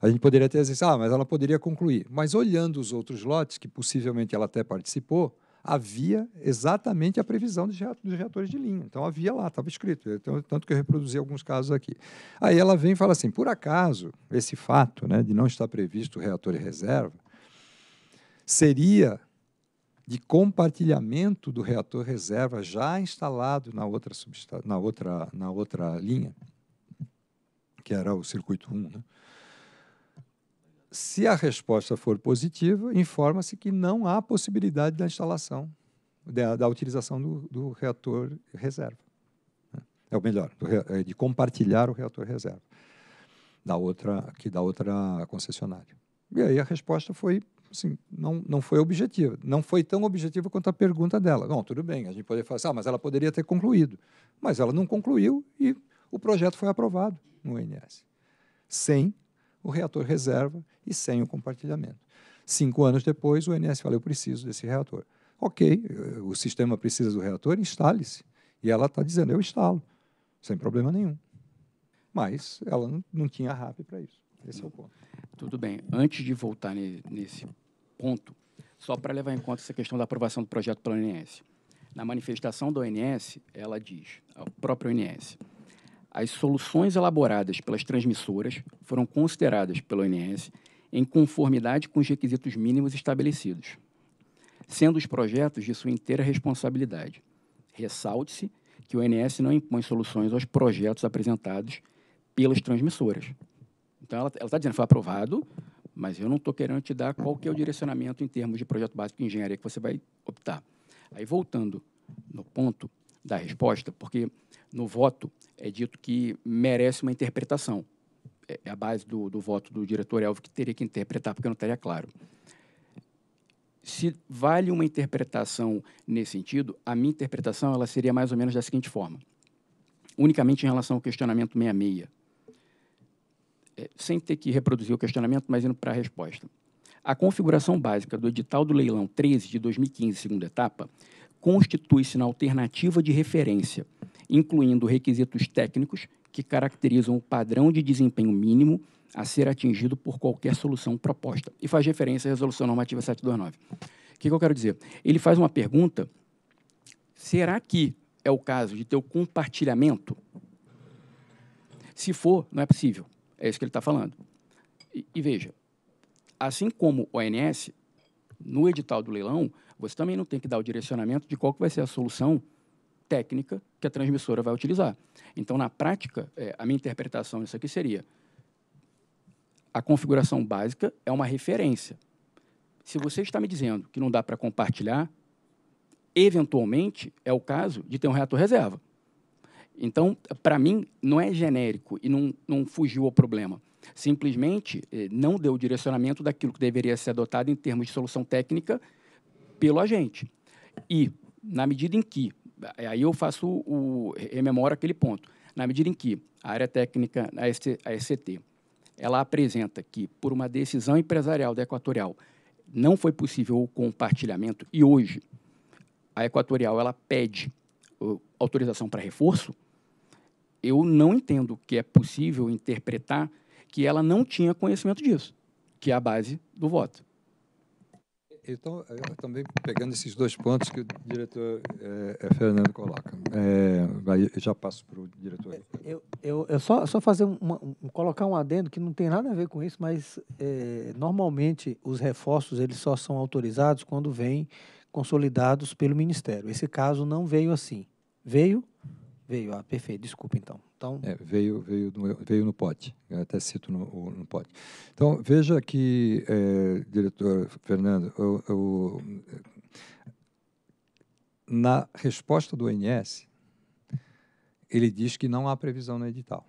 A gente poderia ter dizer, ah, mas ela poderia concluir. Mas olhando os outros lotes, que possivelmente ela até participou, havia exatamente a previsão dos reatores de linha. Então, havia lá, estava escrito. Então, tanto que eu reproduzi alguns casos aqui. Aí ela vem e fala assim, por acaso, esse fato né, de não estar previsto o reator reserva, seria de compartilhamento do reator reserva já instalado na outra, na outra, na outra linha, que era o circuito 1. Né? Se a resposta for positiva, informa-se que não há possibilidade da instalação, da, da utilização do, do, reator reserva. Né? É o melhor, é de compartilhar o reator reserva da outra, que da outra concessionária. E aí a resposta foi assim, não, não foi objetiva. Não foi tão objetiva quanto a pergunta dela. Não, tudo bem, a gente poderia falar assim, ah, mas ela poderia ter concluído. Mas ela não concluiu e o projeto foi aprovado no INS. Sem o reator reserva e sem o compartilhamento. Cinco anos depois, o INS fala, eu preciso desse reator. Ok, o sistema precisa do reator, instale-se. E ela está dizendo, eu instalo, sem problema nenhum. Mas ela não, não tinha RAP para isso. Esse é o ponto. Tudo bem. Antes de voltar nesse ponto, só para levar em conta essa questão da aprovação do projeto pela ONS. Na manifestação da ONS, ela diz, a própria ONS, as soluções elaboradas pelas transmissoras foram consideradas pela ONS em conformidade com os requisitos mínimos estabelecidos, sendo os projetos de sua inteira responsabilidade. Ressalte-se que o ONS não impõe soluções aos projetos apresentados pelas transmissoras, então, ela está dizendo, foi aprovado, mas eu não estou querendo te dar qual que é o direcionamento em termos de projeto básico de engenharia que você vai optar. Aí, voltando no ponto da resposta, porque no voto é dito que merece uma interpretação. É, é a base do, do voto do diretor Elvio que teria que interpretar, porque não estaria claro. Se vale uma interpretação nesse sentido, a minha interpretação ela seria mais ou menos da seguinte forma. Unicamente em relação ao questionamento 66, é, sem ter que reproduzir o questionamento, mas indo para a resposta. A configuração básica do edital do leilão 13 de 2015, segunda etapa, constitui-se na alternativa de referência, incluindo requisitos técnicos que caracterizam o padrão de desempenho mínimo a ser atingido por qualquer solução proposta, e faz referência à Resolução Normativa 729. O que, que eu quero dizer? Ele faz uma pergunta: será que é o caso de ter o compartilhamento? Se for, não é possível. É isso que ele está falando. E, e veja, assim como o ONS, no edital do leilão, você também não tem que dar o direcionamento de qual que vai ser a solução técnica que a transmissora vai utilizar. Então, na prática, é, a minha interpretação disso aqui seria: a configuração básica é uma referência. Se você está me dizendo que não dá para compartilhar, eventualmente é o caso de ter um reator reserva. Então, para mim, não é genérico e não, não fugiu ao problema. Simplesmente eh, não deu o direcionamento daquilo que deveria ser adotado em termos de solução técnica pelo agente. E, na medida em que, eh, aí eu faço o. rememoro aquele ponto, na medida em que a área técnica, a, a SCT, ela apresenta que, por uma decisão empresarial da Equatorial, não foi possível o compartilhamento e hoje a Equatorial ela pede uh, autorização para reforço, eu não entendo que é possível interpretar que ela não tinha conhecimento disso, que é a base do voto. Então, também pegando esses dois pontos que o diretor é, é Fernando coloca, é, eh, vai, já passo para o diretor. Eu, eu, eu, só, só fazer uma, um, colocar um adendo que não tem nada a ver com isso, mas é, normalmente os reforços eles só são autorizados quando vêm consolidados pelo Ministério. Esse caso não veio assim. Veio Veio, ah, perfeito, desculpa então. então... É, veio, veio, no, veio no pote, eu até cito no, no pote. Então, veja que, é, diretor Fernando, eu, eu, na resposta do ONS, ele diz que não há previsão no edital.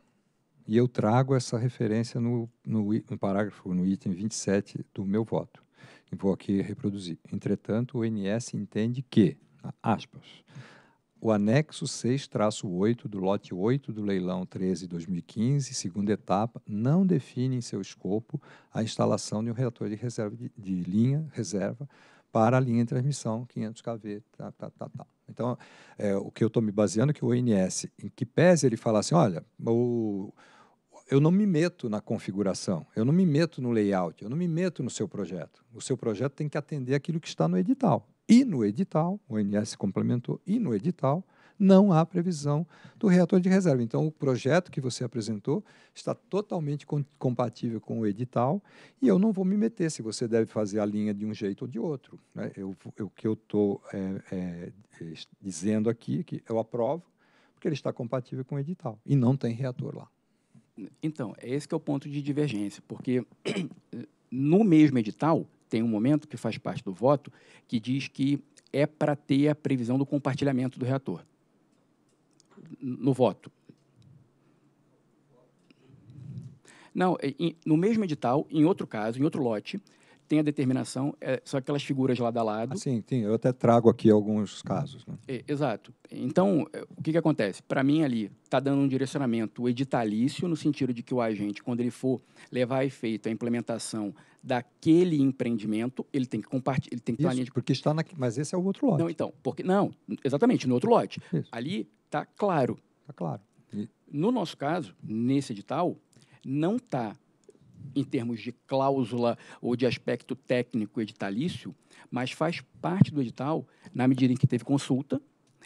E eu trago essa referência no, no, no parágrafo, no item 27 do meu voto. E vou aqui reproduzir. Entretanto, o ONS entende que, aspas, o anexo 6-8 do lote 8 do leilão 13-2015, segunda etapa, não define em seu escopo a instalação de um reator de, reserva de, de linha reserva para a linha de transmissão 500 kV. Tá, tá, tá, tá. Então, é, o que eu estou me baseando é que o ONS, em que pese ele falar assim, olha, o, eu não me meto na configuração, eu não me meto no layout, eu não me meto no seu projeto. O seu projeto tem que atender aquilo que está no edital. E no edital, o ONS complementou, e no edital não há previsão do reator de reserva. Então, o projeto que você apresentou está totalmente com, compatível com o edital e eu não vou me meter se você deve fazer a linha de um jeito ou de outro. Né? Eu, eu, o que eu estou é, é, é, dizendo aqui é que eu aprovo, porque ele está compatível com o edital e não tem reator lá. Então, esse que é o ponto de divergência, porque no mesmo edital tem um momento que faz parte do voto que diz que é para ter a previsão do compartilhamento do reator no voto. Não, no mesmo edital, em outro caso, em outro lote, tem a determinação, é, são aquelas figuras lado a lado. Ah, sim, sim, eu até trago aqui alguns casos. Né? É, exato. Então, é, o que, que acontece? Para mim, ali, está dando um direcionamento editalício, no sentido de que o agente, quando ele for levar a efeito a implementação daquele empreendimento, ele tem que compartilhar, ele tem que Isso, porque está na... Mas esse é o outro lote. Não, então, porque... Não, exatamente, no outro lote. Isso. Ali está claro. Está claro. E... No nosso caso, nesse edital, não está em termos de cláusula ou de aspecto técnico editalício, mas faz parte do edital na medida em que teve consulta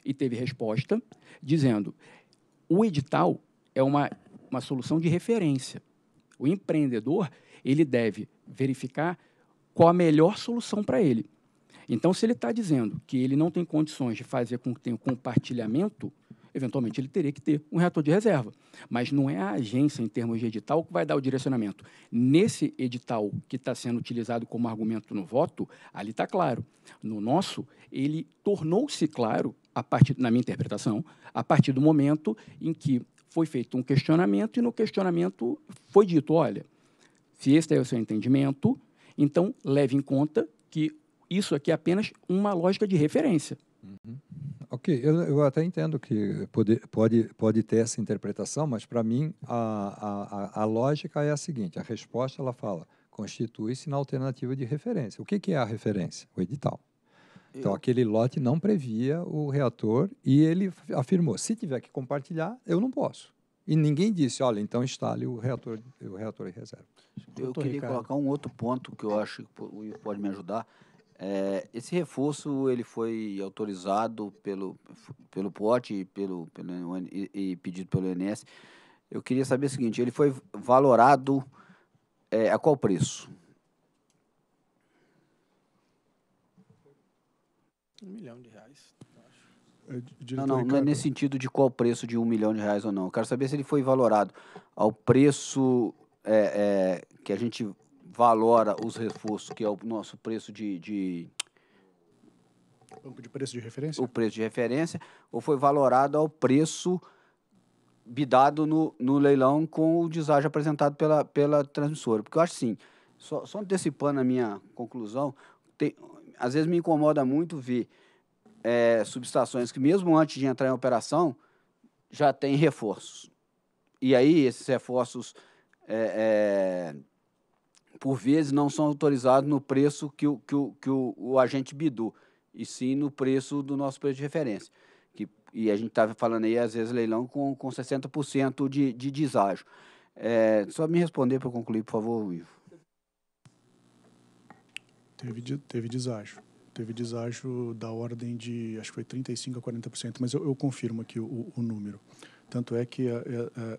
e teve resposta, dizendo o edital é uma, uma solução de referência. O empreendedor ele deve verificar qual a melhor solução para ele. Então, se ele está dizendo que ele não tem condições de fazer com que tenha o compartilhamento, eventualmente ele teria que ter um reator de reserva. Mas não é a agência, em termos de edital, que vai dar o direcionamento. Nesse edital que está sendo utilizado como argumento no voto, ali está claro. No nosso, ele tornou-se claro, a partir, na minha interpretação, a partir do momento em que foi feito um questionamento e no questionamento foi dito: olha, se este é o seu entendimento, então leve em conta que isso aqui é apenas uma lógica de referência. Uhum. Ok, eu, eu, até entendo que pode, pode, pode ter essa interpretação, mas para mim a, a, a, lógica é a seguinte: a resposta ela fala constitui-se na alternativa de referência. O que, que é a referência? O edital. Então, eu... Então aquele lote não previa o reator e ele afirmou: se tiver que compartilhar, eu não posso. E ninguém disse: olha, então instale o reator, o reator em reserva. Eu queria Ricardo. colocar um outro ponto que eu acho que pode me ajudar. É, esse reforço ele foi autorizado pelo, pelo POT e, pelo, pelo, e, e pedido pelo INSS Eu queria saber o seguinte, ele foi valorado é, a qual preço? Um milhão de reais. É, não, não, não é nesse sentido de qual preço de um milhão de reais ou não. Eu quero saber se ele foi valorado ao preço é, é, que a gente valora os reforços, que é o nosso preço de, de banco de preço de referência? O preço de referência, ou foi valorado ao preço bidado no, no leilão com o deságio apresentado pela, pela transmissora. Porque eu acho assim, só, só antecipando a minha conclusão, tem, às vezes me incomoda muito ver é, subestações que, mesmo antes de entrar em operação, já tem reforços. E aí, esses reforços. É, é, por vezes, não são autorizados no preço que o, que o, que o, o agente bidu, e sim no preço do nosso preço de referência. Que, e a gente estava tá falando aí, às vezes, leilão com, com 60% de, de deságio. É, só me responder para concluir, por favor, Ivo. Teve, teve deságio. Teve deságio da ordem de, acho que foi 35% a 40%, mas eu, eu confirmo aqui o, o número. Tanto é que é,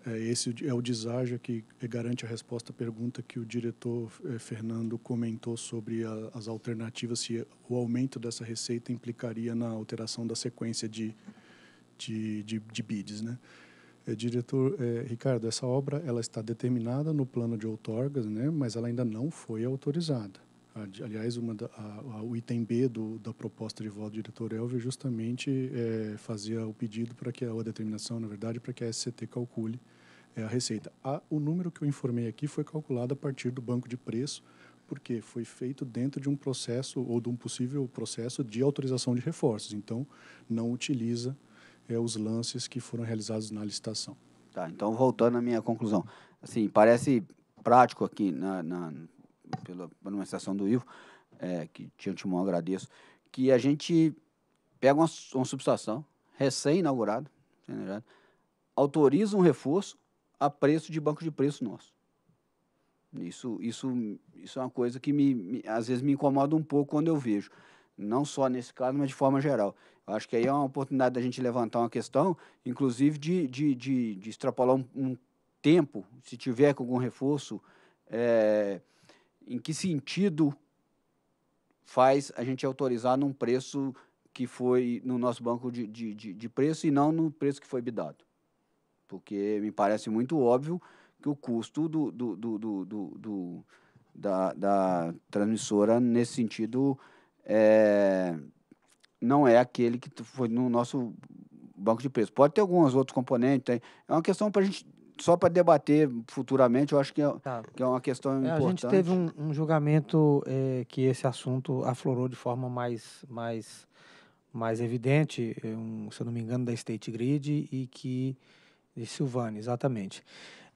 é, é, é esse é o deságio que é, garante a resposta à pergunta que o diretor Fernando comentou sobre a, as alternativas, se o aumento dessa receita implicaria na alteração da sequência de, de, de, de bids. Né? diretor Ricardo, essa obra ela está determinada no plano de outorgas, né? mas ela ainda não foi autorizada. Aliás, da, a, a, o item B do, da proposta de voto do diretor Elvio é justamente é, fazia o pedido para que a, a determinação, na verdade, para que a SCT calcule é, a receita. A, o número que eu informei aqui foi calculado a partir do banco de preço, porque foi feito dentro de um processo ou de um possível processo de autorização de reforços. Então, não utiliza é, os lances que foram realizados na licitação. Tá, então voltando à minha conclusão. Assim, parece prático aqui na, na pela manifestação do Ivo, é, que de antemão agradeço, que a gente pega uma, uma subestação recém-inaugurada, autoriza um reforço a preço de banco de preço nosso. Isso, isso, isso é uma coisa que me, me, às vezes me incomoda um pouco quando eu vejo. Não só nesse caso, mas de forma geral. Eu acho que aí é uma oportunidade da gente levantar uma questão, inclusive de, de, de, de extrapolar um, um, tempo, se tiver com algum reforço, é, em que sentido faz a gente autorizar num preço que foi no nosso banco de, de, de, de preço e não no preço que foi bidado. Porque me parece muito óbvio que o custo do, do, do, do, do, do da, da transmissora, nesse sentido, é, não é aquele que foi no nosso banco de preço. Pode ter alguns outros componentes. é uma questão para a gente só para debater futuramente, eu acho que é, tá. que é uma questão é, importante. A gente teve um, um julgamento é, que esse assunto aflorou de forma mais, mais, mais evidente, é, um, se eu não me engano, da State Grid e que de Silvânia, exatamente.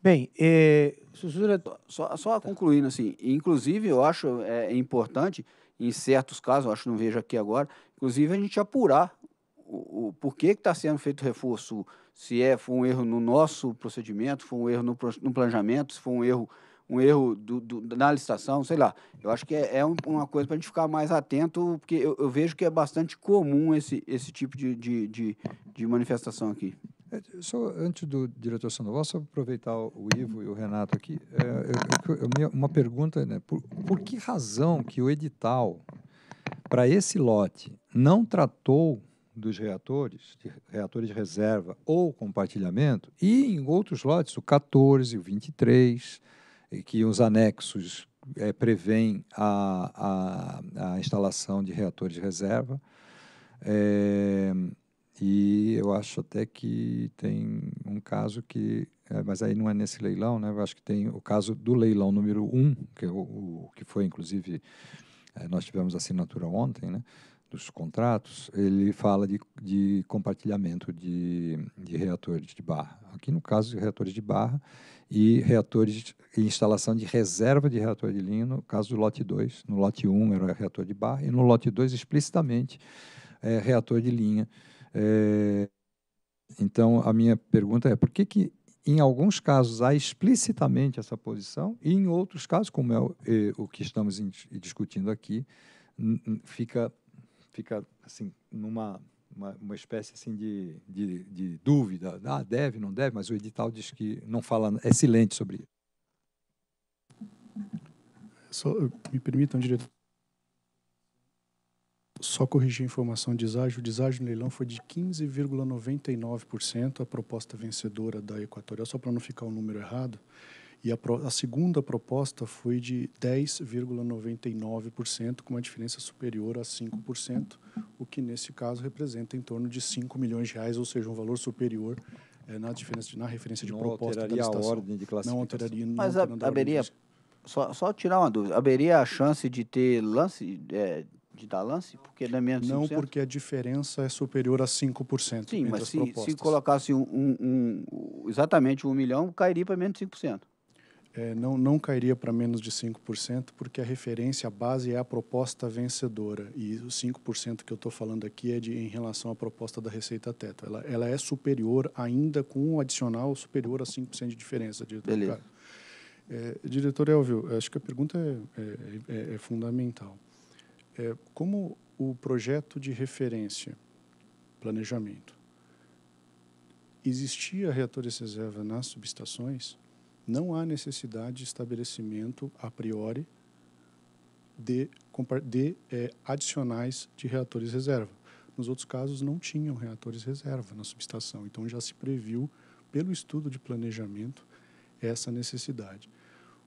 Bem, é, Susura... só, só tá. concluindo assim, inclusive eu acho é, é importante, em certos casos, acho que não vejo aqui agora, inclusive a gente apurar o, o por que está sendo feito reforço, se é, foi um erro no nosso procedimento, foi um erro no, no planejamento, se foi um erro, um erro do, do, na licitação, sei lá. Eu acho que é, é uma coisa para a gente ficar mais atento, porque eu, eu, vejo que é bastante comum esse, esse tipo de, de, de, de manifestação aqui. É, só antes do diretor Sandoval, só aproveitar o Ivo e o Renato aqui, é, é, uma pergunta, né? Por, por que razão que o edital para esse lote não tratou dos reatores, de reatores de reserva ou compartilhamento, e em outros lotes, o 14, o 23, que os anexos é, a, a, a, instalação de reatores de reserva. É, e eu acho até que tem um caso que, é, mas aí não é nesse leilão, né? Eu acho que tem o caso do leilão número 1, um, que, é o, o, que foi inclusive, é, nós tivemos assinatura ontem, né? dos contratos, ele fala de, de compartilhamento de, de, reatores de barra. Aqui, no caso, reatores de barra e reatores e instalação de reserva de reator de linha, no caso do lote 2. No lote 1 um era reator de barra e no lote 2, explicitamente, é, reator de linha. É, então, a minha pergunta é, por que que em alguns casos há explicitamente essa posição e em outros casos, como é o, é, o que estamos discutindo aqui, fica fica assim numa uma, uma espécie assim de, de, de, dúvida, ah, deve, não deve, mas o edital diz que não fala, é silente sobre isso. Só, me permitam, diretor, só corrigir a informação de deságio. O deságio no leilão foi de 15,99%, a proposta vencedora da Equatorial, só para não ficar o número errado. E a, pro, a segunda proposta foi de 10,99%, com uma diferença superior a 5%, o que nesse caso representa em torno de 5 milhões de reais, ou seja, um valor superior é, na, diferença, na referência de não proposta alteraria da licitação. a ordem de classificação. Não alteraria, não Mas a, haveria, só, só tirar uma dúvida, haveria a chance de ter lance, é, de dar lance? Porque não é menos Não, porque a diferença é superior a 5%. Sim, mas se, se, colocasse um, um, um, exatamente um milhão, cairia para menos de 5% é, não, não cairia para menos de 5%, porque a referência, a base é a proposta vencedora. E os 5% que eu estou falando aqui é de, em relação à proposta da Receita Teto. Ela, ela é superior, ainda com um adicional superior a 5% de diferença, diretor Beleza. É, diretor Elvio, acho que a pergunta é, é, é, é fundamental. É, como o projeto de referência, planejamento, existia reatores reserva nas subestações? não há necessidade de estabelecimento a priori de, de é, adicionais de reatores reserva. Nos outros casos, não tinham reatores reserva na subestação, então já se previu, pelo estudo de planejamento, essa necessidade.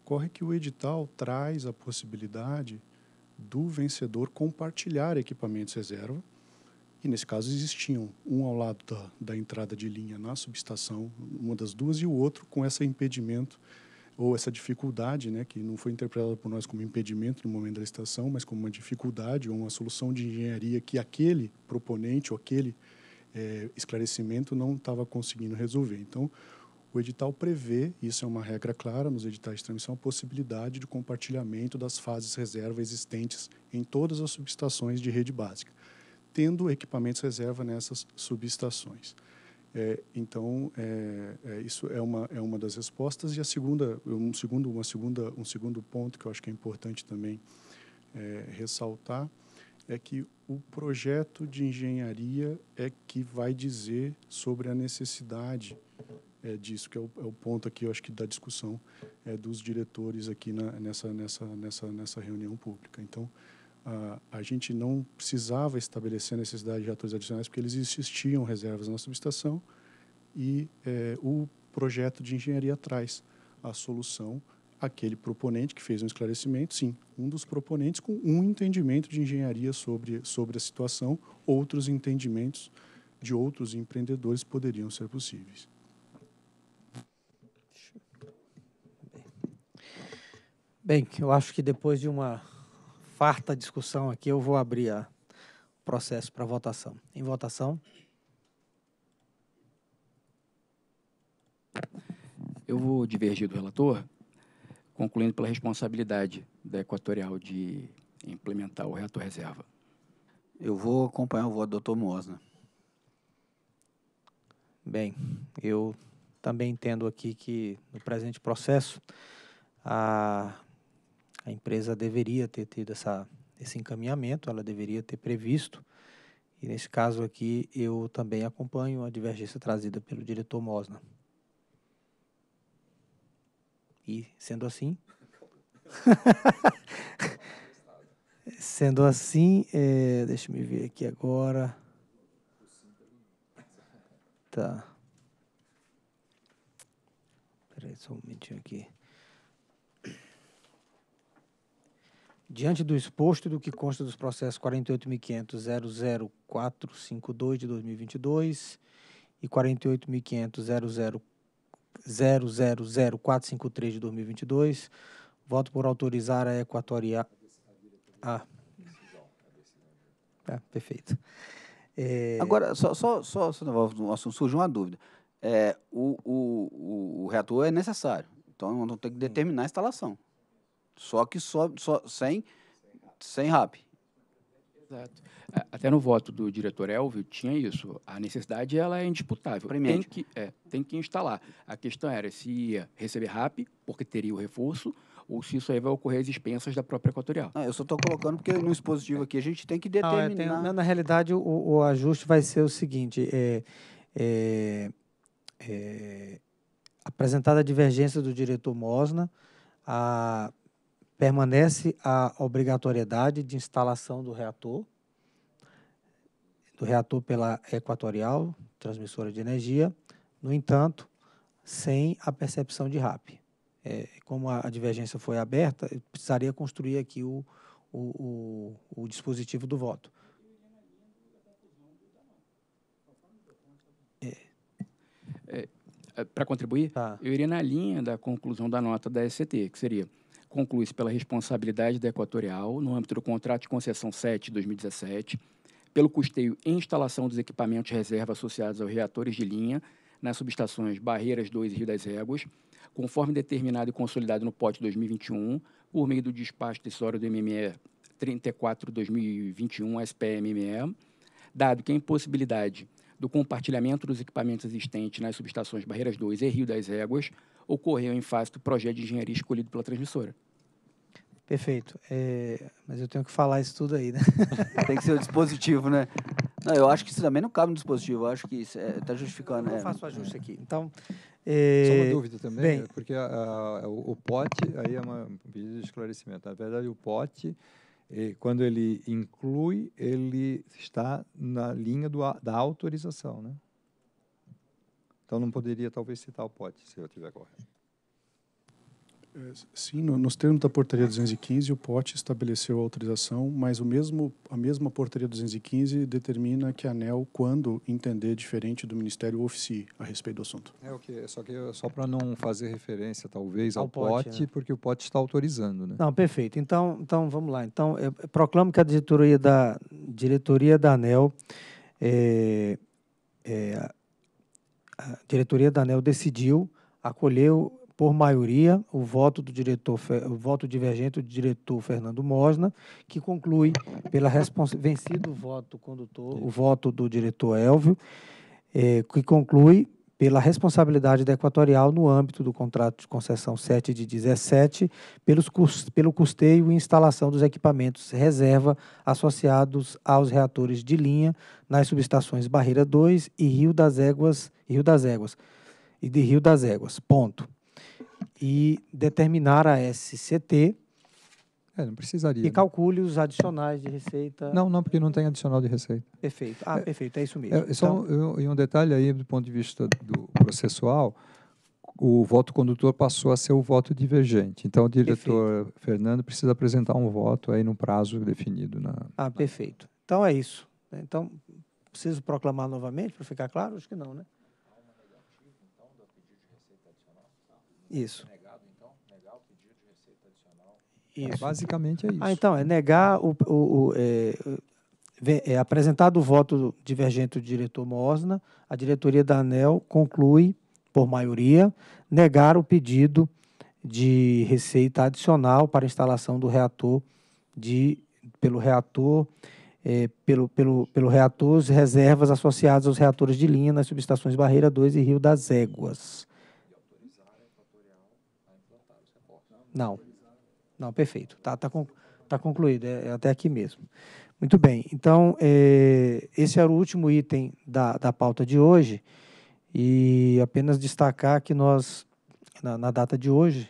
Corre que o edital traz a possibilidade do vencedor compartilhar equipamentos reserva e nesse caso existiam um ao lado da, da entrada de linha na subestação, uma das duas, e o outro com esse impedimento ou essa dificuldade, né, que não foi interpretada por nós como impedimento no momento da estação, mas como uma dificuldade ou uma solução de engenharia que aquele proponente ou aquele é, esclarecimento não estava conseguindo resolver. Então, o edital prevê, isso é uma regra clara nos editais de transmissão, a possibilidade de compartilhamento das fases reserva existentes em todas as subestações de rede básica tendo equipamentos reserva nessas subestações. É, então é, é, isso é uma é uma das respostas e a segunda um segundo uma segunda um segundo ponto que eu acho que é importante também é, ressaltar é que o projeto de engenharia é que vai dizer sobre a necessidade é, disso que é o, é o, ponto aqui eu acho que da discussão dos diretores aqui na, nessa nessa nessa nessa reunião pública então a, gente não precisava estabelecer a necessidade de atores adicionais, porque eles existiam reservas na subestação e é, o projeto de engenharia traz a solução aquele proponente que fez um esclarecimento, sim, um dos proponentes com um entendimento de engenharia sobre, sobre a situação, outros entendimentos de outros empreendedores poderiam ser possíveis. Bem, eu acho que depois de uma farta discussão aqui, eu vou abrir o processo para votação. Em votação. Eu vou divergir do relator, concluindo pela responsabilidade da Equatorial de implementar o reator reserva. Eu vou acompanhar o voto do doutor Mosna. Bem, eu também entendo aqui que no presente processo a a empresa deveria ter tido essa, esse encaminhamento, ela deveria ter previsto. E nesse caso aqui, eu também acompanho a divergência trazida pelo diretor Mosna. E, sendo assim. sendo assim, é, deixa me ver aqui agora. Tá. Espera aí só um momentinho aqui. Diante do exposto e do que consta dos processos 48.500.00452 de 2022 e 48.500.00453 de 2022, voto por autorizar a Equatorial. Ah. Ah, perfeito. É... Agora, só, só, só, só no assunto surge uma dúvida. É, o, o, o, o reator é necessário, então não tem que determinar a instalação. Só que só, só sem, sem RAP. Exato. Até no voto do diretor Elvio tinha isso. A necessidade ela é indisputável. Primeiro. Tem que, é, tem que instalar. A questão era se ia receber RAP, porque teria o reforço, ou se isso aí vai ocorrer às expensas da própria equatorial. eu só estou colocando porque no expositivo aqui a gente tem que é, determinar. Não, na, na, realidade, o, o, ajuste vai ser o seguinte: é, é, é, apresentada a divergência do diretor Mosna, a permanece a obrigatoriedade de instalação do reator, do reator pela Equatorial, transmissora de energia, no entanto, sem a percepção de RAP. É, como a, divergência foi aberta, eu precisaria construir aqui o, o, o, o dispositivo do voto. É, é para contribuir, tá. eu iria na linha da conclusão da nota da SCT, que seria conclui-se pela responsabilidade da Equatorial no âmbito do contrato de concessão 7 de 2017, pelo custeio e instalação dos equipamentos reserva associados aos reatores de linha nas subestações Barreiras 2 e Rio das Éguas, conforme determinado e consolidado no POT 2021, por meio do despacho decisório do MME 34-2021 SPMME, dado que a impossibilidade do compartilhamento dos equipamentos existentes nas subestações Barreiras 2 e Rio das Éguas ocorreu em face do projeto de engenharia escolhido pela transmissora. Perfeito. É, mas eu tenho que falar isso tudo aí, né? Tem que ser o dispositivo, né? Não, eu acho que isso também não cabe no dispositivo. Eu acho que isso está é, tá justificando. Eu é, faço o ajuste aqui. Então, é... Só uma dúvida também, Bem, é porque a, a, é o, o pote, aí é uma, um pedido de esclarecimento. Na verdade, o pote, é, quando ele inclui, ele está na linha do, da autorização, né? Então, não poderia, talvez, citar o POT, se eu estiver correto. É, sim, nos termos da portaria 215, o POT estabeleceu a autorização, mas o mesmo, a mesma portaria 215 determina que a ANEL, quando entender diferente do Ministério, oficie a respeito do assunto. É o okay, só que só para não fazer referência, talvez, ao, ao POT, né? porque o POT está autorizando, né? Não, perfeito. Então, então vamos lá. Então, eu proclamo que a diretoria da, diretoria da ANEL é, é a diretoria da ANEL decidiu, acolheu por maioria o voto do diretor, o voto divergente do diretor Fernando Mosna, que conclui pela vencido o voto condutor, o voto do diretor Elvio, eh, que conclui pela responsabilidade da Equatorial no âmbito do contrato de concessão 7 de 17, pelos cust pelo custeio e instalação dos equipamentos reserva associados aos reatores de linha nas subestações Barreira 2 e Rio das Éguas, Rio das Éguas e de Rio das Éguas. Ponto. E determinar a SCT é, não precisaria. E né? calcule os adicionais de receita. Não, não, porque não tem adicional de receita. Perfeito. Ah, é, perfeito, é isso mesmo. É, é então... um, e um detalhe aí do ponto de vista do processual, o voto condutor passou a ser o voto divergente. Então, o diretor perfeito. Fernando precisa apresentar um voto aí num prazo definido. Na, ah, perfeito. Então, é isso. Né? Então, preciso proclamar novamente para ficar claro? Acho que não, né? Então, isso. Isso. Basicamente é isso. Ah, então, é negar o. o, o é, é apresentado o voto divergente do diretor Mosna, a diretoria da ANEL conclui, por maioria, negar o pedido de receita adicional para instalação do reator de, pelo reator é, pelo, pelo, pelo reator as reservas associadas aos reatores de linha nas subestações Barreira 2 e Rio das Éguas. Não. Não, perfeito. está tá, tá, tá concluído, é, é até aqui mesmo. Muito bem, então é, esse era o último item da, da pauta de hoje e apenas destacar que nós, na, na data de hoje,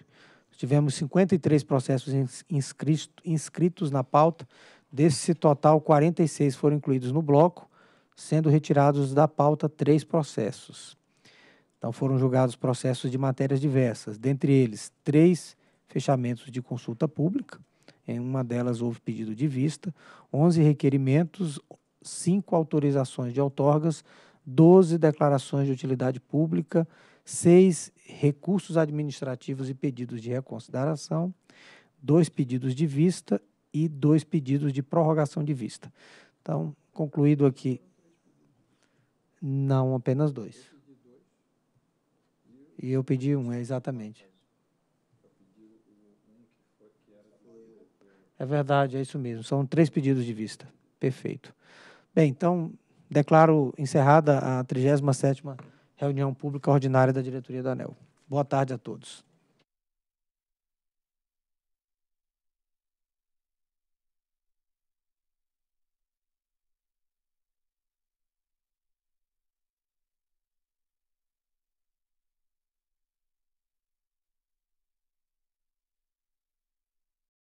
tivemos 53 processos inscritos, inscritos na pauta, desse total 46 foram incluídos no bloco, sendo retirados da pauta três processos. Então foram julgados processos de matérias diversas, dentre eles três fechamentos de consulta pública. Em uma delas houve pedido de vista, 11 requerimentos, 5 autorizações de outorgas, 12 declarações de utilidade pública, 6 recursos administrativos e pedidos de reconsideração, 2 pedidos de vista e 2 pedidos de prorrogação de vista. Então, concluído aqui, não apenas dois. E eu pedi um, é exatamente. É verdade, é isso mesmo. São três pedidos de vista. Perfeito. Bem, então, declaro encerrada a 37ª reunião pública ordinária da diretoria da ANEL. Boa tarde a todos.